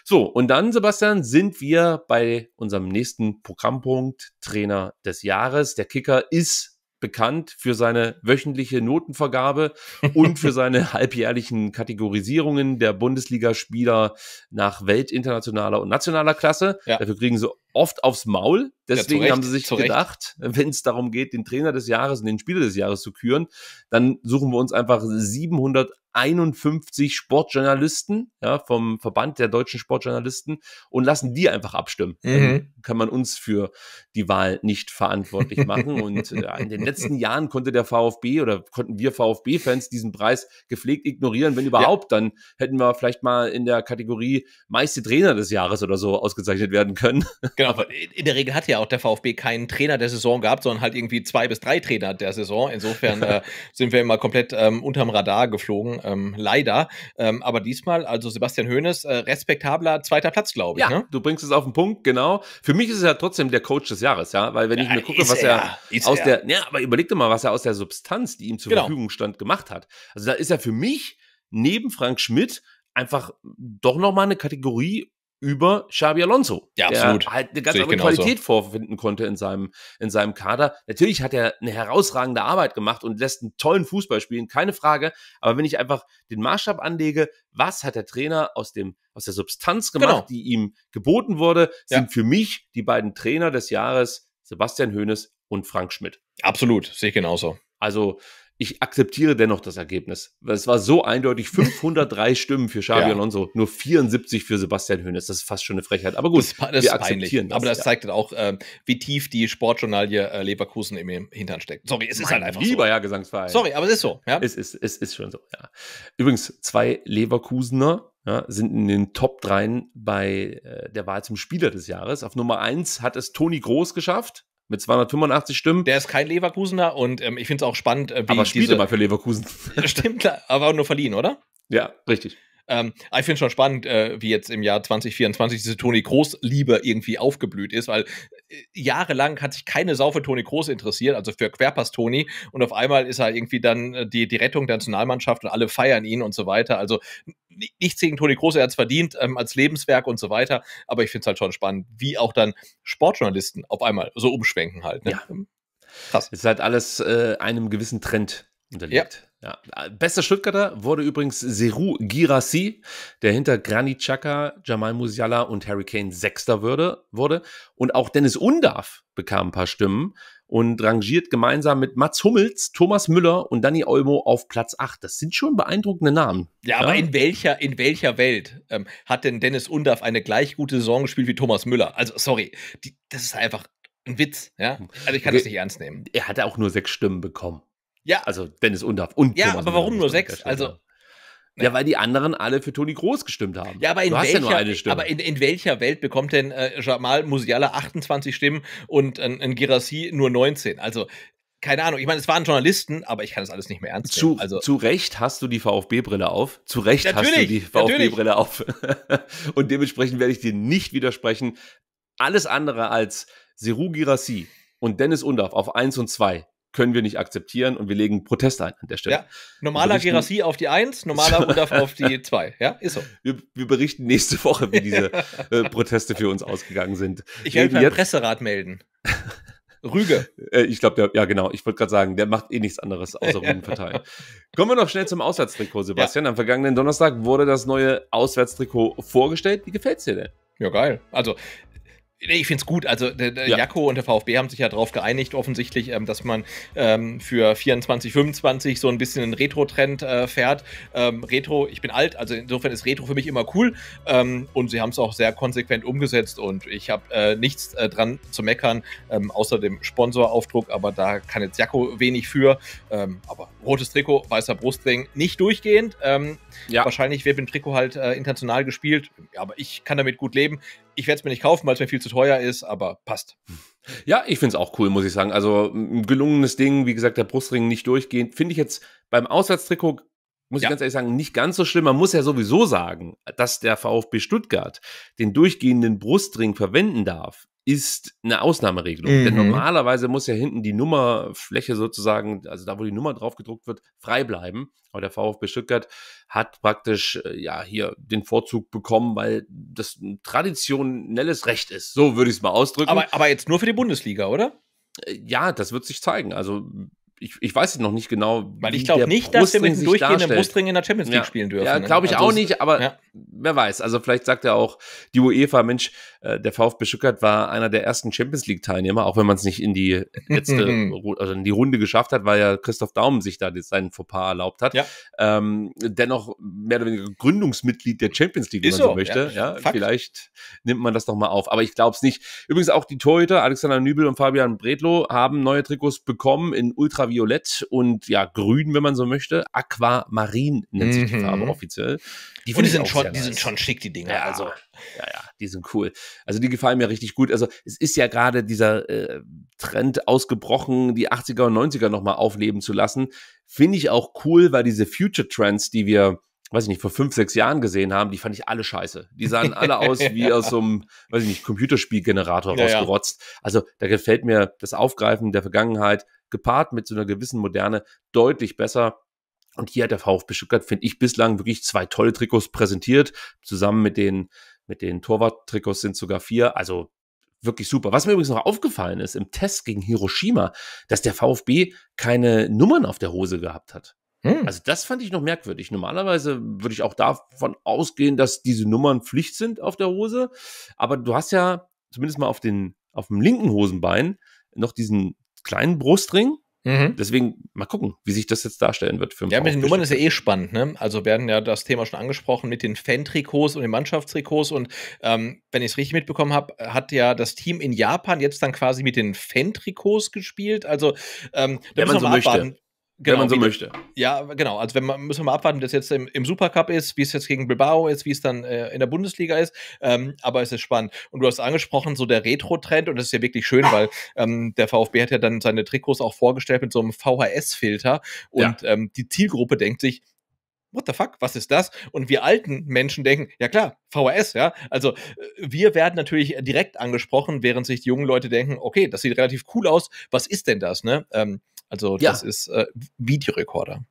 So, und dann, Sebastian, sind wir bei unserem nächsten Programmpunkt Trainer des Jahres. Der Kicker ist bekannt für seine wöchentliche Notenvergabe und für seine halbjährlichen Kategorisierungen der Bundesligaspieler nach Welt, internationaler und nationaler Klasse. Ja. Dafür kriegen sie oft aufs Maul, Deswegen ja, haben sie sich gedacht, wenn es darum geht, den Trainer des Jahres und den Spieler des Jahres zu küren, dann suchen wir uns einfach 751 Sportjournalisten ja, vom Verband der deutschen Sportjournalisten und lassen die einfach abstimmen. Mhm. Kann man uns für die Wahl nicht verantwortlich machen. und äh, in den letzten Jahren konnte der VfB oder konnten wir VfB-Fans diesen Preis gepflegt ignorieren. Wenn überhaupt, ja. dann hätten wir vielleicht mal in der Kategorie meiste Trainer des Jahres oder so ausgezeichnet werden können. Genau, in der Regel hat ja auch der VfB keinen Trainer der Saison gehabt, sondern halt irgendwie zwei bis drei Trainer der Saison. Insofern äh, sind wir immer komplett ähm, unterm Radar geflogen, ähm, leider. Ähm, aber diesmal, also Sebastian Hoeneß, äh, respektabler zweiter Platz, glaube ich. Ja, ne? du bringst es auf den Punkt, genau. Für mich ist er trotzdem der Coach des Jahres, ja, weil wenn ja, ich mir gucke, was er, er aus er. der, ja, aber überleg dir mal, was er aus der Substanz, die ihm zur genau. Verfügung stand, gemacht hat. Also da ist er für mich neben Frank Schmidt einfach doch nochmal eine Kategorie über Xabi Alonso, ja, der halt eine ganz andere Qualität vorfinden konnte in seinem, in seinem Kader. Natürlich hat er eine herausragende Arbeit gemacht und lässt einen tollen Fußball spielen, keine Frage. Aber wenn ich einfach den Maßstab anlege, was hat der Trainer aus dem, aus der Substanz gemacht, genau. die ihm geboten wurde, sind ja. für mich die beiden Trainer des Jahres Sebastian Hoeneß und Frank Schmidt. Absolut, sehe ich genauso. Also ich akzeptiere dennoch das Ergebnis. Es war so eindeutig 503 Stimmen für Xabi ja. Alonso, nur 74 für Sebastian Hoeneß. Das ist fast schon eine Frechheit. Aber gut, das, das wir akzeptieren das, Aber das ja. zeigt dann auch, äh, wie tief die Sportjournalie äh, Leverkusen im Hintern steckt. Sorry, es mein ist halt einfach lieber, so. ja, Gesangsverein. Sorry, aber es ist so. Ja? Es, ist, es ist schon so, ja. Übrigens, zwei Leverkusener ja, sind in den Top 3 bei äh, der Wahl zum Spieler des Jahres. Auf Nummer 1 hat es Toni Groß geschafft mit 285 Stimmen. Der ist kein Leverkusener und ähm, ich finde es auch spannend, äh, wie. Aber spielt diese... mal für Leverkusen. Stimmt, aber nur verliehen, oder? Ja, richtig. Ähm, ich finde schon spannend, äh, wie jetzt im Jahr 2024 diese Toni Kroos-Liebe irgendwie aufgeblüht ist, weil äh, jahrelang hat sich keine Sau für Toni Kroos interessiert, also für Querpass-Toni. Und auf einmal ist er irgendwie dann äh, die, die Rettung der Nationalmannschaft und alle feiern ihn und so weiter. Also nichts gegen Toni Kroos, er hat es verdient ähm, als Lebenswerk und so weiter. Aber ich finde es halt schon spannend, wie auch dann Sportjournalisten auf einmal so umschwenken halt. Ne? Ja. Krass. Es ist halt alles äh, einem gewissen Trend unterliegt. Ja. Ja. Äh, bester Stuttgarter wurde übrigens Seru Girassi, der hinter Granit Xhaka, Jamal Musiala und Harry Kane Sechster würde, wurde. Und auch Dennis Undarf bekam ein paar Stimmen und rangiert gemeinsam mit Mats Hummels, Thomas Müller und Danny Olmo auf Platz 8. Das sind schon beeindruckende Namen. Ja, ja? aber in welcher, in welcher Welt ähm, hat denn Dennis Undarf eine gleich gute Saison gespielt wie Thomas Müller? Also, sorry, die, das ist einfach ein Witz, ja? Also ich kann das nicht ernst nehmen. Er hat auch nur sechs Stimmen bekommen. Ja. Also Dennis Undorf und Ja, Thomas aber warum nur sechs? Also. Ja, weil die anderen alle für Toni Groß gestimmt haben. Ja, aber in, welcher, ja aber in, in welcher Welt bekommt denn äh, Jamal Musiala 28 Stimmen und ein, äh, ein Girassi nur 19? Also, keine Ahnung. Ich meine, es waren Journalisten, aber ich kann das alles nicht mehr ernst nehmen. Zu, also, zu Recht hast du die VfB-Brille auf. Zu Recht hast du die VfB-Brille auf. und dementsprechend werde ich dir nicht widersprechen. Alles andere als Seru Girassi und Dennis Undorf auf 1 und 2 können wir nicht akzeptieren und wir legen Protest ein an der Stelle. Ja, normaler also Gerassi auf die 1, normaler Rudolf auf die 2. Ja, ist so. Wir, wir, berichten nächste Woche, wie diese äh, Proteste für uns ausgegangen sind. Ich werde beim Presserat melden. Rüge. Äh, ich glaube, ja, genau. Ich wollte gerade sagen, der macht eh nichts anderes außer Rügen verteilen. Kommen wir noch schnell zum Auswärtstrikot, Sebastian. Ja. Am vergangenen Donnerstag wurde das neue Auswärtstrikot vorgestellt. Wie gefällt es dir denn? Ja, geil. Also, ich finde es gut. Also der, der ja. Jaco und der VfB haben sich ja darauf geeinigt, offensichtlich, ähm, dass man ähm, für 24, 25 so ein bisschen einen Retro-Trend äh, fährt. Ähm, Retro, ich bin alt, also insofern ist Retro für mich immer cool. Ähm, und sie haben es auch sehr konsequent umgesetzt und ich habe äh, nichts äh, dran zu meckern, ähm, außer dem Sponsoraufdruck, aber da kann jetzt Jaco wenig für. Ähm, aber rotes Trikot, weißer Brustring, nicht durchgehend. Ja. Wahrscheinlich wird mit dem Trikot halt äh, international gespielt, aber ich kann damit gut leben. Ich werde es mir nicht kaufen, weil es mir viel zu teuer ist, aber passt. Ja, ich finde es auch cool, muss ich sagen. Also ein gelungenes Ding, wie gesagt, der Brustring nicht durchgehend. Finde ich jetzt beim Auswärtstrikot muss ja. ich ganz ehrlich sagen, nicht ganz so schlimm. Man muss ja sowieso sagen, dass der VfB Stuttgart den durchgehenden Brustring verwenden darf, ist eine Ausnahmeregelung. Mhm. Denn normalerweise muss ja hinten die Nummerfläche sozusagen, also da, wo die Nummer drauf gedruckt wird, frei bleiben. Aber der VfB Stuttgart hat praktisch äh, ja hier den Vorzug bekommen, weil das ein traditionelles Recht ist. So würde ich es mal ausdrücken. Aber, aber jetzt nur für die Bundesliga, oder? Äh, ja, das wird sich zeigen. Also ich, ich weiß noch nicht genau. Weil ich glaube nicht, dass wir mit einem durchgehenden Brustring in der Champions League ja, spielen dürfen. Ja, glaube ich also auch nicht, aber ja wer weiß, also vielleicht sagt er auch die UEFA, Mensch, äh, der VfB Stuttgart war einer der ersten Champions League Teilnehmer, auch wenn man es nicht in die letzte, also in die Runde geschafft hat, weil ja Christoph Daumen sich da seinen Fauxpas erlaubt hat. Ja. Ähm, dennoch mehr oder weniger Gründungsmitglied der Champions League, wenn Ist man so, möchte. Ja, ja vielleicht nimmt man das doch mal auf, aber ich glaube es nicht. Übrigens auch die Torhüter Alexander Nübel und Fabian Bredlo haben neue Trikots bekommen in Ultraviolett und ja grün, wenn man so möchte. Aquamarin nennt mhm. sich die mhm. Farbe offiziell. Die, die sind schon, die nice. sind schon schick, die Dinger. Ja, also. ja, ja, die sind cool. Also die gefallen mir richtig gut. Also es ist ja gerade dieser äh, Trend ausgebrochen, die 80er und 90er nochmal aufleben zu lassen. Finde ich auch cool, weil diese Future Trends, die wir weiß ich nicht, vor fünf, sechs Jahren gesehen haben, die fand ich alle scheiße. Die sahen alle aus wie aus so einem, weiß ich nicht, Computerspielgenerator ja, rausgerotzt. Ja. Also da gefällt mir das Aufgreifen der Vergangenheit gepaart mit so einer gewissen Moderne deutlich besser. Und hier hat der VfB Stuttgart, finde ich, bislang wirklich zwei tolle Trikots präsentiert. Zusammen mit den, mit den Torwart-Trikots sind sogar vier. Also wirklich super. Was mir übrigens noch aufgefallen ist im Test gegen Hiroshima, dass der VfB keine Nummern auf der Hose gehabt hat. Hm. Also das fand ich noch merkwürdig. Normalerweise würde ich auch davon ausgehen, dass diese Nummern Pflicht sind auf der Hose. Aber du hast ja zumindest mal auf, den, auf dem linken Hosenbein noch diesen kleinen Brustring Mhm. Deswegen mal gucken, wie sich das jetzt darstellen wird. Für ja, mit den Nummern ist ja eh spannend. Ne? Also werden ja das Thema schon angesprochen mit den Fan-Trikots und den Mannschaftstrikots. Und ähm, wenn ich es richtig mitbekommen habe, hat ja das Team in Japan jetzt dann quasi mit den Fan-Trikots gespielt. Also ähm, da wenn man so abwarten. möchte. Genau, wenn man genau, so wie, möchte. Ja, genau. Also wenn man, müssen wir mal abwarten, wie es jetzt im, im Supercup ist, wie es jetzt gegen Bilbao ist, wie es dann äh, in der Bundesliga ist. Ähm, aber es ist spannend. Und du hast angesprochen, so der Retro-Trend, und das ist ja wirklich schön, weil ähm, der VfB hat ja dann seine Trikots auch vorgestellt mit so einem VHS-Filter. Und ja. ähm, die Zielgruppe denkt sich, What the fuck, was ist das? Und wir alten Menschen denken, ja klar, VHS, ja. Also äh, wir werden natürlich direkt angesprochen, während sich die jungen Leute denken, okay, das sieht relativ cool aus, was ist denn das, ne? Ähm, also ja. das ist äh, Videorekorder.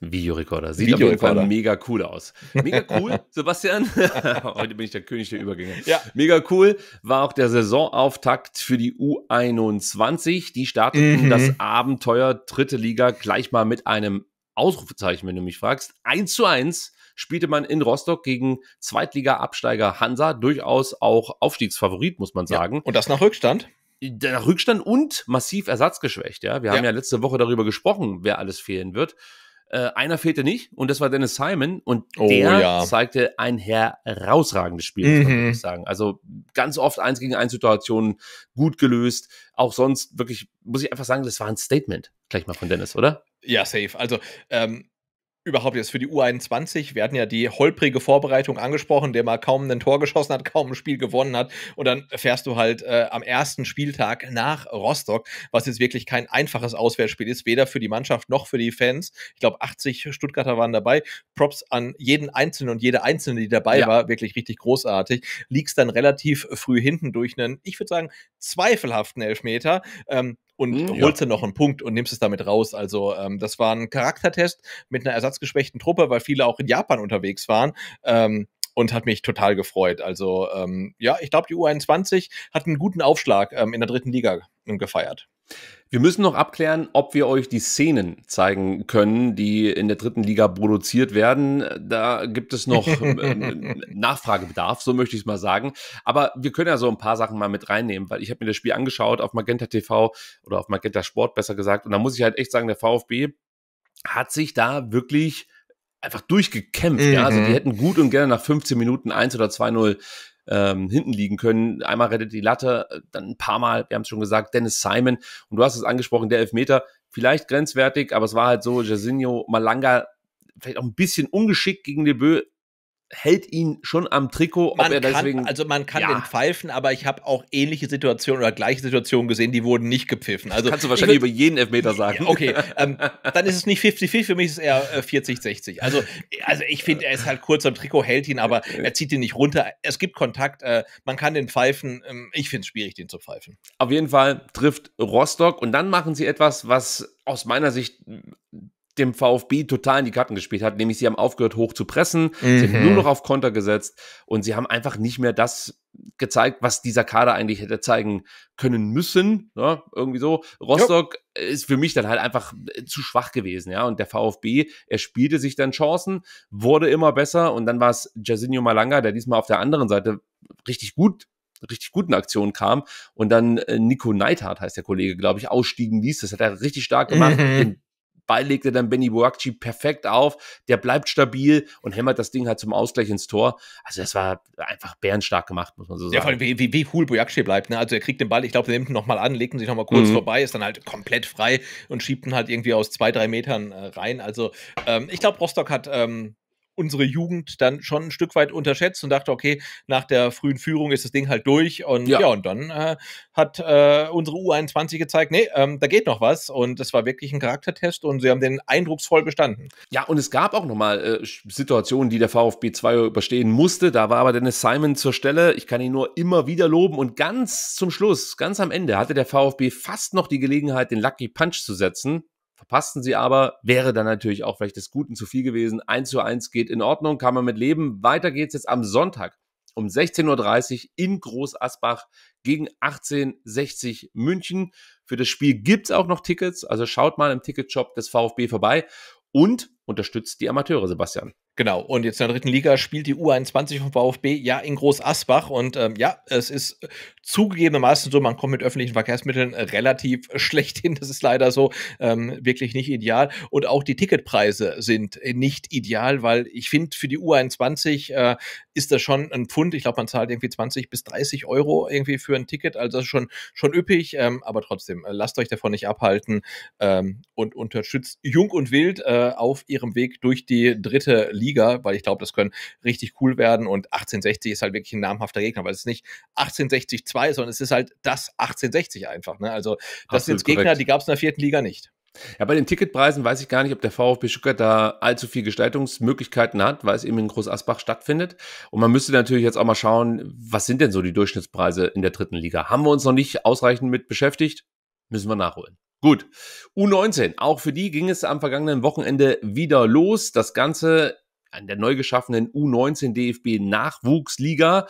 Videorekorder. Sieht Videorekorder. auf jeden Fall mega cool aus. Mega cool, Sebastian. Heute bin ich der König der Übergänge. Ja. Mega cool war auch der Saisonauftakt für die U21. Die starteten mhm. das Abenteuer dritte Liga gleich mal mit einem Ausrufezeichen, wenn du mich fragst. 1 zu 1 spielte man in Rostock gegen Zweitliga-Absteiger Hansa, durchaus auch Aufstiegsfavorit, muss man sagen. Ja. Und das nach Rückstand? nach Rückstand und massiv ersatzgeschwächt. Ja, wir ja. haben ja letzte Woche darüber gesprochen, wer alles fehlen wird. Äh, einer fehlte nicht und das war Dennis Simon und oh, der ja. zeigte ein herausragendes Spiel, mhm. muss man mhm. sagen. Also ganz oft eins gegen eins Situationen gut gelöst. Auch sonst wirklich, muss ich einfach sagen, das war ein Statement gleich mal von Dennis, oder? Ja, safe. Also ähm, überhaupt jetzt für die U21, wir hatten ja die holprige Vorbereitung angesprochen, der mal kaum ein Tor geschossen hat, kaum ein Spiel gewonnen hat und dann fährst du halt äh, am ersten Spieltag nach Rostock, was jetzt wirklich kein einfaches Auswärtsspiel ist, weder für die Mannschaft noch für die Fans. Ich glaube, 80 Stuttgarter waren dabei. Props an jeden Einzelnen und jede Einzelne, die dabei ja. war, wirklich richtig großartig. Liegst dann relativ früh hinten durch einen, ich würde sagen, zweifelhaften Elfmeter. Ähm, und mhm, holst ja. dann noch einen Punkt und nimmst es damit raus. Also ähm, das war ein Charaktertest mit einer ersatzgeschwächten Truppe, weil viele auch in Japan unterwegs waren. Ähm, und hat mich total gefreut. Also ähm, ja, ich glaube, die U21 hat einen guten Aufschlag ähm, in der dritten Liga ähm, gefeiert. Wir müssen noch abklären, ob wir euch die Szenen zeigen können, die in der dritten Liga produziert werden. Da gibt es noch äh, Nachfragebedarf, so möchte ich es mal sagen. Aber wir können ja so ein paar Sachen mal mit reinnehmen, weil ich habe mir das Spiel angeschaut auf Magenta TV oder auf Magenta Sport besser gesagt. Und da muss ich halt echt sagen, der VfB hat sich da wirklich einfach durchgekämpft. Mhm. Ja? Also die mhm. hätten gut und gerne nach 15 Minuten 1 oder 2-0 ähm, hinten liegen können. Einmal rettet die Latte, äh, dann ein paar Mal, wir haben es schon gesagt, Dennis Simon. Und du hast es angesprochen, der Elfmeter, vielleicht grenzwertig, aber es war halt so, Jasinho Malanga vielleicht auch ein bisschen ungeschickt gegen Debö, hält ihn schon am Trikot, ob er kann, deswegen. Also man kann ja. den pfeifen, aber ich habe auch ähnliche Situationen oder gleiche Situationen gesehen, die wurden nicht gepfiffen. Also kannst du wahrscheinlich würd, über jeden Elfmeter sagen. Okay, ähm, dann ist es nicht 50-50, für mich ist es eher 40-60. Äh, also, also ich finde, er ist halt kurz am Trikot, hält ihn, aber er zieht ihn nicht runter. Es gibt Kontakt, äh, man kann den pfeifen. Ähm, ich finde es schwierig, den zu pfeifen. Auf jeden Fall trifft Rostock und dann machen sie etwas, was aus meiner Sicht dem VfB total in die Karten gespielt hat, nämlich sie haben aufgehört, hoch zu pressen, mhm. sie nur noch auf Konter gesetzt und sie haben einfach nicht mehr das gezeigt, was dieser Kader eigentlich hätte zeigen können müssen. Ne? Irgendwie so. Rostock jo. ist für mich dann halt einfach äh, zu schwach gewesen, ja. Und der VfB, er spielte sich dann Chancen, wurde immer besser und dann war es Jasinho Malanga, der diesmal auf der anderen Seite richtig gut richtig guten Aktion kam und dann äh, Nico Neidhardt heißt der Kollege, glaube ich, ausstiegen ließ. Das hat er richtig stark gemacht. Mhm. Den Ball legt er dann Benny Boakci perfekt auf. Der bleibt stabil und hämmert das Ding halt zum Ausgleich ins Tor. Also das war einfach bärenstark gemacht, muss man so sagen. Ja, vor allem wie, wie, wie cool Boakci bleibt. Ne? Also er kriegt den Ball, ich glaube, der nimmt ihn nochmal an, legt ihn sich nochmal kurz mhm. vorbei, ist dann halt komplett frei und schiebt ihn halt irgendwie aus zwei, drei Metern äh, rein. Also ähm, ich glaube, Rostock hat ähm, unsere Jugend dann schon ein Stück weit unterschätzt und dachte, okay, nach der frühen Führung ist das Ding halt durch. Und ja, ja und dann äh, hat äh, unsere U21 gezeigt, nee, ähm, da geht noch was. Und das war wirklich ein Charaktertest und sie haben den eindrucksvoll bestanden. Ja, und es gab auch nochmal äh, Situationen, die der VfB 2 überstehen musste. Da war aber Dennis Simon zur Stelle. Ich kann ihn nur immer wieder loben. Und ganz zum Schluss, ganz am Ende, hatte der VfB fast noch die Gelegenheit, den Lucky Punch zu setzen verpassten sie aber, wäre dann natürlich auch vielleicht des Guten zu viel gewesen. 1 zu 1 geht in Ordnung, kann man mit leben. Weiter geht's jetzt am Sonntag um 16.30 Uhr in Groß Asbach gegen 1860 München. Für das Spiel gibt's auch noch Tickets, also schaut mal im Ticketshop des VfB vorbei und unterstützt die Amateure, Sebastian. Genau, und jetzt in der dritten Liga spielt die U21 vom VfB ja in Groß Asbach und ähm, ja, es ist zugegebenermaßen so, man kommt mit öffentlichen Verkehrsmitteln relativ schlecht hin, das ist leider so, ähm, wirklich nicht ideal und auch die Ticketpreise sind nicht ideal, weil ich finde, für die U21 äh, ist das schon ein Pfund, ich glaube, man zahlt irgendwie 20 bis 30 Euro irgendwie für ein Ticket, also das ist schon, schon üppig, ähm, aber trotzdem, äh, lasst euch davon nicht abhalten ähm, und unterstützt Jung und Wild äh, auf ihrem Weg durch die dritte Liga. Liga, weil ich glaube, das können richtig cool werden. Und 1860 ist halt wirklich ein namhafter Gegner, weil es ist nicht 1860 2, sondern es ist halt das 1860 einfach. Ne? Also das sind Gegner, die gab es in der vierten Liga nicht. Ja, bei den Ticketpreisen weiß ich gar nicht, ob der VfB Stuttgart da allzu viel Gestaltungsmöglichkeiten hat, weil es eben in Großasbach stattfindet. Und man müsste natürlich jetzt auch mal schauen, was sind denn so die Durchschnittspreise in der dritten Liga? Haben wir uns noch nicht ausreichend mit beschäftigt? Müssen wir nachholen. Gut, U19, auch für die ging es am vergangenen Wochenende wieder los. Das Ganze an der neu geschaffenen U19 DFB Nachwuchsliga.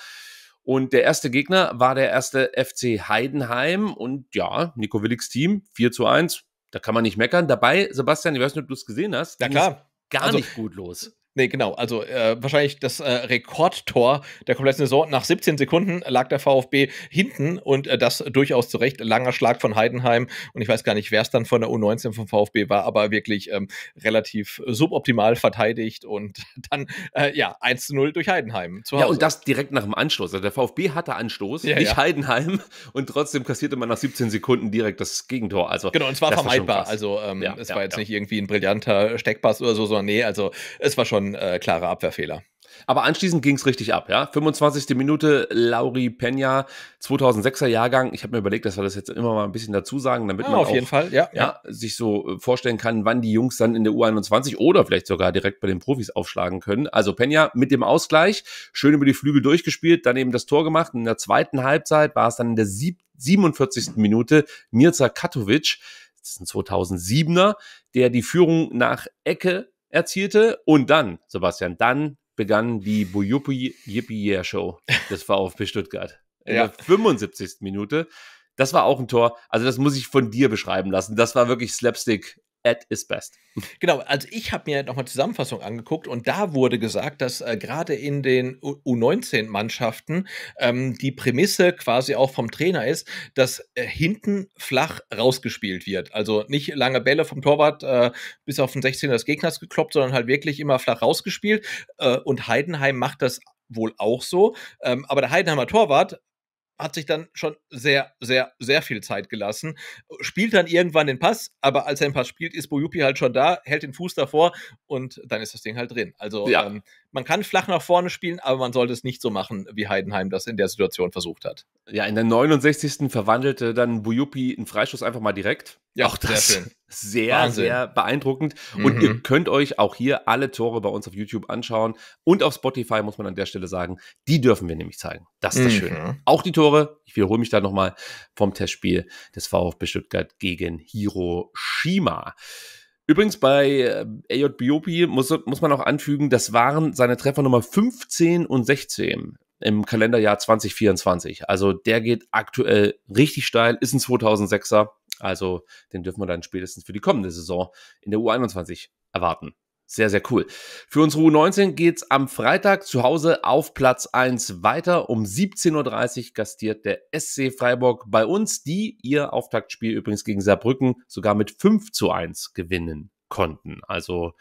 Und der erste Gegner war der erste FC Heidenheim. Und ja, Nico Willigs Team 4 zu 1. Da kann man nicht meckern. Dabei, Sebastian, ich weiß nicht, ob du es gesehen hast. Ja, klar. Gar also, nicht gut los. Nee, genau. Also äh, wahrscheinlich das äh, Rekordtor der kompletten Saison. Nach 17 Sekunden lag der VfB hinten und äh, das durchaus zu Recht. Langer Schlag von Heidenheim und ich weiß gar nicht, wer es dann von der U19 vom VfB war, aber wirklich ähm, relativ suboptimal verteidigt und dann äh, ja 1 zu 0 durch Heidenheim. Zu Hause. Ja, und das direkt nach dem Anstoß. Also der VfB hatte Anstoß, ja, nicht ja. Heidenheim und trotzdem kassierte man nach 17 Sekunden direkt das Gegentor. Also, genau, und es war vermeidbar. War also ähm, ja, es war jetzt nicht irgendwie ein brillanter Steckpass oder so, sondern nee, also es war schon schon äh, klare Abwehrfehler. Aber anschließend ging es richtig ab, ja. 25. Minute, Lauri Peña, 2006er Jahrgang. Ich habe mir überlegt, dass wir das jetzt immer mal ein bisschen dazu sagen, damit ah, man auf auch, jeden Fall, ja, ja, ja, sich so äh, vorstellen kann, wann die Jungs dann in der U21 oder vielleicht sogar direkt bei den Profis aufschlagen können. Also Peña mit dem Ausgleich, schön über die Flügel durchgespielt, dann eben das Tor gemacht. In der zweiten Halbzeit war es dann in der 47. Minute Mirza Katovic, das ist ein 2007er, der die Führung nach Ecke erzielte. Und dann, Sebastian, dann begann die Bujupi Yippie Show des VfB Stuttgart. In ja. der 75. Minute. Das war auch ein Tor. Also, das muss ich von dir beschreiben lassen. Das war wirklich Slapstick at is best. Genau, also ich habe mir nochmal Zusammenfassung angeguckt und da wurde gesagt, dass äh, gerade in den U19-Mannschaften ähm, die Prämisse quasi auch vom Trainer ist, dass äh, hinten flach rausgespielt wird. Also nicht lange Bälle vom Torwart äh, bis auf den 16er des Gegners gekloppt, sondern halt wirklich immer flach rausgespielt. Äh, und Heidenheim macht das wohl auch so. Ähm, aber der Heidenheimer Torwart hat sich dann schon sehr, sehr, sehr viel Zeit gelassen. Spielt dann irgendwann den Pass, aber als er den Pass spielt, ist Bojupi halt schon da, hält den Fuß davor und dann ist das Ding halt drin. Also ja. ähm, man kann flach nach vorne spielen, aber man sollte es nicht so machen, wie Heidenheim das in der Situation versucht hat. Ja, in der 69. verwandelte dann Bujupi einen Freischuss einfach mal direkt. Ja, auch das sehr, schön. sehr, sehr beeindruckend. Mhm. Und ihr könnt euch auch hier alle Tore bei uns auf YouTube anschauen. Und auf Spotify muss man an der Stelle sagen, die dürfen wir nämlich zeigen. Das ist das mhm. Schöne. Auch die Tore, ich wiederhole mich da nochmal, vom Testspiel des VfB Stuttgart gegen Hiroshima. Übrigens bei äh, AJ Biopi muss, muss man auch anfügen, das waren seine Treffer Nummer 15 und 16 im Kalenderjahr 2024. Also der geht aktuell richtig steil, ist ein 2006er. Also den dürfen wir dann spätestens für die kommende Saison in der U21 erwarten. Sehr, sehr cool. Für unsere U19 geht's am Freitag zu Hause auf Platz 1 weiter. Um 17.30 Uhr gastiert der SC Freiburg bei uns, die ihr Auftaktspiel übrigens gegen Saarbrücken sogar mit 5 zu 1 gewinnen konnten. Also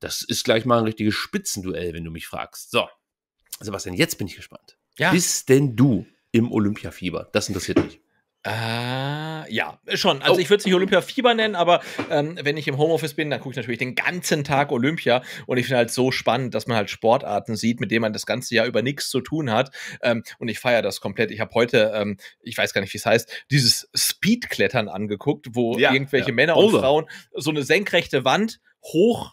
das ist gleich mal ein richtiges Spitzenduell, wenn du mich fragst. So, Sebastian, jetzt bin ich gespannt. Ja. Bist denn du im Olympiafieber? Das interessiert mich. Ah, ja, schon. Also oh. ich würde es nicht Olympia Fieber nennen, aber ähm, wenn ich im Homeoffice bin, dann gucke ich natürlich den ganzen Tag Olympia und ich finde halt so spannend, dass man halt Sportarten sieht, mit denen man das ganze Jahr über nichts zu tun hat. Ähm, und ich feiere das komplett. Ich habe heute, ähm, ich weiß gar nicht, wie es heißt, dieses Speedklettern angeguckt, wo ja, irgendwelche ja. Männer Over. und Frauen so eine senkrechte Wand hoch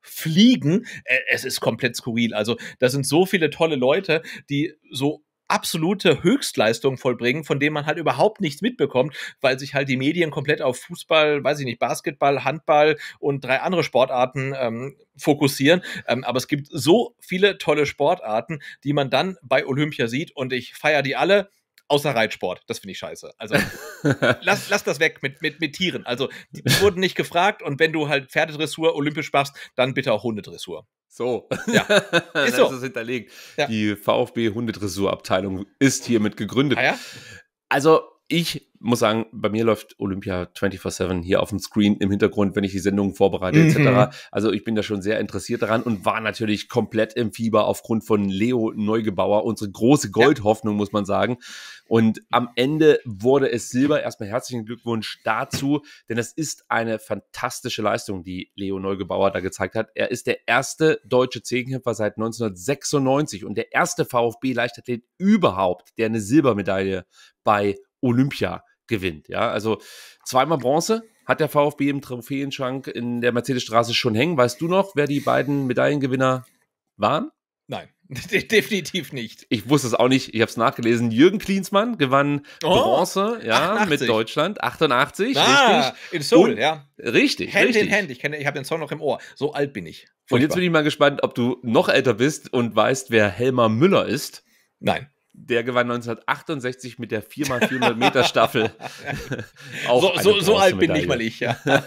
fliegen. Es ist komplett skurril. Also da sind so viele tolle Leute, die so absolute Höchstleistung vollbringen, von dem man halt überhaupt nichts mitbekommt, weil sich halt die Medien komplett auf Fußball, weiß ich nicht, Basketball, Handball und drei andere Sportarten ähm, fokussieren. Ähm, aber es gibt so viele tolle Sportarten, die man dann bei Olympia sieht und ich feiere die alle. Außer Reitsport, das finde ich scheiße. Also lass, lass das weg mit, mit, mit Tieren. Also die, die wurden nicht gefragt und wenn du halt Pferdedressur olympisch machst, dann bitte auch Hundedressur. So. Ja. Ist so. Ist hinterlegt. Ja. Die VfB Hundedressurabteilung ist hiermit gegründet. Ah ja? Also ich muss sagen, bei mir läuft Olympia 24-7 hier auf dem Screen im Hintergrund, wenn ich die Sendungen vorbereite, mhm. etc. Also ich bin da schon sehr interessiert daran und war natürlich komplett im Fieber aufgrund von Leo Neugebauer, unsere große Goldhoffnung, ja. muss man sagen. Und am Ende wurde es Silber. Erstmal herzlichen Glückwunsch dazu, denn es ist eine fantastische Leistung, die Leo Neugebauer da gezeigt hat. Er ist der erste deutsche Zehnkämpfer seit 1996 und der erste VfB-Leichtathlet überhaupt, der eine Silbermedaille bei Olympia gewinnt. Ja, also zweimal Bronze hat der VfB im Trophäenschrank in der Mercedesstraße schon hängen. Weißt du noch, wer die beiden Medaillengewinner waren? Nein, definitiv nicht. Ich wusste es auch nicht. Ich habe es nachgelesen. Jürgen Klinsmann gewann oh, Bronze ja, mit Deutschland. 88, ah, richtig. In Seoul, Und, ja. Richtig, Hand richtig. in Hand. Ich, ich habe den Song noch im Ohr. So alt bin ich. Furchtbar. Und jetzt bin ich mal gespannt, ob du noch älter bist und weißt, wer Helmer Müller ist. Nein der gewann 1968 mit der 4x400 Meter Staffel. Auch so, so, so alt bin ich mal ich, ja.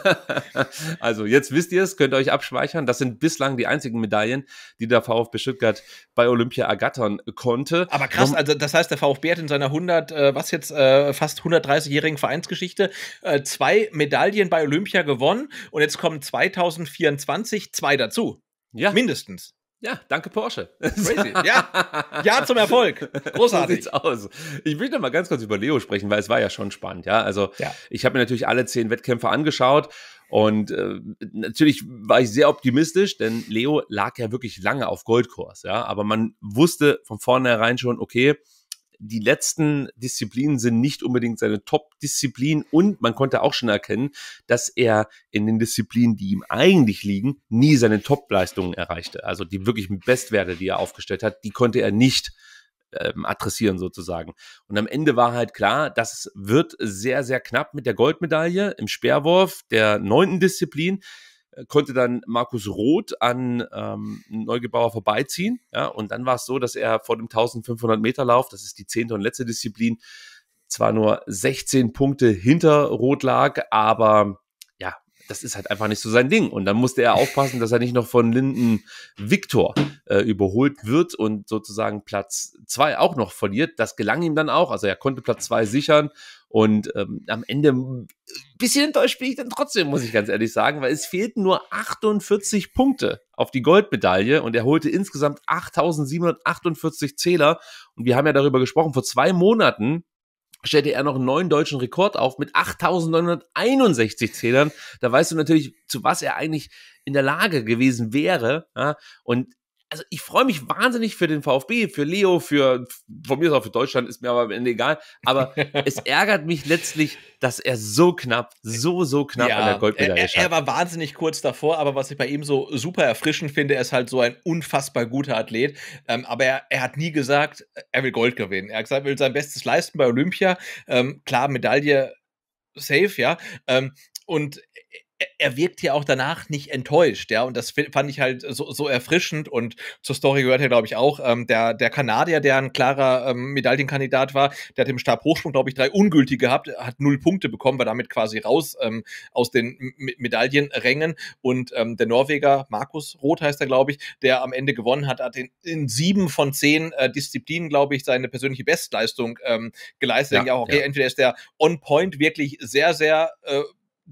also jetzt wisst ihr es, könnt ihr euch abspeichern. Das sind bislang die einzigen Medaillen, die der VfB Stuttgart bei Olympia ergattern konnte. Aber krass, also das heißt, der VfB hat in seiner 100, äh, was jetzt äh, fast 130-jährigen Vereinsgeschichte äh, zwei Medaillen bei Olympia gewonnen und jetzt kommen 2024 zwei dazu. Ja. Mindestens. Ja, danke Porsche. Crazy. Ja, ja zum Erfolg. Großartig. So aus. Ich will noch mal ganz kurz über Leo sprechen, weil es war ja schon spannend. Ja, also ja. ich habe mir natürlich alle zehn Wettkämpfe angeschaut und äh, natürlich war ich sehr optimistisch, denn Leo lag ja wirklich lange auf Goldkurs. Ja, aber man wusste von vornherein schon, okay, die letzten Disziplinen sind nicht unbedingt seine top disziplinen und man konnte auch schon erkennen, dass er in den Disziplinen, die ihm eigentlich liegen, nie seine Top-Leistungen erreichte. Also die wirklichen Bestwerte, die er aufgestellt hat, die konnte er nicht ähm, adressieren sozusagen. Und am Ende war halt klar, das wird sehr, sehr knapp mit der Goldmedaille im Speerwurf der neunten Disziplin. Äh, konnte dann Markus Roth an ähm, Neugebauer vorbeiziehen. Ja, und dann war es so, dass er vor dem 1500 Meter Lauf, das ist die zehnte und letzte Disziplin, zwar nur 16 Punkte hinter Roth lag, aber das ist halt einfach nicht so sein Ding. Und dann musste er aufpassen, dass er nicht noch von Linden Victor äh, überholt wird und sozusagen Platz zwei auch noch verliert. Das gelang ihm dann auch. Also er konnte Platz zwei sichern. Und ähm, am Ende ein äh, bisschen enttäuscht bin ich dann trotzdem, muss ich ganz ehrlich sagen, weil es fehlten nur 48 Punkte auf die Goldmedaille und er holte insgesamt 8748 Zähler. Und wir haben ja darüber gesprochen, vor zwei Monaten stellte er noch einen neuen deutschen Rekord auf mit 8.961 Zählern. Da weißt du natürlich, zu was er eigentlich in der Lage gewesen wäre. Ja? Und also ich freue mich wahnsinnig für den VfB, für Leo, für von mir ist auch für Deutschland, ist mir aber am Ende egal. Aber es ärgert mich letztlich, dass er so knapp, so, so knapp ja, an der Goldmedaille er, er, er war wahnsinnig kurz davor, aber was ich bei ihm so super erfrischend finde, er ist halt so ein unfassbar guter Athlet. Ähm, aber er, er, hat nie gesagt, er will Gold gewinnen. Er hat gesagt, er will sein Bestes leisten bei Olympia. Ähm, klar, Medaille safe, ja. Ähm, und er wirkt ja auch danach nicht enttäuscht, ja, und das fand ich halt so, so erfrischend und zur Story gehört ja, glaube ich, auch ähm, der, der Kanadier, der ein klarer ähm, Medaillenkandidat war, der hat im Stabhochsprung, glaube ich, drei ungültige gehabt, hat null Punkte bekommen, war damit quasi raus ähm, aus den M Medaillenrängen und ähm, der Norweger, Markus Roth heißt er, glaube ich, der am Ende gewonnen hat, hat in, in sieben von zehn äh, Disziplinen, glaube ich, seine persönliche Bestleistung ähm, geleistet. Ja, ja, auch, okay, ja. entweder ist der on point wirklich sehr, sehr äh,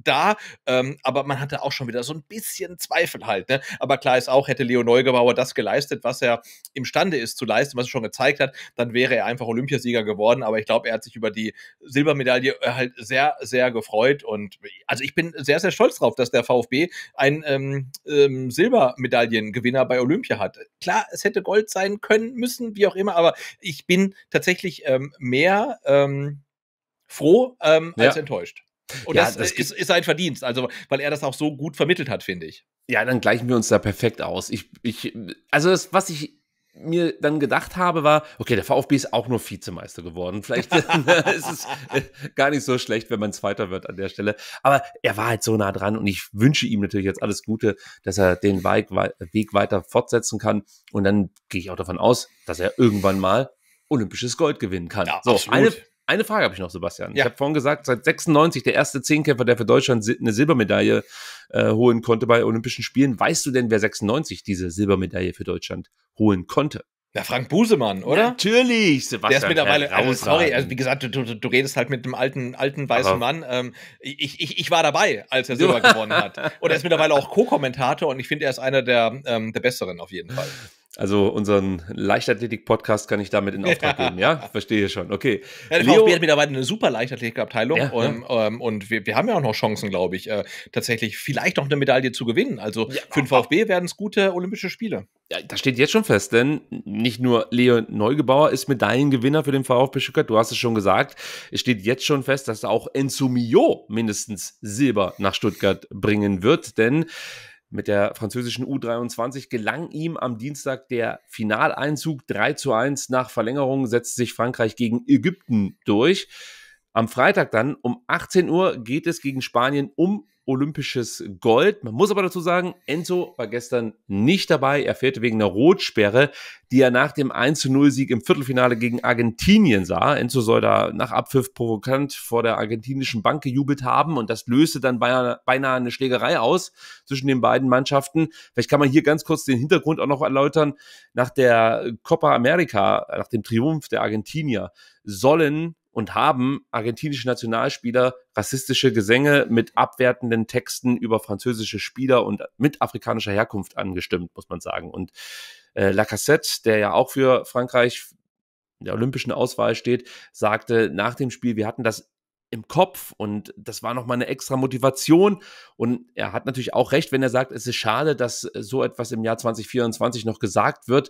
da, ähm, aber man hatte auch schon wieder so ein bisschen Zweifel halt. Ne? Aber klar ist auch, hätte Leo Neugebauer das geleistet, was er imstande ist zu leisten, was er schon gezeigt hat, dann wäre er einfach Olympiasieger geworden. Aber ich glaube, er hat sich über die Silbermedaille äh, halt sehr, sehr gefreut. Und also ich bin sehr, sehr stolz drauf, dass der VfB einen ähm, ähm, Silbermedaillengewinner bei Olympia hat. Klar, es hätte Gold sein können, müssen, wie auch immer, aber ich bin tatsächlich ähm, mehr ähm, froh ähm, als ja. enttäuscht. Und ja, das, äh, das ist, ist, sein Verdienst, also weil er das auch so gut vermittelt hat, finde ich. Ja, dann gleichen wir uns da perfekt aus. Ich, ich, also das, was ich mir dann gedacht habe, war, okay, der VfB ist auch nur Vizemeister geworden. Vielleicht ist es äh, gar nicht so schlecht, wenn man Zweiter wird an der Stelle. Aber er war halt so nah dran und ich wünsche ihm natürlich jetzt alles Gute, dass er den Weg, Weg weiter fortsetzen kann. Und dann gehe ich auch davon aus, dass er irgendwann mal olympisches Gold gewinnen kann. Ja, so, absolut. eine eine Frage habe ich noch, Sebastian. Ja. Ich habe vorhin gesagt, seit 96 der erste Zehnkämpfer, der für Deutschland eine Silbermedaille äh, holen konnte bei Olympischen Spielen. Weißt du denn, wer 96 diese Silbermedaille für Deutschland holen konnte? Ja, Frank Busemann, oder? Natürlich, Sebastian. Der ist mittlerweile, also, sorry, also wie gesagt, du, du, du, redest halt mit einem alten, alten weißen Aber Mann. Ähm, ich, ich, ich war dabei, als er Silber gewonnen hat. Und er ist mittlerweile auch Co-Kommentator und ich finde, er ist einer der, ähm, der Besseren auf jeden Fall. Also unseren Leichtathletik-Podcast kann ich damit in Auftrag geben, ja? Verstehe schon, okay. Ja, der Leo VfB hat mittlerweile eine super Leichtathletikabteilung ja, und, ja. Ähm, und wir, wir, haben ja auch noch Chancen, glaube ich, äh, tatsächlich vielleicht noch eine Medaille zu gewinnen. Also ja, für den VfB werden es gute Olympische Spiele. Ja, das steht jetzt schon fest, denn nicht nur Leo Neugebauer ist Medaillengewinner für den VfB Stuttgart, du hast es schon gesagt. Es steht jetzt schon fest, dass auch Enzo Mio mindestens Silber nach Stuttgart bringen wird, denn mit der französischen U23 gelang ihm am Dienstag der Finaleinzug 3 zu 1. Nach Verlängerung setzt sich Frankreich gegen Ägypten durch. Am Freitag dann um 18 Uhr geht es gegen Spanien um olympisches Gold. Man muss aber dazu sagen, Enzo war gestern nicht dabei. Er fehlte wegen einer Rotsperre, die er nach dem 1-0-Sieg im Viertelfinale gegen Argentinien sah. Enzo soll da nach Abpfiff provokant vor der argentinischen Bank gejubelt haben und das löste dann beinahe, beinahe eine Schlägerei aus zwischen den beiden Mannschaften. Vielleicht kann man hier ganz kurz den Hintergrund auch noch erläutern. Nach der Copa America, nach dem Triumph der Argentinier, sollen und haben argentinische Nationalspieler rassistische Gesänge mit abwertenden Texten über französische Spieler und mit afrikanischer Herkunft angestimmt, muss man sagen. Und äh, Lacassette, der ja auch für Frankreich in der olympischen Auswahl steht, sagte nach dem Spiel, wir hatten das im Kopf und das war nochmal eine extra Motivation. Und er hat natürlich auch recht, wenn er sagt, es ist schade, dass so etwas im Jahr 2024 noch gesagt wird.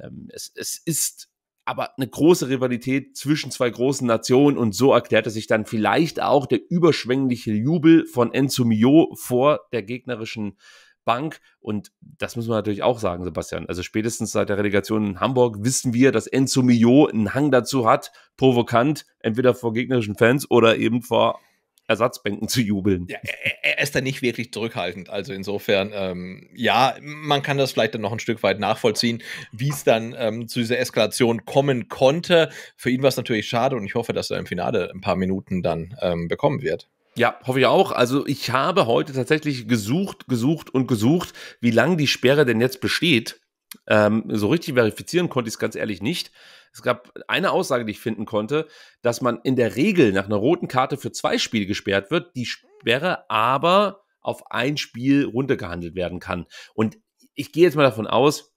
Ähm, es, es ist aber eine große Rivalität zwischen zwei großen Nationen und so erklärte sich dann vielleicht auch der überschwängliche Jubel von Enzo Mio vor der gegnerischen Bank. Und das muss man natürlich auch sagen, Sebastian. Also spätestens seit der Relegation in Hamburg wissen wir, dass Enzo Mio einen Hang dazu hat, provokant, entweder vor gegnerischen Fans oder eben vor Ersatzbänken zu jubeln. Ja, er, er, ist da nicht wirklich zurückhaltend. Also insofern, ähm, ja, man kann das vielleicht dann noch ein Stück weit nachvollziehen, wie es dann ähm, zu dieser Eskalation kommen konnte. Für ihn war es natürlich schade und ich hoffe, dass er im Finale ein paar Minuten dann ähm, bekommen wird. Ja, hoffe ich auch. Also ich habe heute tatsächlich gesucht, gesucht und gesucht, wie lange die Sperre denn jetzt besteht. Ähm, so richtig verifizieren konnte ich es ganz ehrlich nicht. Es gab eine Aussage, die ich finden konnte, dass man in der Regel nach einer roten Karte für zwei Spiele gesperrt wird, die Sperre aber auf ein Spiel runtergehandelt werden kann. Und ich gehe jetzt mal davon aus,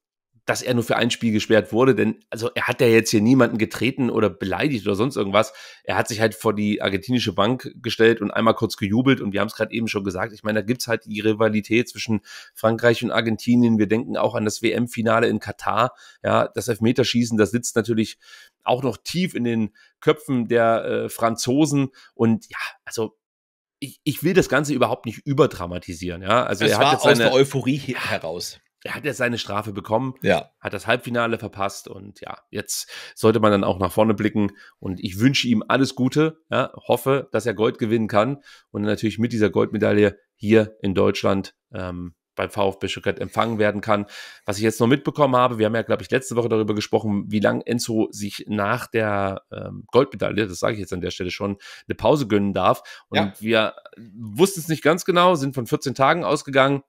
dass er nur für ein Spiel gesperrt wurde, denn also er hat ja jetzt hier niemanden getreten oder beleidigt oder sonst irgendwas. Er hat sich halt vor die argentinische Bank gestellt und einmal kurz gejubelt und wir haben es gerade eben schon gesagt. Ich meine, da gibt's halt die Rivalität zwischen Frankreich und Argentinien. Wir denken auch an das WM-Finale in Katar. Ja, das Elfmeterschießen, das sitzt natürlich auch noch tief in den Köpfen der äh, Franzosen und ja, also ich, ich will das Ganze überhaupt nicht überdramatisieren, ja. Also es er hat war jetzt seine, aus der Euphorie heraus er hat jetzt seine Strafe bekommen, ja. hat das Halbfinale verpasst und ja, jetzt sollte man dann auch nach vorne blicken und ich wünsche ihm alles Gute, ja, hoffe, dass er Gold gewinnen kann und natürlich mit dieser Goldmedaille hier in Deutschland ähm, beim VfB Stuttgart empfangen werden kann. Was ich jetzt noch mitbekommen habe, wir haben ja, glaube ich, letzte Woche darüber gesprochen, wie lange Enzo sich nach der ähm, Goldmedaille, das sage ich jetzt an der Stelle schon, eine Pause gönnen darf. Und ja. wir wussten es nicht ganz genau, sind von 14 Tagen ausgegangen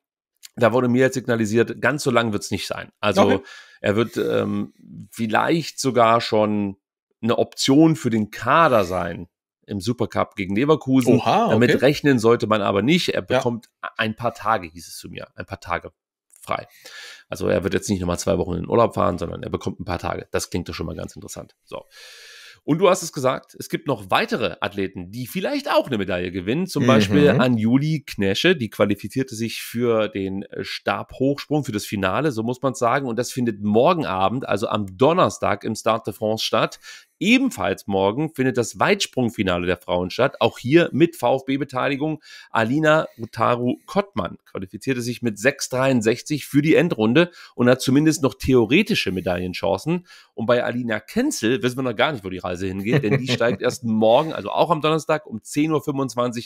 da wurde mir jetzt signalisiert, ganz so lang wird es nicht sein. Also okay. er wird ähm, vielleicht sogar schon eine Option für den Kader sein im Supercup gegen Leverkusen. Oha, okay. Damit rechnen sollte man aber nicht. Er bekommt ja. ein paar Tage, hieß es zu mir, ein paar Tage frei. Also er wird jetzt nicht nochmal zwei Wochen in den Urlaub fahren, sondern er bekommt ein paar Tage. Das klingt doch schon mal ganz interessant. So. Und du hast es gesagt, es gibt noch weitere Athleten, die vielleicht auch eine Medaille gewinnen. Zum mhm. Beispiel Juli Knesche, die qualifizierte sich für den äh, Stabhochsprung, für das Finale, so muss man sagen. Und das findet morgen Abend, also am Donnerstag im Start de France statt. Ebenfalls morgen findet das Weitsprungfinale der Frauen statt. Auch hier mit VfB-Beteiligung. Alina Utaru Kottmann qualifizierte sich mit 6,63 für die Endrunde und hat zumindest noch theoretische Medaillenchancen. Und bei Alina Kenzel wissen wir noch gar nicht, wo die Reise hingeht, denn die steigt erst morgen, also auch am Donnerstag um 10.25 Uhr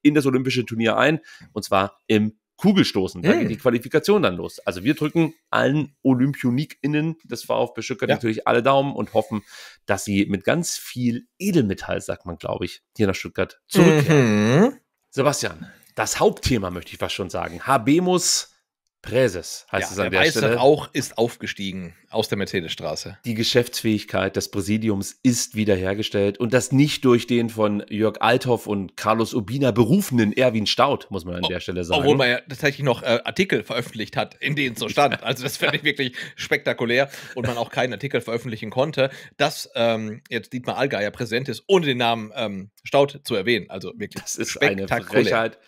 in das Olympische Turnier ein. Und zwar im Kugelstoßen. Da hey. geht die Qualifikation dann los. Also wir drücken allen Olympionikinnen des VfB Stuttgart ja. natürlich alle Daumen und hoffen, dass sie mit ganz viel Edelmetall, sagt man, glaube ich, hier nach Stuttgart zurückkehren. Mhm. Sebastian, das Hauptthema möchte ich fast schon sagen. Habemus Präses heißt ja, es an der, der Stelle. Rauch ist aufgestiegen aus der Mercedesstraße. Die Geschäftsfähigkeit des Präsidiums ist wiederhergestellt und das nicht durch den von Jörg Althoff und Carlos Urbina berufenen Erwin Staud, muss man an oh, der Stelle sagen. Obwohl man ja tatsächlich noch äh, Artikel veröffentlicht hat, in denen es so stand. Also das fand ich wirklich spektakulär und man auch keinen Artikel veröffentlichen konnte, dass ähm, jetzt Dietmar Allgeier präsent ist, ohne den Namen ähm, Staud zu erwähnen. Also wirklich das ist spektakulär. Eine Frechheit.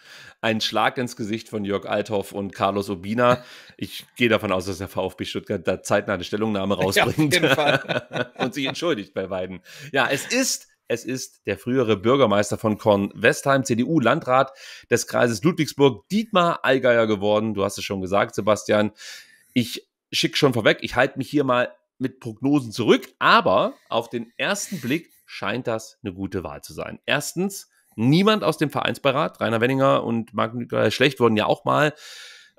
Ein Schlag ins Gesicht von Jörg Althoff und Carlos Obina. Ich gehe davon aus, dass der VfB Stuttgart da zeitnah eine Stellungnahme rausbringt ja, und sich entschuldigt bei beiden. Ja, es ist es ist der frühere Bürgermeister von Kornwestheim, CDU-Landrat des Kreises Ludwigsburg, Dietmar Allgeier geworden. Du hast es schon gesagt, Sebastian. Ich schicke schon vorweg, ich halte mich hier mal mit Prognosen zurück, aber auf den ersten Blick scheint das eine gute Wahl zu sein. Erstens, niemand aus dem Vereinsbeirat, Rainer Wenninger und Marc-Nikolai Schlecht wurden ja auch mal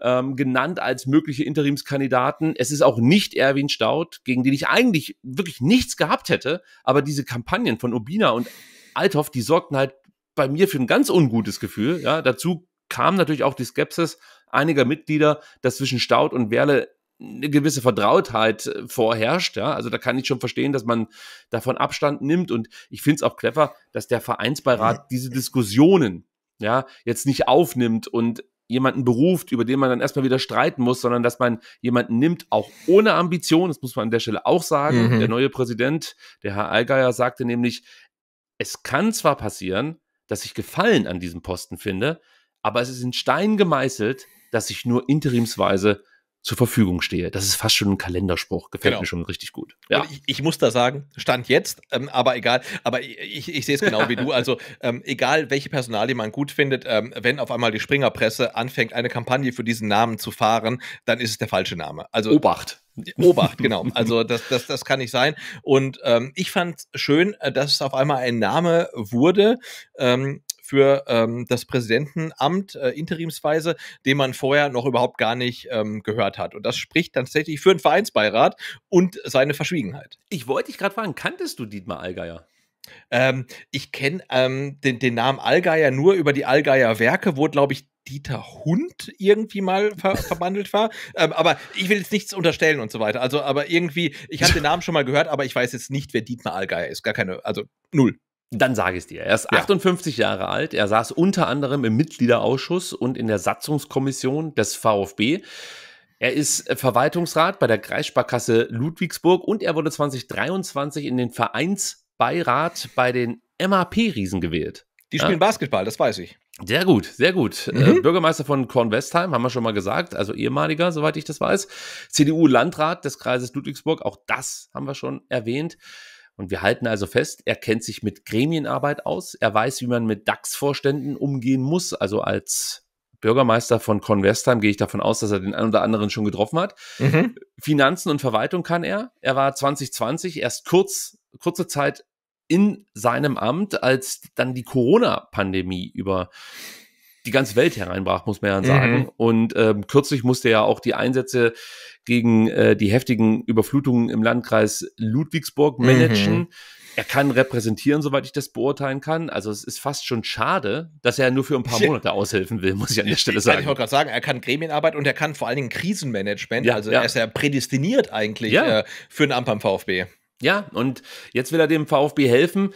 ähm, genannt als mögliche Interimskandidaten. Es ist auch nicht Erwin Staud, gegen den ich eigentlich wirklich nichts gehabt hätte, aber diese Kampagnen von Obina und Althoff, die sorgten halt bei mir für ein ganz ungutes Gefühl. Ja, dazu kam natürlich auch die Skepsis einiger Mitglieder, dass zwischen Staud und Werle eine gewisse Vertrautheit äh, vorherrscht. Ja? Also da kann ich schon verstehen, dass man davon Abstand nimmt. Und ich finde es auch clever, dass der Vereinsbeirat diese Diskussionen ja, jetzt nicht aufnimmt und jemanden beruft, über den man dann erstmal wieder streiten muss, sondern dass man jemanden nimmt, auch ohne Ambition. Das muss man an der Stelle auch sagen. Mhm. Der neue Präsident, der Herr Allgeier, sagte nämlich, es kann zwar passieren, dass ich Gefallen an diesem Posten finde, aber es ist in Stein gemeißelt, dass ich nur interimsweise zur Verfügung stehe. Das ist fast schon ein Kalenderspruch, gefällt genau. mir schon richtig gut. Ja. Ich, ich, muss da sagen, Stand jetzt, ähm, aber egal, aber ich, ich sehe es genau wie du. Also ähm, egal, welche Personalie man gut findet, ähm, wenn auf einmal die Springerpresse anfängt, eine Kampagne für diesen Namen zu fahren, dann ist es der falsche Name. Also Obacht. Obacht, genau. Also das, das, das kann nicht sein. Und ähm, ich fand es schön, äh, dass es auf einmal ein Name wurde, ähm, für ähm, das Präsidentenamt äh, interimsweise, den man vorher noch überhaupt gar nicht ähm, gehört hat. Und das spricht dann tatsächlich für einen Vereinsbeirat und seine Verschwiegenheit. Ich wollte dich gerade fragen, kanntest du Dietmar Allgeier? Ähm, ich kenne ähm, den, den, Namen Allgeier nur über die Allgeier Werke, wo, glaube ich, Dieter Hund irgendwie mal ver verbandelt war. Ähm, aber ich will jetzt nichts unterstellen und so weiter. Also, aber irgendwie, ich habe den Namen schon mal gehört, aber ich weiß jetzt nicht, wer Dietmar Allgeier ist. Gar keine, also null. Dann sage ich es dir. Er ist ja. 58 Jahre alt. Er saß unter anderem im Mitgliederausschuss und in der Satzungskommission des VfB. Er ist Verwaltungsrat bei der Kreissparkasse Ludwigsburg und er wurde 2023 in den Vereinsbeirat bei den MAP-Riesen gewählt. Die spielen ja. Basketball, das weiß ich. Sehr gut, sehr gut. Äh, mhm. Äh, Bürgermeister von Kornwestheim, haben wir schon mal gesagt, also ehemaliger, soweit ich das weiß. CDU-Landrat des Kreises Ludwigsburg, auch das haben wir schon erwähnt. Und wir halten also fest, er kennt sich mit Gremienarbeit aus, er weiß, wie man mit DAX-Vorständen umgehen muss. Also als Bürgermeister von Convestheim gehe ich davon aus, dass er den einen oder anderen schon getroffen hat. Mhm. Finanzen und Verwaltung kann er. Er war 2020 erst kurz, kurze Zeit in seinem Amt, als dann die Corona-Pandemie über die ganze Welt hereinbrach, muss man ja sagen. Mhm. Und ähm, kürzlich musste ja auch die Einsätze gegen äh, die heftigen Überflutungen im Landkreis Ludwigsburg mhm. managen. Mhm. Er kann repräsentieren, soweit ich das beurteilen kann. Also es ist fast schon schade, dass er nur für ein paar Monate aushelfen will, muss ich an der Stelle sagen. Ich wollte gerade sagen, er kann Gremienarbeit und er kann vor allen Dingen Krisenmanagement. Ja, also ja. er ist ja prädestiniert eigentlich ja. äh, für ein Amt beim VfB. Ja, und jetzt will er dem VfB helfen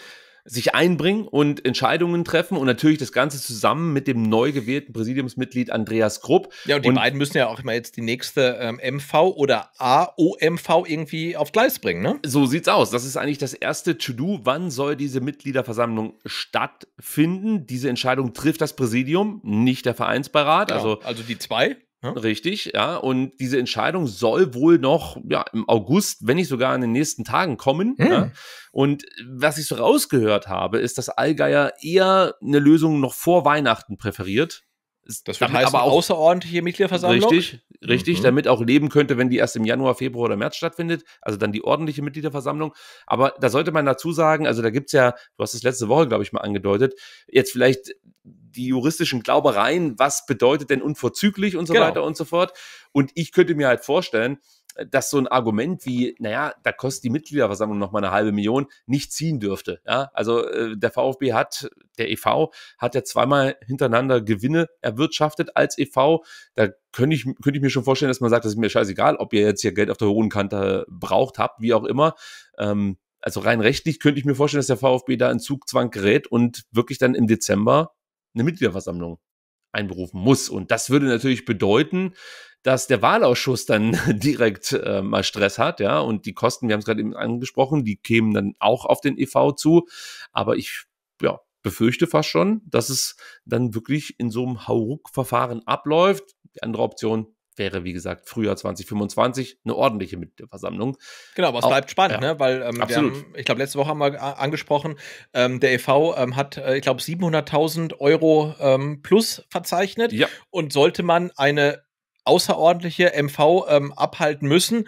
sich einbringen und Entscheidungen treffen und natürlich das Ganze zusammen mit dem neu gewählten Präsidiumsmitglied Andreas Krupp. Ja, und die und beiden müssen ja auch immer jetzt die nächste ähm, MV oder AOMV irgendwie auf Gleis bringen, ne? So sieht's aus. Das ist eigentlich das erste To-Do. Wann soll diese Mitgliederversammlung stattfinden? Diese Entscheidung trifft das Präsidium, nicht der Vereinsbeirat. Genau. Also, also die zwei? Richtig, ja. Und diese Entscheidung soll wohl noch ja, im August, wenn nicht sogar in den nächsten Tagen kommen. Hm. Ja? Und was ich so rausgehört habe, ist, dass Allgeier eher eine Lösung noch vor Weihnachten präferiert. Das wird heißen, aber auch, außerordentliche Mitgliederversammlung. Richtig, richtig, mhm. damit auch leben könnte, wenn die erst im Januar, Februar oder März stattfindet, also dann die ordentliche Mitgliederversammlung. Aber da sollte man dazu sagen, also da gibt es ja, du hast es letzte Woche, glaube ich, mal angedeutet, jetzt vielleicht die juristischen Glaubereien, was bedeutet denn unverzüglich und so genau. weiter und so fort. Und ich könnte mir halt vorstellen, äh, dass so ein Argument wie, naja, da kostet die Mitgliederversammlung noch mal eine halbe Million, nicht ziehen dürfte. Ja? Also äh, der VfB hat, der EV hat ja zweimal hintereinander Gewinne erwirtschaftet als EV. Da könnte ich, könnte ich mir schon vorstellen, dass man sagt, das ist mir scheißegal, ob ihr jetzt hier Geld auf der hohen Kante braucht habt, wie auch immer. Ähm, also rein rechtlich könnte ich mir vorstellen, dass der VfB da in Zugzwang gerät und wirklich dann im Dezember eine Mitgliederversammlung einberufen muss. Und das würde natürlich bedeuten, dass der Wahlausschuss dann direkt äh, mal Stress hat, ja, und die Kosten, wir haben es gerade eben angesprochen, die kämen dann auch auf den EV zu. Aber ich, ja, befürchte fast schon, dass es dann wirklich in so einem Hauruck-Verfahren abläuft. Die andere Option, wäre, wie gesagt, Frühjahr 2025 eine ordentliche Mitgliederversammlung. Genau, aber es Auch, bleibt spannend, ja. ne? weil ähm, haben, ich glaube, letzte Woche haben wir angesprochen, ähm, der e.V. Ähm, hat, äh, ich glaube, 700.000 Euro ähm, plus verzeichnet. Ja. Und sollte man eine außerordentliche MV ähm, abhalten müssen,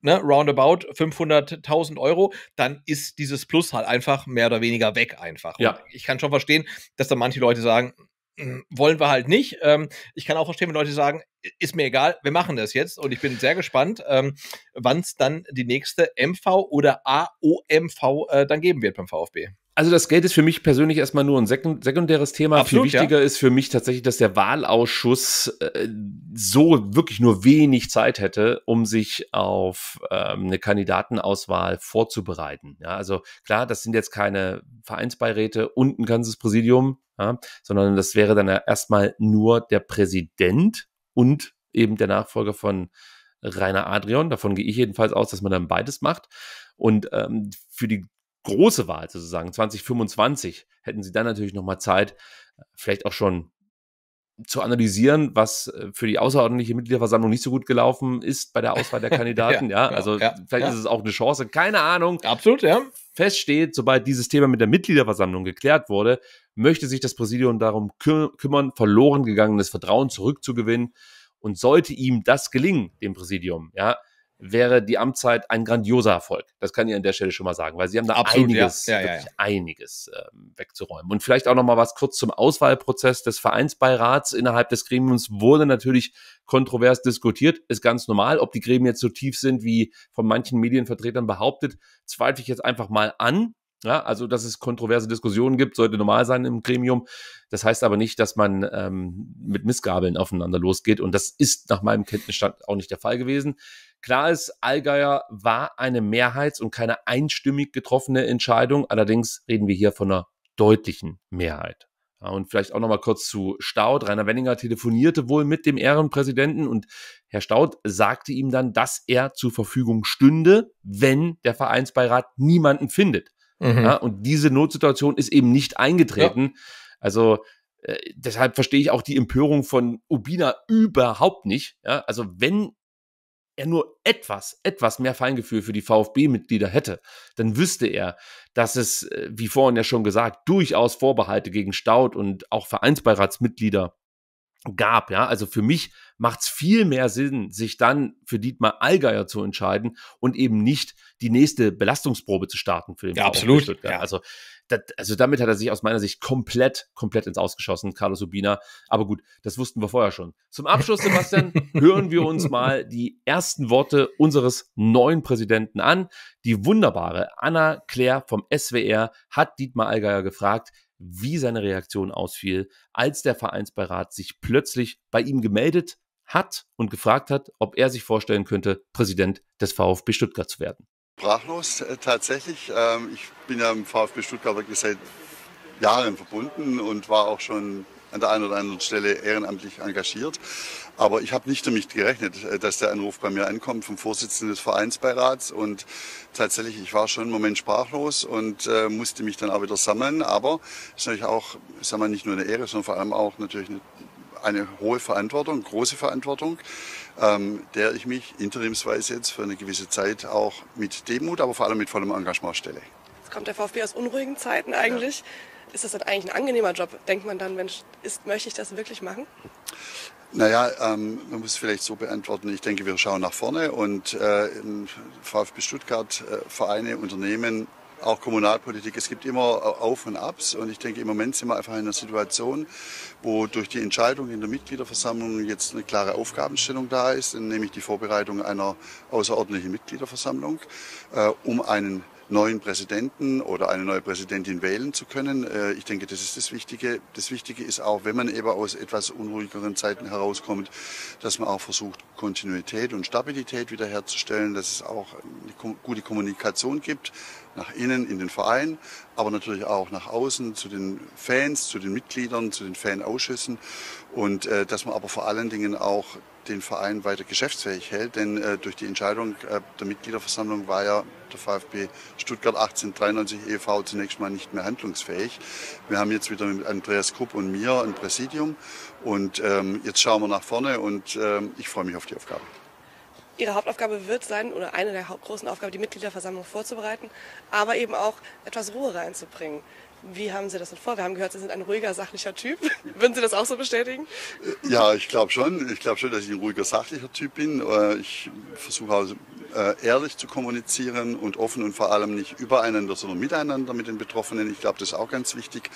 ne, roundabout 500.000 Euro, dann ist dieses Plus halt einfach mehr oder weniger weg einfach. ja. ich kann schon verstehen, dass da manche Leute sagen, hm, wollen wir halt nicht. Ähm, ich kann auch verstehen, wenn Leute sagen, ist mir egal, wir machen das jetzt. Und ich bin sehr gespannt, ähm, wann es dann die nächste MV oder AOMV äh, dann geben wird beim VfB. Also das Geld ist für mich persönlich erstmal nur ein sekundäres Thema. Absolut, Viel wichtiger ja. ist für mich tatsächlich, dass der Wahlausschuss äh, so wirklich nur wenig Zeit hätte, um sich auf ähm, eine Kandidatenauswahl vorzubereiten. Ja, also klar, das sind jetzt keine Vereinsbeiräte und ein ganzes Präsidium ja, sondern das wäre dann ja erstmal nur der Präsident und eben der Nachfolger von Rainer Adrian. Davon gehe ich jedenfalls aus, dass man dann beides macht. Und ähm, für die große Wahl sozusagen 2025 hätten sie dann natürlich nochmal Zeit, vielleicht auch schon zu analysieren, was äh, für die außerordentliche Mitgliederversammlung nicht so gut gelaufen ist bei der Auswahl der Kandidaten. ja, ja, genau, also ja, vielleicht ja. ist es auch eine Chance, keine Ahnung. Absolut, ja. Fest steht, sobald dieses Thema mit der Mitgliederversammlung geklärt wurde, möchte sich das Präsidium darum kü kümmern, verloren gegangenes Vertrauen zurückzugewinnen. Und sollte ihm das gelingen, dem Präsidium, ja, wäre die Amtszeit ein grandioser Erfolg. Das kann ich an der Stelle schon mal sagen, weil sie haben da Absolut, einiges, ja. Ja, ja, einiges ähm, wegzuräumen. Und vielleicht auch noch mal was kurz zum Auswahlprozess des Vereinsbeirats. Innerhalb des Gremiums wurde natürlich kontrovers diskutiert, ist ganz normal. Ob die Gremien jetzt so tief sind, wie von manchen Medienvertretern behauptet, zweifle ich jetzt einfach mal an. Ja, also, dass es kontroverse Diskussionen gibt, sollte normal sein im Gremium. Das heißt aber nicht, dass man ähm, mit Missgabeln aufeinander losgeht. Und das ist nach meinem Kenntnisstand auch nicht der Fall gewesen. Klar ist, Allgäuer war eine Mehrheits- und keine einstimmig getroffene Entscheidung. Allerdings reden wir hier von einer deutlichen Mehrheit. Ja, und vielleicht auch nochmal kurz zu Staud. Rainer Wenninger telefonierte wohl mit dem Ehrenpräsidenten und Herr Staud sagte ihm dann, dass er zur Verfügung stünde, wenn der Vereinsbeirat niemanden findet. Mhm. Ja, und diese Notsituation ist eben nicht eingetreten. Ja. Also äh, deshalb verstehe ich auch die Empörung von Ubina überhaupt nicht. Ja, also wenn er nur etwas, etwas mehr Feingefühl für die VfB-Mitglieder hätte, dann wüsste er, dass es, äh, wie vorhin ja schon gesagt, durchaus Vorbehalte gegen Staud und auch Vereinsbeiratsmitglieder gab. Ja, also für mich macht es viel mehr Sinn, sich dann für Dietmar Allgeier zu entscheiden und eben nicht die nächste Belastungsprobe zu starten für den ja, VfB absolut. Stuttgart. Ja. Also das, also damit hat er sich aus meiner Sicht komplett, komplett ins Ausgeschossen, Carlos Ubina. Aber gut, das wussten wir vorher schon. Zum Abschluss, Sebastian, hören wir uns mal die ersten Worte unseres neuen Präsidenten an. Die wunderbare Anna Claire vom SWR hat Dietmar Allgeier gefragt, wie seine Reaktion ausfiel, als der Vereinsbeirat sich plötzlich bei ihm gemeldet hat und gefragt hat, ob er sich vorstellen könnte, Präsident des VfB Stuttgart zu werden. Sprachlos äh, tatsächlich. Ähm, ich bin ja im VfB Stuttgart wirklich seit Jahren verbunden und war auch schon an der einen oder anderen Stelle ehrenamtlich engagiert. Aber ich habe nicht damit gerechnet, äh, dass der Anruf bei mir ankommt vom Vorsitzenden des Vereinsbeirats. Und tatsächlich, ich war schon einen Moment sprachlos und äh, musste mich dann auch wieder sammeln. Aber es ist natürlich auch, sagen wir, nicht nur eine Ehre, sondern vor allem auch natürlich eine, eine hohe Verantwortung, große Verantwortung ähm, der ich mich interimsweise jetzt für eine gewisse Zeit auch mit Demut, aber vor allem mit vollem Engagement stelle. Jetzt kommt der VfB aus unruhigen Zeiten eigentlich. Ja. Ist das dann eigentlich ein angenehmer Job? Denkt man dann, Mensch, ist, möchte ich das wirklich machen? Naja, ähm, man muss es vielleicht so beantworten. Ich denke, wir schauen nach vorne und äh, VfB Stuttgart, äh, Vereine, Unternehmen auch Kommunalpolitik. Es gibt immer Auf und Abs und ich denke, im Moment sind wir einfach in einer Situation, wo durch die Entscheidung in der Mitgliederversammlung jetzt eine klare Aufgabenstellung da ist, nämlich die Vorbereitung einer außerordentlichen Mitgliederversammlung, äh, um einen neuen Präsidenten oder eine neue Präsidentin wählen zu können. Äh, ich denke, das ist das Wichtige. Das Wichtige ist auch, wenn man eben aus etwas unruhigeren Zeiten herauskommt, dass man auch versucht, Kontinuität und Stabilität wiederherzustellen, dass es auch eine gute Kommunikation gibt nach innen in den Verein, aber natürlich auch nach außen zu den Fans, zu den Mitgliedern, zu den Fanausschüssen und äh, dass man aber vor allen Dingen auch den Verein weiter geschäftsfähig hält. Denn äh, durch die Entscheidung äh, der Mitgliederversammlung war ja der VfB Stuttgart 1893 e.V. zunächst mal nicht mehr handlungsfähig. Wir haben jetzt wieder mit Andreas Krupp und mir ein Präsidium. Und ähm, jetzt schauen wir nach vorne und ähm, ich freue mich auf die Aufgabe. Ihre Hauptaufgabe wird sein, oder eine der großen Aufgaben, die Mitgliederversammlung vorzubereiten, aber eben auch etwas Ruhe reinzubringen. Wie haben Sie das denn vor? Wir haben gehört, Sie sind ein ruhiger, sachlicher Typ. Würden Sie das auch so bestätigen? Äh, ja, ich glaube schon. Ich glaube schon, dass ich ein ruhiger, sachlicher Typ bin. Äh, ich versuche also ehrlich zu kommunizieren und offen und vor allem nicht übereinander, sondern miteinander mit den Betroffenen. Ich glaube, das ist auch ganz wichtig.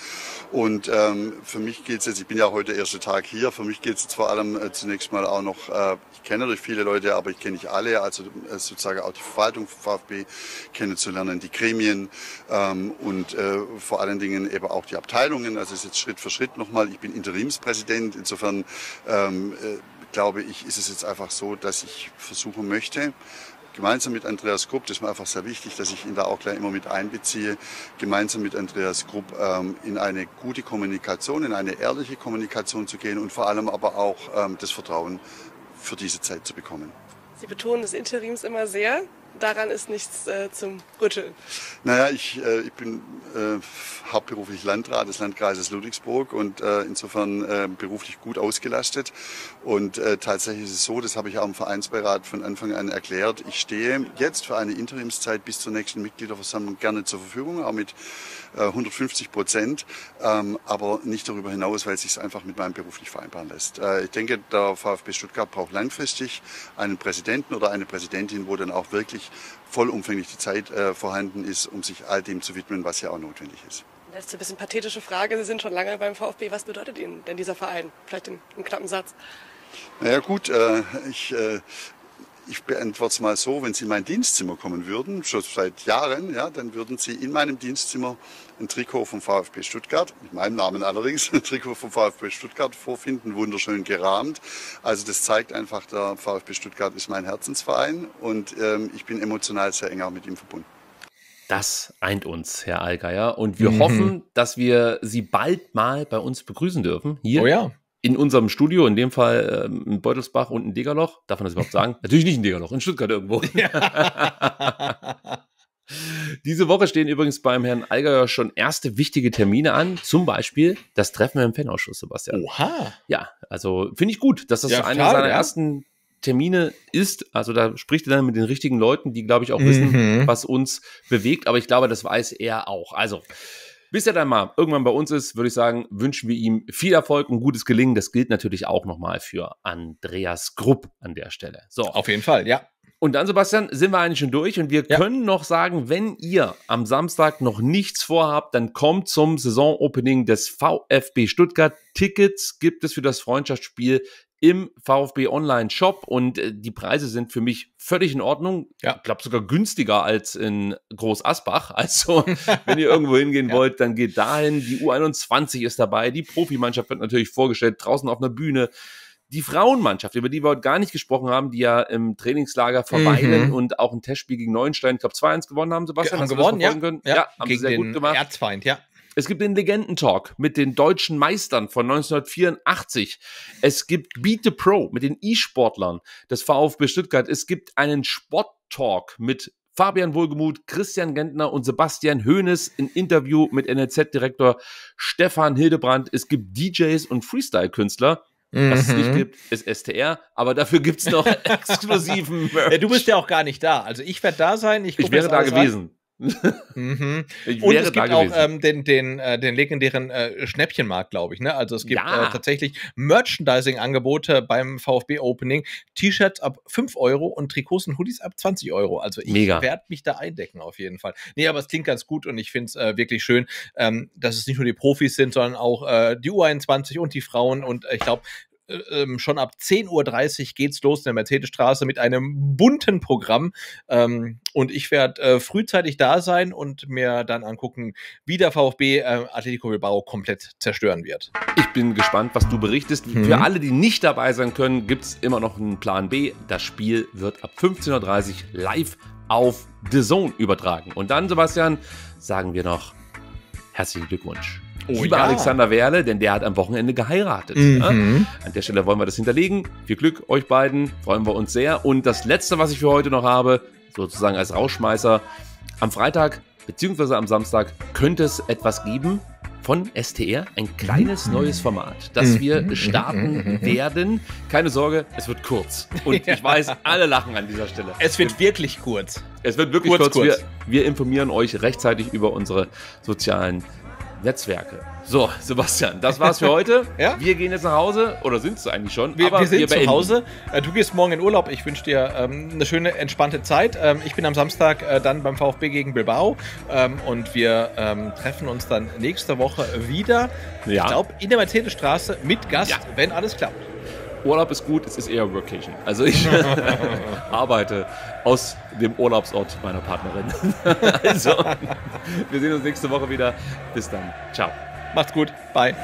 Und ähm, für mich geht es jetzt, ich bin ja heute der erste Tag hier, für mich geht es jetzt vor allem äh, zunächst mal auch noch, äh, ich kenne natürlich viele Leute, aber ich kenne nicht alle, also äh, sozusagen auch die Verwaltung von VfB kennenzulernen, die Gremien ähm, und vor allem anderen Dingen eben auch die Abteilungen. Also es ist jetzt Schritt für Schritt nochmal. Ich bin Interimspräsident. Insofern ähm, äh, glaube ich, ist es jetzt einfach so, dass ich versuchen möchte, gemeinsam mit Andreas Grupp, das ist mir einfach sehr wichtig, dass ich ihn da auch gleich immer mit einbeziehe, gemeinsam mit Andreas Grupp ähm, in eine gute Kommunikation, in eine ehrliche Kommunikation zu gehen und vor allem aber auch ähm, das Vertrauen für diese Zeit zu bekommen. Sie betonen das Interims immer sehr daran ist nichts äh, zum Rütteln. Naja, ich, äh, ich bin äh, hauptberuflich Landrat des Landkreises Ludwigsburg und äh, insofern äh, beruflich gut ausgelastet. Und äh, tatsächlich ist es so, das habe ich auch im Vereinsbeirat von Anfang an erklärt, ich stehe jetzt für eine Interimszeit bis zur nächsten Mitgliederversammlung gerne zur Verfügung, auch mit 150 Prozent, ähm, aber nicht darüber hinaus, weil es sich einfach mit meinem Beruf nicht vereinbaren lässt. ich denke, der VfB Stuttgart braucht langfristig einen Präsidenten oder eine Präsidentin, wo dann auch wirklich wirklich vollumfänglich die Zeit äh, vorhanden ist, um sich all dem zu widmen, was ja auch notwendig ist. Letzte bisschen pathetische Frage. Sie sind schon lange beim VfB. Was bedeutet Ihnen denn dieser Verein? Vielleicht in einem knappen Satz. Naja gut, äh, ich äh, ich beantworte es mal so, wenn Sie in mein Dienstzimmer kommen würden, schon seit Jahren, ja, dann würden Sie in meinem Dienstzimmer ein Trikot vom VfB Stuttgart, mit meinem Namen allerdings, ein Trikot vom VfB Stuttgart vorfinden, wunderschön gerahmt. Also das zeigt einfach, der VfB Stuttgart ist mein Herzensverein und ähm, ich bin emotional sehr eng auch mit ihm verbunden. Das eint uns, Herr Allgeier. Und wir mhm. hoffen, dass wir Sie bald mal bei uns begrüßen dürfen. Hier oh ja. in unserem Studio, in dem Fall ähm, in Beutelsbach und in Degerloch. Darf man das überhaupt sagen? Natürlich nicht in Degerloch, in Stuttgart irgendwo. Ja. Diese Woche stehen übrigens beim Herrn Allgäuer schon erste wichtige Termine an. Zum Beispiel das Treffen im Fanausschuss, Sebastian. Oha. Ja, also finde ich gut, dass das ja, einer seiner ja. ersten Termine ist. Also da spricht er dann mit den richtigen Leuten, die, glaube ich, auch mhm. wissen, was uns bewegt. Aber ich glaube, das weiß er auch. Also. Bis er dann mal irgendwann bei uns ist, würde ich sagen, wünschen wir ihm viel Erfolg und gutes Gelingen. Das gilt natürlich auch nochmal für Andreas Grupp an der Stelle. So. Auf jeden Fall, ja. Und dann, Sebastian, sind wir eigentlich schon durch und wir ja. können noch sagen, wenn ihr am Samstag noch nichts vorhabt, dann kommt zum Saisonopening des VfB Stuttgart. Tickets gibt es für das Freundschaftsspiel im VfB Online Shop und äh, die Preise sind für mich völlig in Ordnung. Ja. Ich glaube sogar günstiger als in Groß Asbach. Also, wenn ihr irgendwo hingehen ja. wollt, dann geht dahin. Die U21 ist dabei. Die Profimannschaft wird natürlich vorgestellt draußen auf einer Bühne. Die Frauenmannschaft, über die wir heute gar nicht gesprochen haben, die ja im Trainingslager verweilen mhm. und auch ein Testspiel gegen Neuenstein, ich glaube 2-1 gewonnen haben, Sebastian. Haben gewonnen, ja. Können? ja. Ja, haben gegen sie sehr gut gemacht. Erzfeind, ja. Es gibt den Legendentalk mit den deutschen Meistern von 1984. Es gibt Beat the Pro mit den E-Sportlern des VfB Stuttgart. Es gibt einen Sporttalk mit Fabian Wohlgemuth, Christian Gentner und Sebastian Hoeneß ein Interview mit NLZ-Direktor Stefan Hildebrand. Es gibt DJs und Freestyle-Künstler. Mhm. Was es nicht mhm. gibt, ist STR, aber dafür gibt es noch exklusiven Merch. Ja, du bist ja auch gar nicht da. Also ich werde da sein. Ich, ich wäre da gewesen. An mhm. Und es gibt auch ähm, den, den, äh, den legendären äh, Schnäppchenmarkt, glaube ich. Ne? Also es gibt ja. äh, tatsächlich Merchandising-Angebote beim VfB-Opening. T-Shirts ab 5 Euro und Trikots und Hoodies ab 20 Euro. Also ich werde mich da eindecken auf jeden Fall. Nee, aber es klingt ganz gut und ich finde es äh, wirklich schön, ähm, dass es nicht nur die Profis sind, sondern auch äh, die U21 und die Frauen. Und ich glaube, äh, ähm, schon ab 10.30 Uhr geht's los in der Mercedesstraße mit einem bunten Programm. Ähm, und ich werde äh, frühzeitig da sein und mir dann angucken, wie der VfB äh, Atletico Bilbao komplett zerstören wird. Ich bin gespannt, was du berichtest. Mhm. Für alle, die nicht dabei sein können, gibt es immer noch einen Plan B. Das Spiel wird ab 15.30 Uhr live auf The Zone übertragen. Und dann, Sebastian, sagen wir noch herzlichen Glückwunsch. Oh, Lieber ja. Alexander Werle, denn der hat am Wochenende geheiratet. Ne? Mhm. Ne? An der Stelle wollen wir das hinterlegen. Viel Glück euch beiden, freuen wir uns sehr. Und das Letzte, was ich für heute noch habe, sozusagen als Rauschmeißer, am Freitag bzw. am Samstag könnte es etwas geben von STR, ein kleines mhm. neues Format, das wir mhm. starten mhm. werden. Keine Sorge, es wird kurz. Und ich weiß, alle lachen an dieser Stelle. Es wird wirklich kurz. Es wird wirklich kurz. kurz. kurz. Wir, wir, informieren euch rechtzeitig über unsere sozialen Netzwerke. So, Sebastian, das war's für heute. ja? Wir gehen jetzt nach Hause oder sind es eigentlich schon? Wir, wir sind wir zu Hause. Äh, du gehst morgen in Urlaub. Ich wünsche dir ähm, eine schöne, entspannte Zeit. Ähm, ich bin am Samstag äh, dann beim VfB gegen Bilbao ähm, und wir ähm, treffen uns dann nächste Woche wieder. Ja. Ich glaube, in der Mercedesstraße mit Gast, ja. wenn alles klappt. Urlaub ist gut, es ist eher Workation. Also ich arbeite aus dem Urlaubsort meiner Partnerin. also, wir sehen uns nächste Woche wieder. Bis dann. Ciao. Macht's gut. Bye.